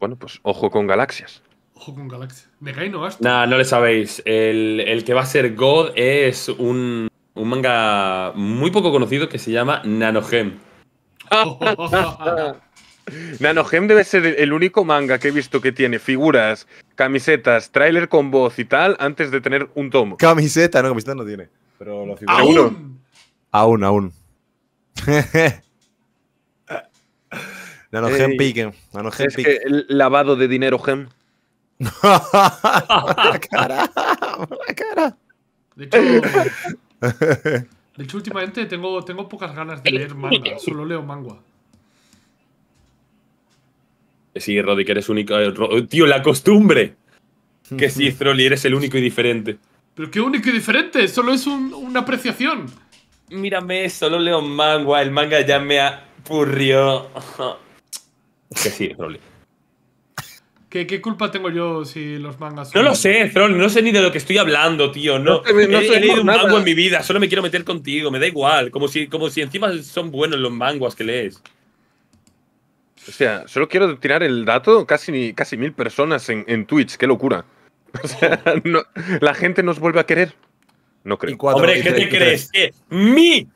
Bueno, pues ojo con Galaxias. Ojo con Galaxias. me caí no gasto. Este. Nah, no le sabéis. El, que va a ser God es un, un manga muy poco conocido que se llama Nanogem. Nanogem debe ser el único manga que he visto que tiene figuras, camisetas, tráiler con voz y tal antes de tener un tomo. Camiseta, no, camiseta no tiene. Pero ¿Aún? Aún, aún no, Gem No, es que el lavado de dinero, Gem. cara, cara. De hecho, últimamente tengo, tengo pocas ganas de leer manga, solo leo manga. Sí, Roddy, que eres único. Eh, tío, la costumbre. Que sí, Trolli, eres el único y diferente. Pero qué único y diferente, solo es una apreciación mírame, solo leo manga, el manga ya me apurrió. que sí, Trolli. ¿Qué, culpa tengo yo si los mangas son... No lo sé, Froli, no sé ni de lo que estoy hablando, tío. No, he, leído un mango en mi vida, solo me quiero meter contigo, me da igual. Como si, como si encima son buenos los manguas que lees. O sea, solo quiero tirar el dato, casi, casi mil personas en, en Twitch, qué locura. O sea, la gente nos vuelve a querer. No creo. Hombre, ¿qué te crees? ¿Que mi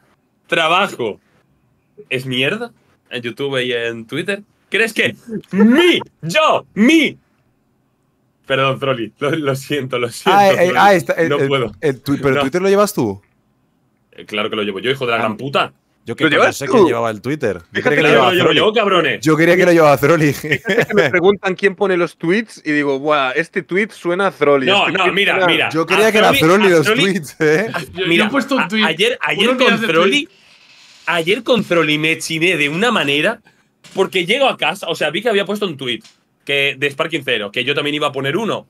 trabajo es mierda? En YouTube y en Twitter. ¿Crees que mi, yo, mi Perdón, Trolli, lo, siento, lo siento. no puedo. pero Twitter lo llevas tú. Eh, claro que lo llevo yo, hijo de la ah. gran puta. Yo que pensé que llevaba el Twitter. Yo que, lo, llevo yo, cabrones. Yo quería que lo llevaba Zroli. me preguntan quién pone los tweets y digo, guau, este tweet suena a Zroli. No, este no, mira, mira. Yo quería que era Zroli los tweets, ¿eh? mira, he puesto un tweet. Ayer, ayer con Zroli, ayer con Zroli me chiné de una manera porque llego a casa, o sea, vi que había puesto un tweet que, de Sparking Zero, que yo también iba a poner uno,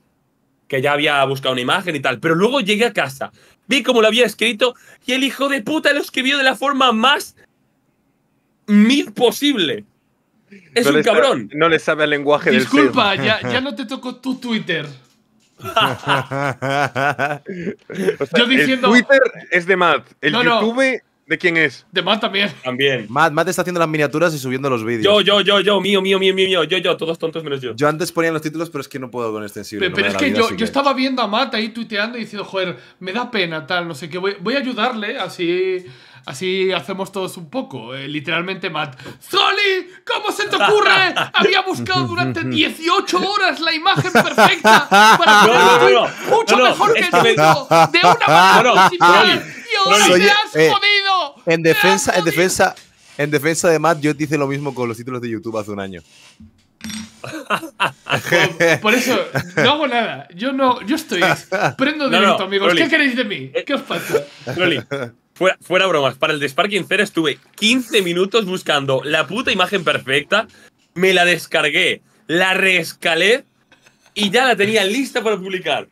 que ya había buscado una imagen y tal, pero luego llegué a casa vi cómo lo había escrito y el hijo de puta lo escribió de la forma más mil posible. Es un cabrón. no le sabe el lenguaje Disculpa, Disculpa, ya, no te tocó tu Twitter. Twitter es de Matt. El YouTube. ¿De quién es? De Matt también. También. Matt, Matt, está haciendo las miniaturas y subiendo los vídeos. Yo, yo, yo, yo, mío, mío, mío, mío, yo, yo, todos tontos menos yo. Yo antes ponía los títulos, pero es que no puedo con este extensivo. Pero, es que yo, estaba viendo a Matt ahí tuiteando y diciendo, joder, me da pena, tal, no sé qué, voy a ayudarle así Así hacemos todos un poco. Eh, literalmente, Matt. ¡Zoli! ¿Cómo se te ocurre? Había buscado durante 18 horas la imagen perfecta para no, no, no, mucho mejor que el De una manera similar. Y ahora me has eh, jodido. En defensa, en defensa, en defensa de Matt, yo te hice lo mismo con los títulos de YouTube hace un año. por, eso, no hago nada. Yo no, yo estoy. Prendo directo, amigos. ¿Qué queréis de mí? ¿Qué os pasa? Zoli… Fuera, bromas, para el de Sparking Zero estuve 15 minutos buscando la puta imagen perfecta, me la descargué, la reescalé y ya la tenía lista para publicar.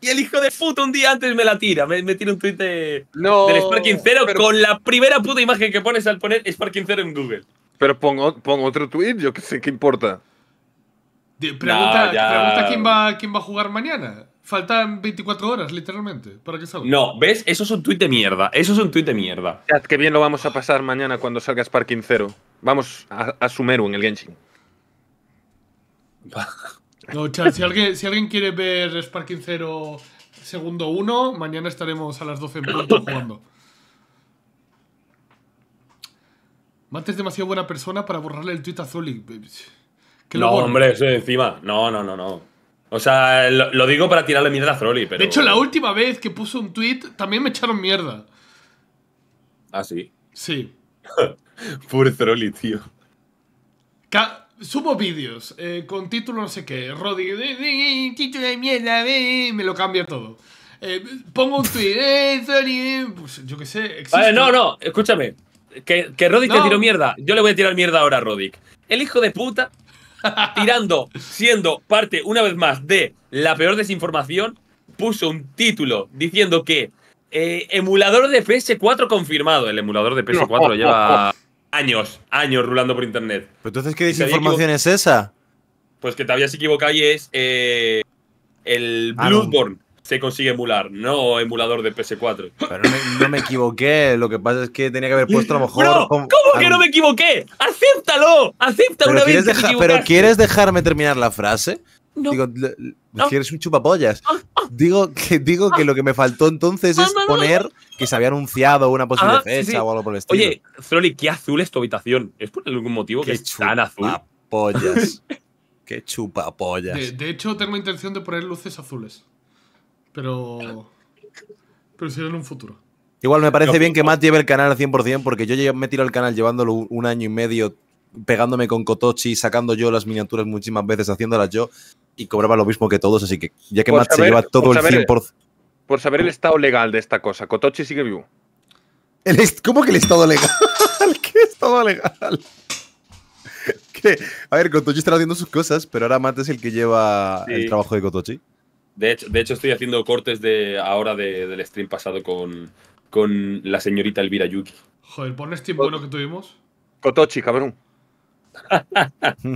Y el hijo de puta un día antes me la tira. Me, tira un tweet no, del Sparking Zero con la primera puta imagen que pones al poner Sparking Zero en Google. Pero pongo pon otro tweet, yo qué sé, ¿qué importa? pregunta, quién, va, quién va a jugar mañana. Faltan 24 horas, literalmente, para que salga. No, ¿ves? Eso es un tuit de mierda. Eso es un tuit de mierda. Qué que bien lo vamos a pasar mañana cuando salga Sparking 0. Vamos a, Sumeru en el Genshin. No, chat, si alguien, quiere ver Sparking 0 segundo uno mañana estaremos a las 12 en punto jugando. Mate es demasiado buena persona para borrarle el tuit a Zolik. No, hombre, eso encima. No, no, no, no. O sea, lo, digo para tirarle mierda a Zrolli, pero. De hecho, la última vez que puso un tweet también me echaron mierda. ¿Ah, sí? Sí. Pobre Zrolli, tío. subo vídeos eh, con título no sé qué. Rodic, eh, eh, eh, título de mierda, eh, me lo cambia todo. pongo un tweet, eh, pues yo qué sé. no, no, escúchame. Que, que te tiró mierda. Yo le voy a tirar mierda ahora a Roddick. El hijo de puta tirando, siendo parte una vez más de la peor desinformación, puso un título diciendo que eh, emulador de PS4 confirmado. El emulador de PS4 lleva años, años rulando por internet. entonces qué desinformación es esa? Pues que todavía se equivocado y es eh, el ah, Bloodborne se consigue emular, no emulador de PS4. Pero no me, equivoqué, lo que pasa es que tenía que haber puesto a lo mejor. ¿Cómo que no me equivoqué? ¡Acéptalo! ¡Acepta una vez! ¿Pero quieres dejarme terminar la frase? No. quieres un chupapollas. Ah, ah. digo, que, digo que lo que me faltó entonces ah, es poner que se había anunciado una posible fecha o algo por el estilo. Oye, Zoli qué azul es tu habitación. ¿Es por algún motivo que es tan azul? Chupapollas. qué chupapollas. de hecho, tengo intención de poner luces azules. Pero. Pero será en un futuro. Igual me parece bien que Matt lleve el canal al 100% porque yo me tiro al canal llevándolo un año y medio, pegándome con Kotochi, sacando yo las miniaturas muchísimas veces, haciéndolas yo y cobraba lo mismo que todos. Así que ya que Matt se lleva todo el 100%. Por... saber el estado legal de esta cosa, Kotochi sigue vivo. ¿Cómo que el estado legal? ¿Qué estado legal? A ver, Kotochi está haciendo sus cosas, pero ahora Matt es el que lleva el trabajo de Kotochi. De hecho, de hecho estoy haciendo cortes de ahora del stream pasado con, con la señorita Elvira Yuki. Joder, pon tiempo bueno que tuvimos. Kotochi, cabrón.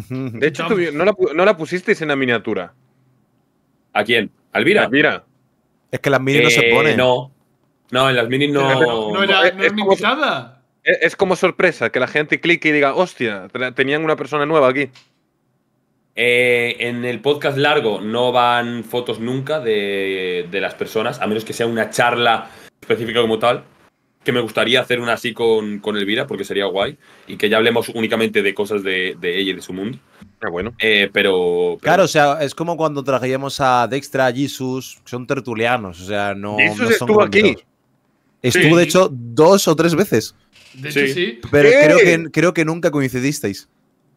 de hecho, no, la, no, la, pusisteis en la miniatura. ¿A quién? ¿A Elvira? Es que las minis no se eh, ponen. No. No, en las minis no. No, era, no es, mi Es como sorpresa, que la gente clique y diga, hostia, tenían una persona nueva aquí. Eh, en el podcast largo no van fotos nunca de, las personas, a menos que sea una charla específica como tal, que me gustaría hacer una así con, Elvira, porque sería guay, y que ya hablemos únicamente de cosas de, ella y de su mundo. Ah, bueno. Eh, pero, Claro, o sea, es como cuando trajimos a Dextra, a Jesus, son tertulianos, o sea, no... estuvo aquí. Estuvo, de hecho, dos o tres veces. De sí. sí. Pero creo que, nunca coincidisteis.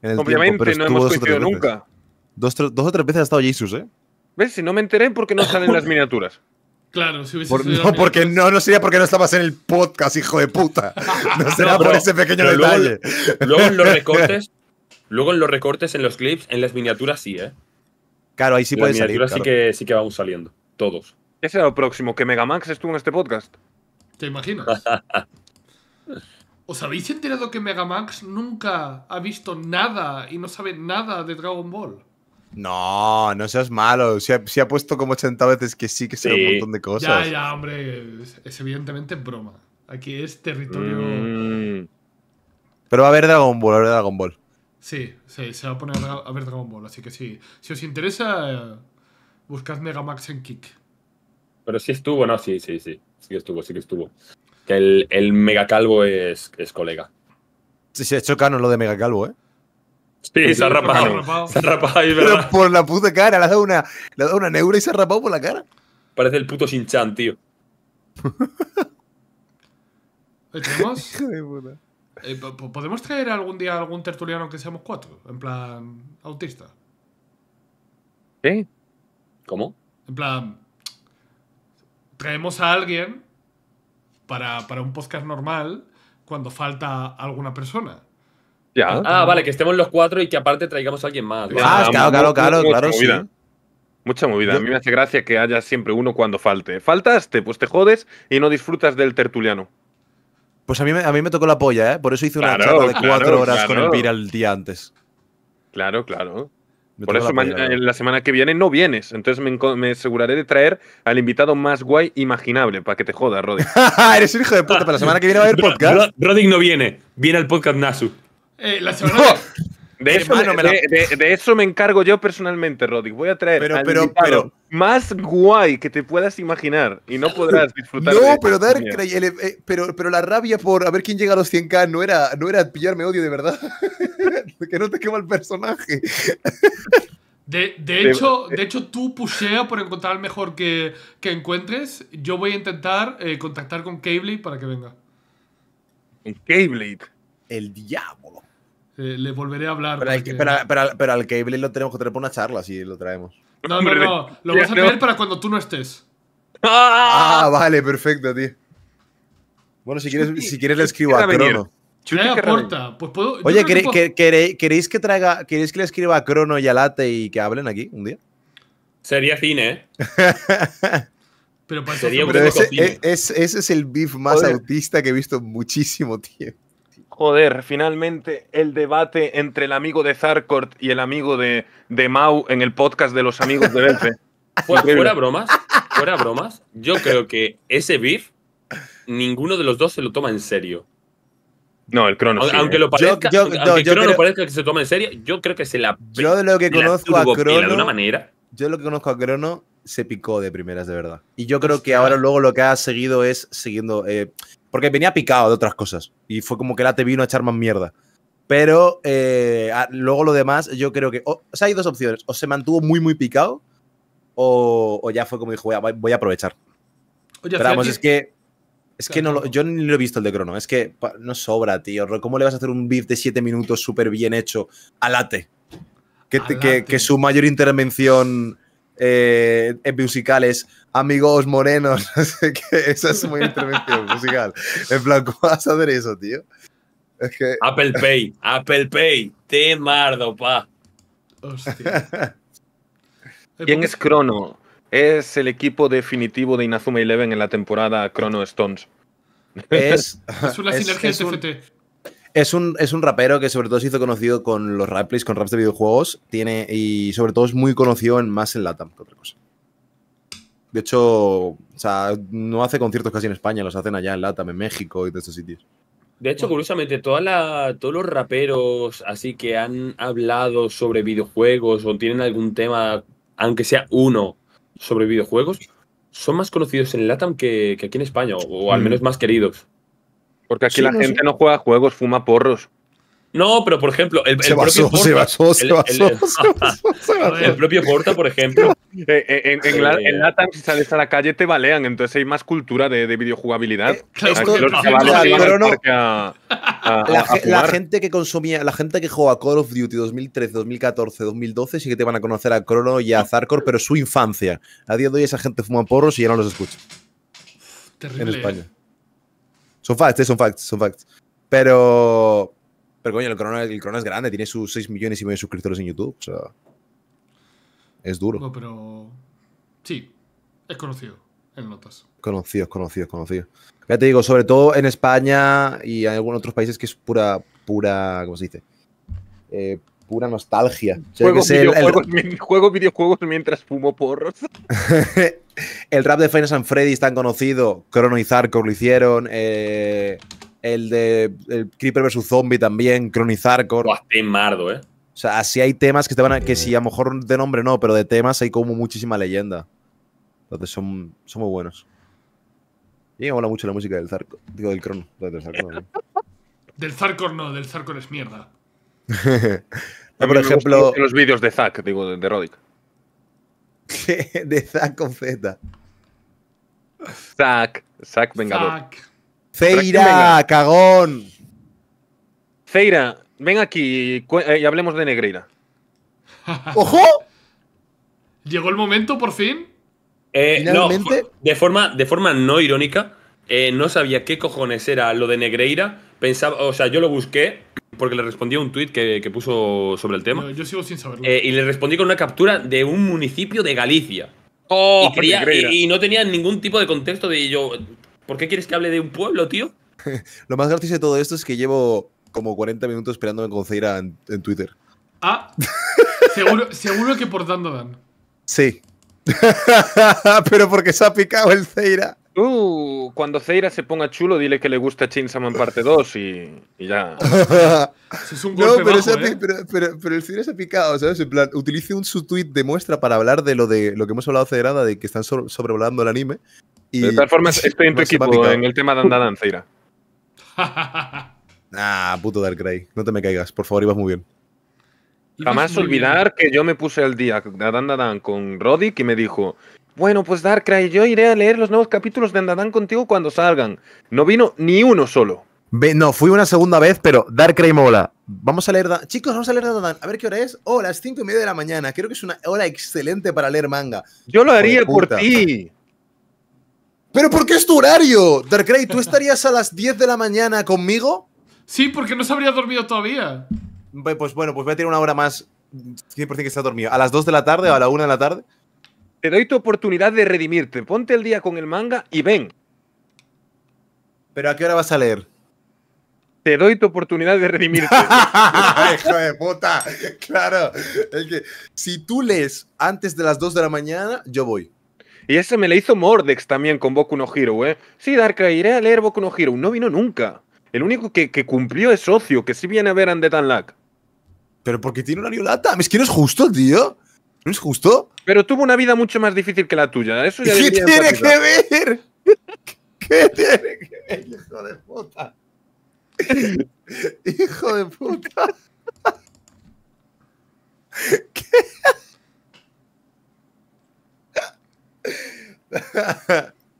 Obviamente, no hemos coincidido nunca. Dos, o tres veces ha estado Jesus, ¿eh? ¿Ves? Si no me enteré, ¿por qué no salen las miniaturas? Claro, si hubiese sido No, porque no, no sería porque no estabas en el podcast, hijo de puta. No será por ese pequeño detalle. Luego, en los recortes, luego en los recortes, en los clips, en las miniaturas sí, ¿eh? Claro, ahí sí puede salir. que, sí que vamos saliendo, todos. ¿Qué será lo próximo? ¿Que Megamax estuvo en este podcast? ¿Te imaginas? ¿Os habéis enterado que Megamax nunca ha visto nada y no sabe nada de Dragon Ball? No, no seas malo. Se ha, puesto como 80 veces que sí, que sí. un montón de cosas. Ya, ya, hombre. Es, evidentemente broma. Aquí es territorio. Mm. Pero va a haber Dragon Ball, va a ver Dragon Ball. Sí, sí, se va a poner a ver Dragon Ball, así que sí. Si os interesa, buscad Max en Kick. Pero sí estuvo, no, sí, sí, sí. Sí que estuvo, sí que estuvo. Que el, Mega Calvo es, es colega. Sí, se ha lo de Mega Calvo, ¿eh? Sí, se ha rapado. Se ha rapado ahí, ¿verdad? por la puta cara, le ha dado una, le neura y se ha rapado por la cara. Parece el puto Shinchan, tío. Eh, ¿Podemos traer algún día algún tertuliano que seamos cuatro? En plan, autista. ¿Sí? ¿Cómo? En plan, traemos a alguien para, para un podcast normal cuando falta alguna persona. Ah, ah, vale, que estemos los cuatro y que aparte traigamos a alguien más. Ah, claro, claro, claro, Mucha movida. Mucha movida. A mí me hace gracia que haya siempre uno cuando falte. Faltaste, pues te jodes y no disfrutas del tertuliano. Pues a mí, a mí me tocó la polla, ¿eh? Por eso hice una charla de cuatro horas con el Viral el día antes. Claro, claro. Por eso la, semana que viene no vienes. Entonces me, aseguraré de traer al invitado más guay imaginable para que te jodas, Rodri. Eres un hijo de puta. Para la semana que viene va a haber podcast. Rodin no viene. Viene el podcast Nasu. De eso, me, encargo yo personalmente, Roddy. Voy a traer pero, más guay que te puedas imaginar y no podrás disfrutar. No, de pero, dar, eh, eh, pero, pero la rabia por a ver quién llega a los 100k no era, no era pillarme odio de verdad. que no te quema el personaje. De, hecho, de hecho, tú Pushea, por encontrar el mejor que, encuentres. Yo voy a intentar eh, contactar con Keyblade para que venga. El Keyblade? El diablo. Eh, le volveré a hablar. Pero, al que pero, al Cable lo tenemos que traer para una charla, si lo traemos. No, no, no. Lo vas a traer para cuando tú no estés. ¡Ah! ah, vale, perfecto, tío. Bueno, si quieres, si quieres le escribo a Crono. Trae Porta. Pues puedo, Oye, ¿queréis que traiga, queréis que le escriba a Crono y a Late y que hablen aquí un día? Sería cine, ¿eh? Pero Sería un es, e, ese es el beef más autista que he visto muchísimo tiempo. Joder, finalmente el debate entre el amigo de Zarkort y el amigo de, de Mau en el podcast de los amigos de Belfe. fuera, fuera bromas, fuera bromas, yo creo que ese beef ninguno de los dos se lo toma en serio. No, el Crono. Aunque, ¿eh? lo parezca, yo, no, parezca que se toma en serio, yo creo que se la. Yo de lo que conozco a Crono. De una manera. Yo lo que conozco a Crono se picó de primeras, de verdad. Y yo creo que ahora luego lo que ha seguido es siguiendo. Eh, porque venía picado de otras cosas. Y fue como que el te vino a echar más mierda. Pero eh, luego lo demás, yo creo que. O, sea, hay dos opciones. O se mantuvo muy, muy picado. O, ya fue como dijo, voy a, aprovechar. Pero vamos, es que. Es que no yo ni lo he visto el de Crono. Es que no sobra, tío. ¿Cómo le vas a hacer un beat de 7 minutos súper bien hecho a late? que, su mayor intervención eh, musicales, amigos morenos, esa es muy intervención musical. En plan, vas a hacer eso, tío? Apple Pay, Apple Pay, te mardo, pa. ¿Quién es Crono? Es el equipo definitivo de Inazuma Eleven en la temporada Chrono Stones. Es, es una sinergia es un, rapero que sobre todo se hizo conocido con los rap plays, con raps de videojuegos, tiene, y sobre todo es muy conocido en más en Latam que otra cosa. De hecho, o sea, no hace conciertos casi en España, los hacen allá en Latam, en México y de estos sitios. De hecho, curiosamente, todos los raperos así que han hablado sobre videojuegos o tienen algún tema, aunque sea uno, sobre videojuegos, son más conocidos en Latam que, aquí en España, o al mm. menos más queridos. Porque aquí la gente no juega juegos, fuma porros. No, pero por ejemplo, el, propio Porta. el, propio Porta, por ejemplo. Eh, eh, en, la, eh, si sales a la calle te balean, entonces hay más cultura de, videojugabilidad. Claro, la, gente que consumía, la gente que juega Call of Duty 2013, 2014, 2012, sí que te van a conocer a Crono y a Zarkor, pero su infancia. A día de hoy esa gente fuma porros y ya no los escucha. Terrible. En España. Son facts, eh, son facts, son facts. Pero, pero coño, el Corona, es grande, tiene sus 6 millones y medio de suscriptores en YouTube. O sea, es duro. No, pero sí, es conocido en notas. Conocido, conocido, conocido. Ya te digo, sobre todo en España y en algunos otros países que es pura, pura, ¿cómo se dice? Eh, pura nostalgia. Yo videojuegos, videojuegos mientras fumo porros. El rap de Final freddy es tan conocido, Crono y lo hicieron. Eh, el de Creeper vs Zombie también, Crono y mardo, ¿eh? O sea, así hay temas que te van a, que si a lo mejor de nombre no, pero de temas hay como muchísima leyenda. Entonces son, son muy buenos. Y me mola mucho la música del Zarco. Digo, del Crono. Del Zarco, no. del Zarco es mierda. por ejemplo. Los vídeos de Zack, digo, de Rodic de Zack con Z. Zack, Zack Vengador. Feira, cagón. Feira, ven aquí eh, y hablemos de Negreira. ¡Ojo! ¿Llegó el momento por fin? Eh, no, de forma, de forma no irónica, eh, no sabía qué cojones era lo de Negreira pensaba, o sea, yo lo busqué porque le respondí a un tuit que, puso sobre el tema. yo sigo sin saberlo. Eh, y le respondí con una captura de un municipio de Galicia. Oh, pues y, no tenía ningún tipo de contexto de yo, ¿por qué quieres que hable de un pueblo, tío? lo más gracioso de todo esto es que llevo como 40 minutos esperándome con Ceira en, Twitter. Ah, seguro, seguro que por dando dan. Sí. Pero porque se ha picado el Ceira cuando Zeira se ponga chulo, dile que le gusta Man parte 2 y, ya. es un golpe pero, ¿eh? el Ceira se ha picado, ¿sabes? En plan, utilice un subtweet de muestra para hablar de lo de lo que hemos hablado Ceirada, de que están sobrevolando el anime. Y, de todas formas, estoy en equipo en el tema de Andadan, Zeira. ah, puto Darkrai. No te me caigas, por favor, ibas muy bien. Jamás olvidar que yo me puse al día de Dandadan con Roddy, que me dijo, bueno, pues Darkrai, yo iré a leer los nuevos capítulos de Andadán contigo cuando salgan. No vino ni uno solo. no, fui una segunda vez, pero Darkrai mola. Vamos a leer, chicos, vamos a leer Andadan. A ver qué hora es. Oh, las cinco y media de la mañana. Creo que es una hora excelente para leer manga. Yo lo haría por ti. ¿Pero por qué es tu horario? Darkrai, ¿tú estarías a las 10 de la mañana conmigo? Sí, porque no se habría dormido todavía. Pues bueno, pues voy a tener una hora más 100% que está dormido. ¿A las 2 de la tarde o a la 1 de la tarde? te doy tu oportunidad de redimirte. Ponte el día con el manga y ven. ¿Pero a qué hora vas a leer? Te doy tu oportunidad de redimirte. Hijo de puta. Claro. que, si tú lees antes de las 2 de la mañana, yo voy. Y ese me le hizo Mordex también con Boku no Hero, ¿eh? Sí, Darka, iré a leer Boku no Hero. No vino nunca. El único que, cumplió es socio, que sí viene a ver tan Lack. Pero porque tiene una violata. Es que no es justo, tío. ¿No es justo? Pero tuvo una vida mucho más difícil que la tuya. Eso ya ¿Qué tiene que ver? ¿Qué tiene que ver, hijo de puta? hijo de puta. ¿Qué?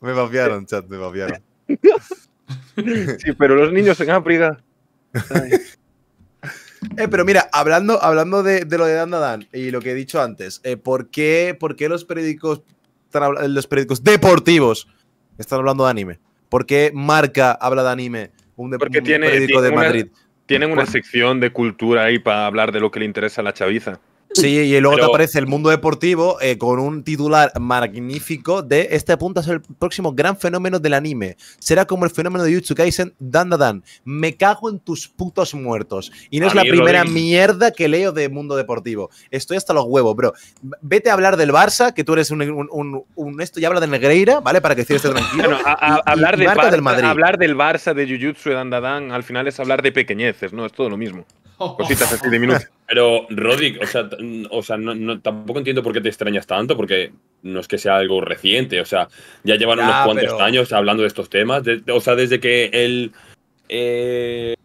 me vapearon, chat, me vapearon. sí, pero los niños en África. Eh, pero mira, hablando, hablando de, lo de Dan Dan y lo que he dicho antes, eh, ¿por, qué, ¿por, qué, los periódicos, los periódicos deportivos están hablando de anime? ¿Por qué Marca habla de anime? Un, periódico de Madrid. tienen una sección de cultura ahí para hablar de lo que le interesa a la chaviza. Sí, y luego te aparece el mundo deportivo eh, con un titular magnífico de este apunta a ser el próximo gran fenómeno del anime. Será como el fenómeno de Jujutsu Kaisen, Dan Dan. Me cago en tus putos muertos. Y no es la primera mierda que leo de mundo deportivo. Estoy hasta los huevos, bro. Vete a hablar del Barça, que tú eres un, esto, Ya habla de Negreira, ¿vale? Para que hiciese tranquilo. hablar, de Barça, del hablar del Barça, de Jujutsu y Dan al final es hablar de pequeñeces, ¿no? Es todo lo mismo. Cositas así de minutos. Pero, Rodrick, o sea, tampoco entiendo por qué te extrañas tanto, porque no es que sea algo reciente, o sea, ya llevan unos cuantos años hablando de estos temas, o sea, desde que él... Eh,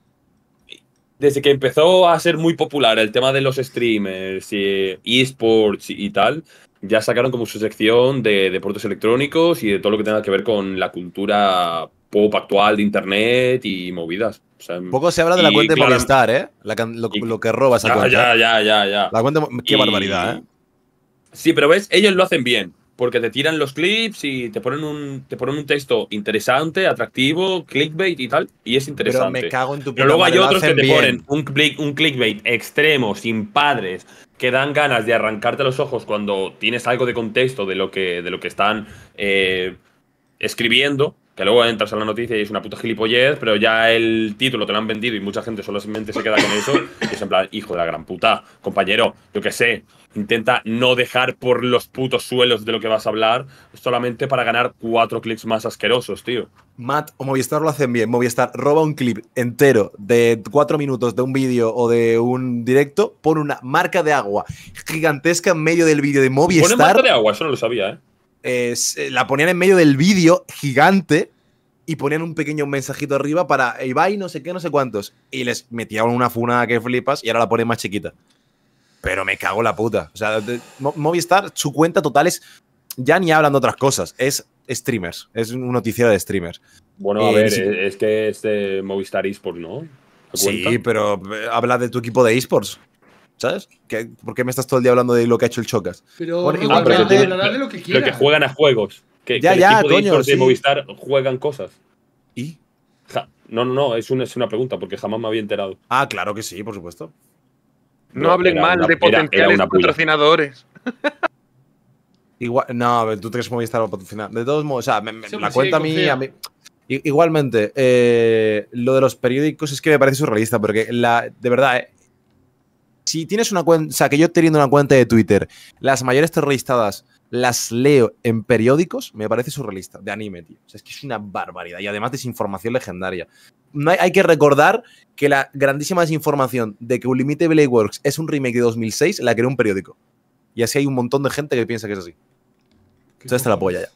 desde que empezó a ser muy popular el tema de los streamers y eh, esports y tal, ya sacaron como su sección de deportes electrónicos y de todo lo que tenga que ver con la cultura pop actual de internet y movidas. Poco se habla de la cuenta de malestar, ¿eh? lo, que roba esa cuenta. Ya, ya, ya, ya. La cuenta, qué barbaridad, ¿eh? Sí, pero ves, ellos lo hacen bien. Porque te tiran los clips y te ponen un, te ponen un texto interesante, atractivo, clickbait y tal. Y es interesante. Pero me cago en tu Pero luego hay otros que te ponen un, click, un clickbait extremo, sin padres, que dan ganas de arrancarte los ojos cuando tienes algo de contexto de lo que, de lo que están eh, escribiendo que luego entras a la noticia y es una puta gilipollez, pero ya el título te lo han vendido y mucha gente solamente se queda con eso. Y es en plan, hijo de la gran puta, compañero, yo qué sé, intenta no dejar por los putos suelos de lo que vas a hablar solamente para ganar cuatro clips más asquerosos, tío. Matt o Movistar lo hacen bien. Movistar roba un clip entero de cuatro minutos de un vídeo o de un directo, pone una marca de agua gigantesca en medio del vídeo de Movistar. Pone marca de agua, eso no lo sabía, ¿eh? Eh, la ponían en medio del vídeo gigante y ponían un pequeño mensajito arriba para Ibai, no sé qué, no sé cuántos. Y les metían una funa que flipas y ahora la ponen más chiquita. Pero me cago la puta. O sea, Movistar, su cuenta total es. Ya ni hablan de otras cosas. Es streamers. Es un noticiero de streamers. Bueno, eh, a ver, es que es de Movistar Esports, ¿no? Sí, pero eh, habla de tu equipo de esports. ¿Sabes? ¿Por qué me estás todo el día hablando de lo que ha hecho el Chocas? Pero, igual, de lo que juegan a juegos. Que, ya, ya, equipo de Movistar juegan cosas. ¿Y? no, no, no, es una, es una pregunta porque jamás me había enterado. Ah, claro que sí, por supuesto. No, hablen mal de potenciales patrocinadores. Igual, no, tú crees Movistar o patrocinar. De todos modos, o sea, me, la cuenta a mí, a mí. Igualmente, eh, lo de los periódicos es que me parece surrealista, porque la, de verdad, eh, si tienes una cuenta, o sea, que yo teniendo una cuenta de Twitter, las mayores terroristadas las leo en periódicos, me parece surrealista, de anime, tío. O sea, es que es una barbaridad y además desinformación legendaria. hay, que recordar que la grandísima desinformación de que Unlimited Blade Works es un remake de 2006 la creó un periódico. Y así hay un montón de gente que piensa que es así. Entonces te la polla ya.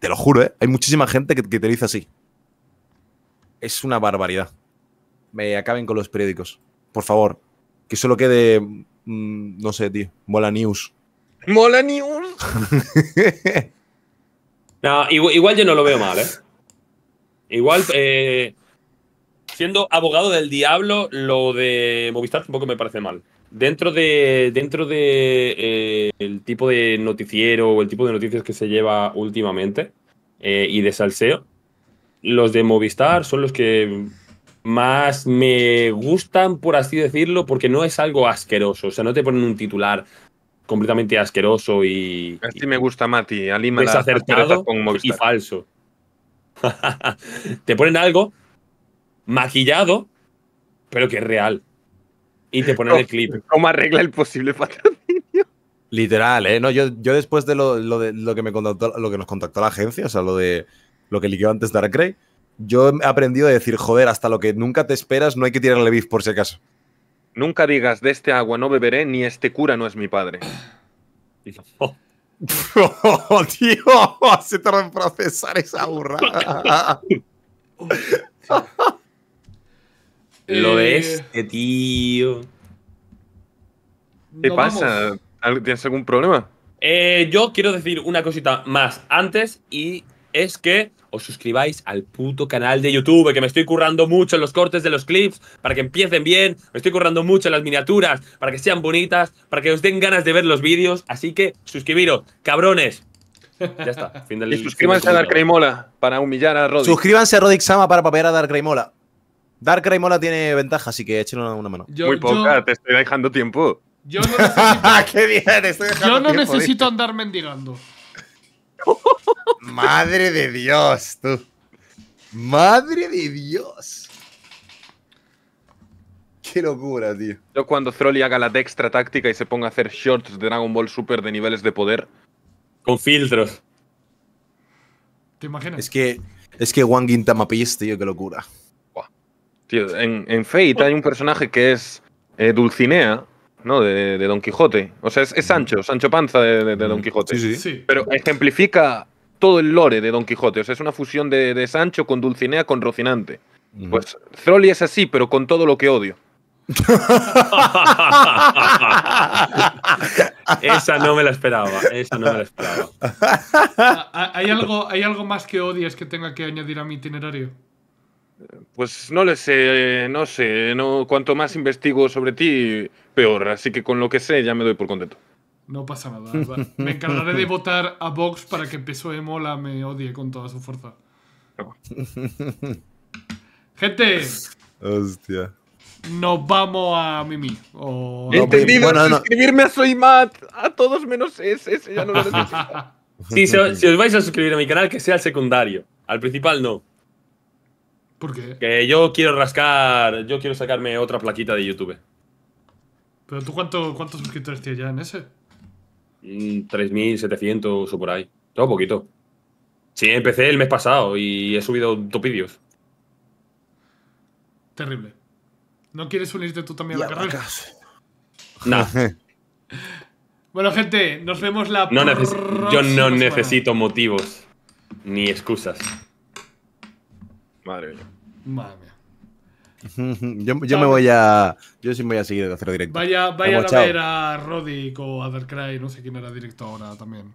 Te lo juro, ¿eh? Hay muchísima gente que, que te dice así. Es una barbaridad. Me acaben con los periódicos. Por favor, que solo quede, mm, no sé, tío, mola news. Mola news. igual, yo no lo veo mal, ¿eh? Igual, eh, siendo abogado del diablo, lo de Movistar tampoco me parece mal. Dentro de dentro de eh, el tipo de noticiero o el tipo de noticias que se lleva últimamente eh, y de salseo, los de Movistar son los que más me gustan, por así decirlo, porque no es algo asqueroso. O sea, no te ponen un titular completamente asqueroso y. Así me gusta, Mati. Alima y falso. te ponen algo maquillado, pero que es real. Y te ponen el clip. ¿Cómo arregla el posible patrocinio? Literal, ¿eh? No, yo, después de lo, de lo que me contactó, lo que nos contactó la agencia, o sea, lo de lo que liquidó antes Dark yo he aprendido a decir, joder, hasta lo que nunca te esperas, no hay que tirarle bif por si acaso. Nunca digas, de este agua no beberé, ni este cura no es mi padre. oh. tío, se tarda en procesar esa burra. lo es, eh. este, tío. ¿Qué pasa? ¿Tienes algún problema? Eh, yo quiero decir una cosita más antes y es que os suscribáis al puto canal de YouTube, que me estoy currando mucho en los cortes de los clips, para que empiecen bien, me estoy currando mucho en las miniaturas, para que sean bonitas, para que os den ganas de ver los vídeos, así que suscribiros, cabrones. Ya está, fin del Y suscríbanse a Dark para humillar a Roddy. Suscríbanse a Roddy Sama para papear a Dark Raimola. Dark Mola tiene ventaja, así que échenle una, mano. Muy poca, te estoy dejando tiempo. Yo no necesito andar mendigando. Madre de Dios, tú. Madre de Dios. Qué locura, tío. Yo cuando Zrolli haga la dextra táctica y se ponga a hacer shorts de Dragon Ball Super de niveles de poder. Con filtros. ¿Te imaginas? Es que. Es que tío, qué locura. Tío, en, Fate hay un personaje que es eh, Dulcinea, de, Don Quijote. O sea, es, Sancho, mm. Sancho Panza de, Don mm. Quijote. Sí, sí. Pero ejemplifica todo el lore de Don Quijote. O sea, es una fusión de, Sancho con Dulcinea con Rocinante. Pues Zrolli es así, pero con todo lo que odio. esa no me la esperaba. Esa no me la esperaba. Ah, ah, ¿Hay algo, ¿Hay algo más que odies que tenga que añadir a mi itinerario? Pues no le sé, no sé, no, cuanto más investigo sobre ti, peor, así que con lo que sé ya me doy por contento. No pasa nada, me encargaré de votar a Vox para que PSOE Mola me odie con toda su fuerza. Gente. Hostia. Nos vamos a Mimi. entendido, suscribirme a Soy Matt, a todos menos ese, no lo si, os vais a suscribir a mi canal, que sea el secundario, al principal no. ¿Por Que yo quiero rascar, yo quiero sacarme otra plaquita de YouTube. ¿Pero tú cuánto, cuántos suscriptores tienes ya en ese? 3.700 mm, o por ahí. Todo poquito. Sí, empecé el mes pasado y he subido topidios. Terrible. ¿No quieres unirte tú también a la carrera? No. bueno, gente, nos vemos la no Yo no necesito motivos ni excusas. Madre mía. Madre Yo, me voy a. Yo sí me voy a seguir de hacer directo. Vaya, vaya a ver a Roddy o a Darkrai, no sé quién era directo ahora también.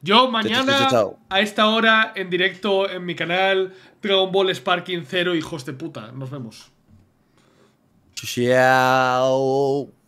Yo mañana a esta hora en directo en mi canal Dragon Ball Sparking 0, hijos de puta. Nos vemos. Chao.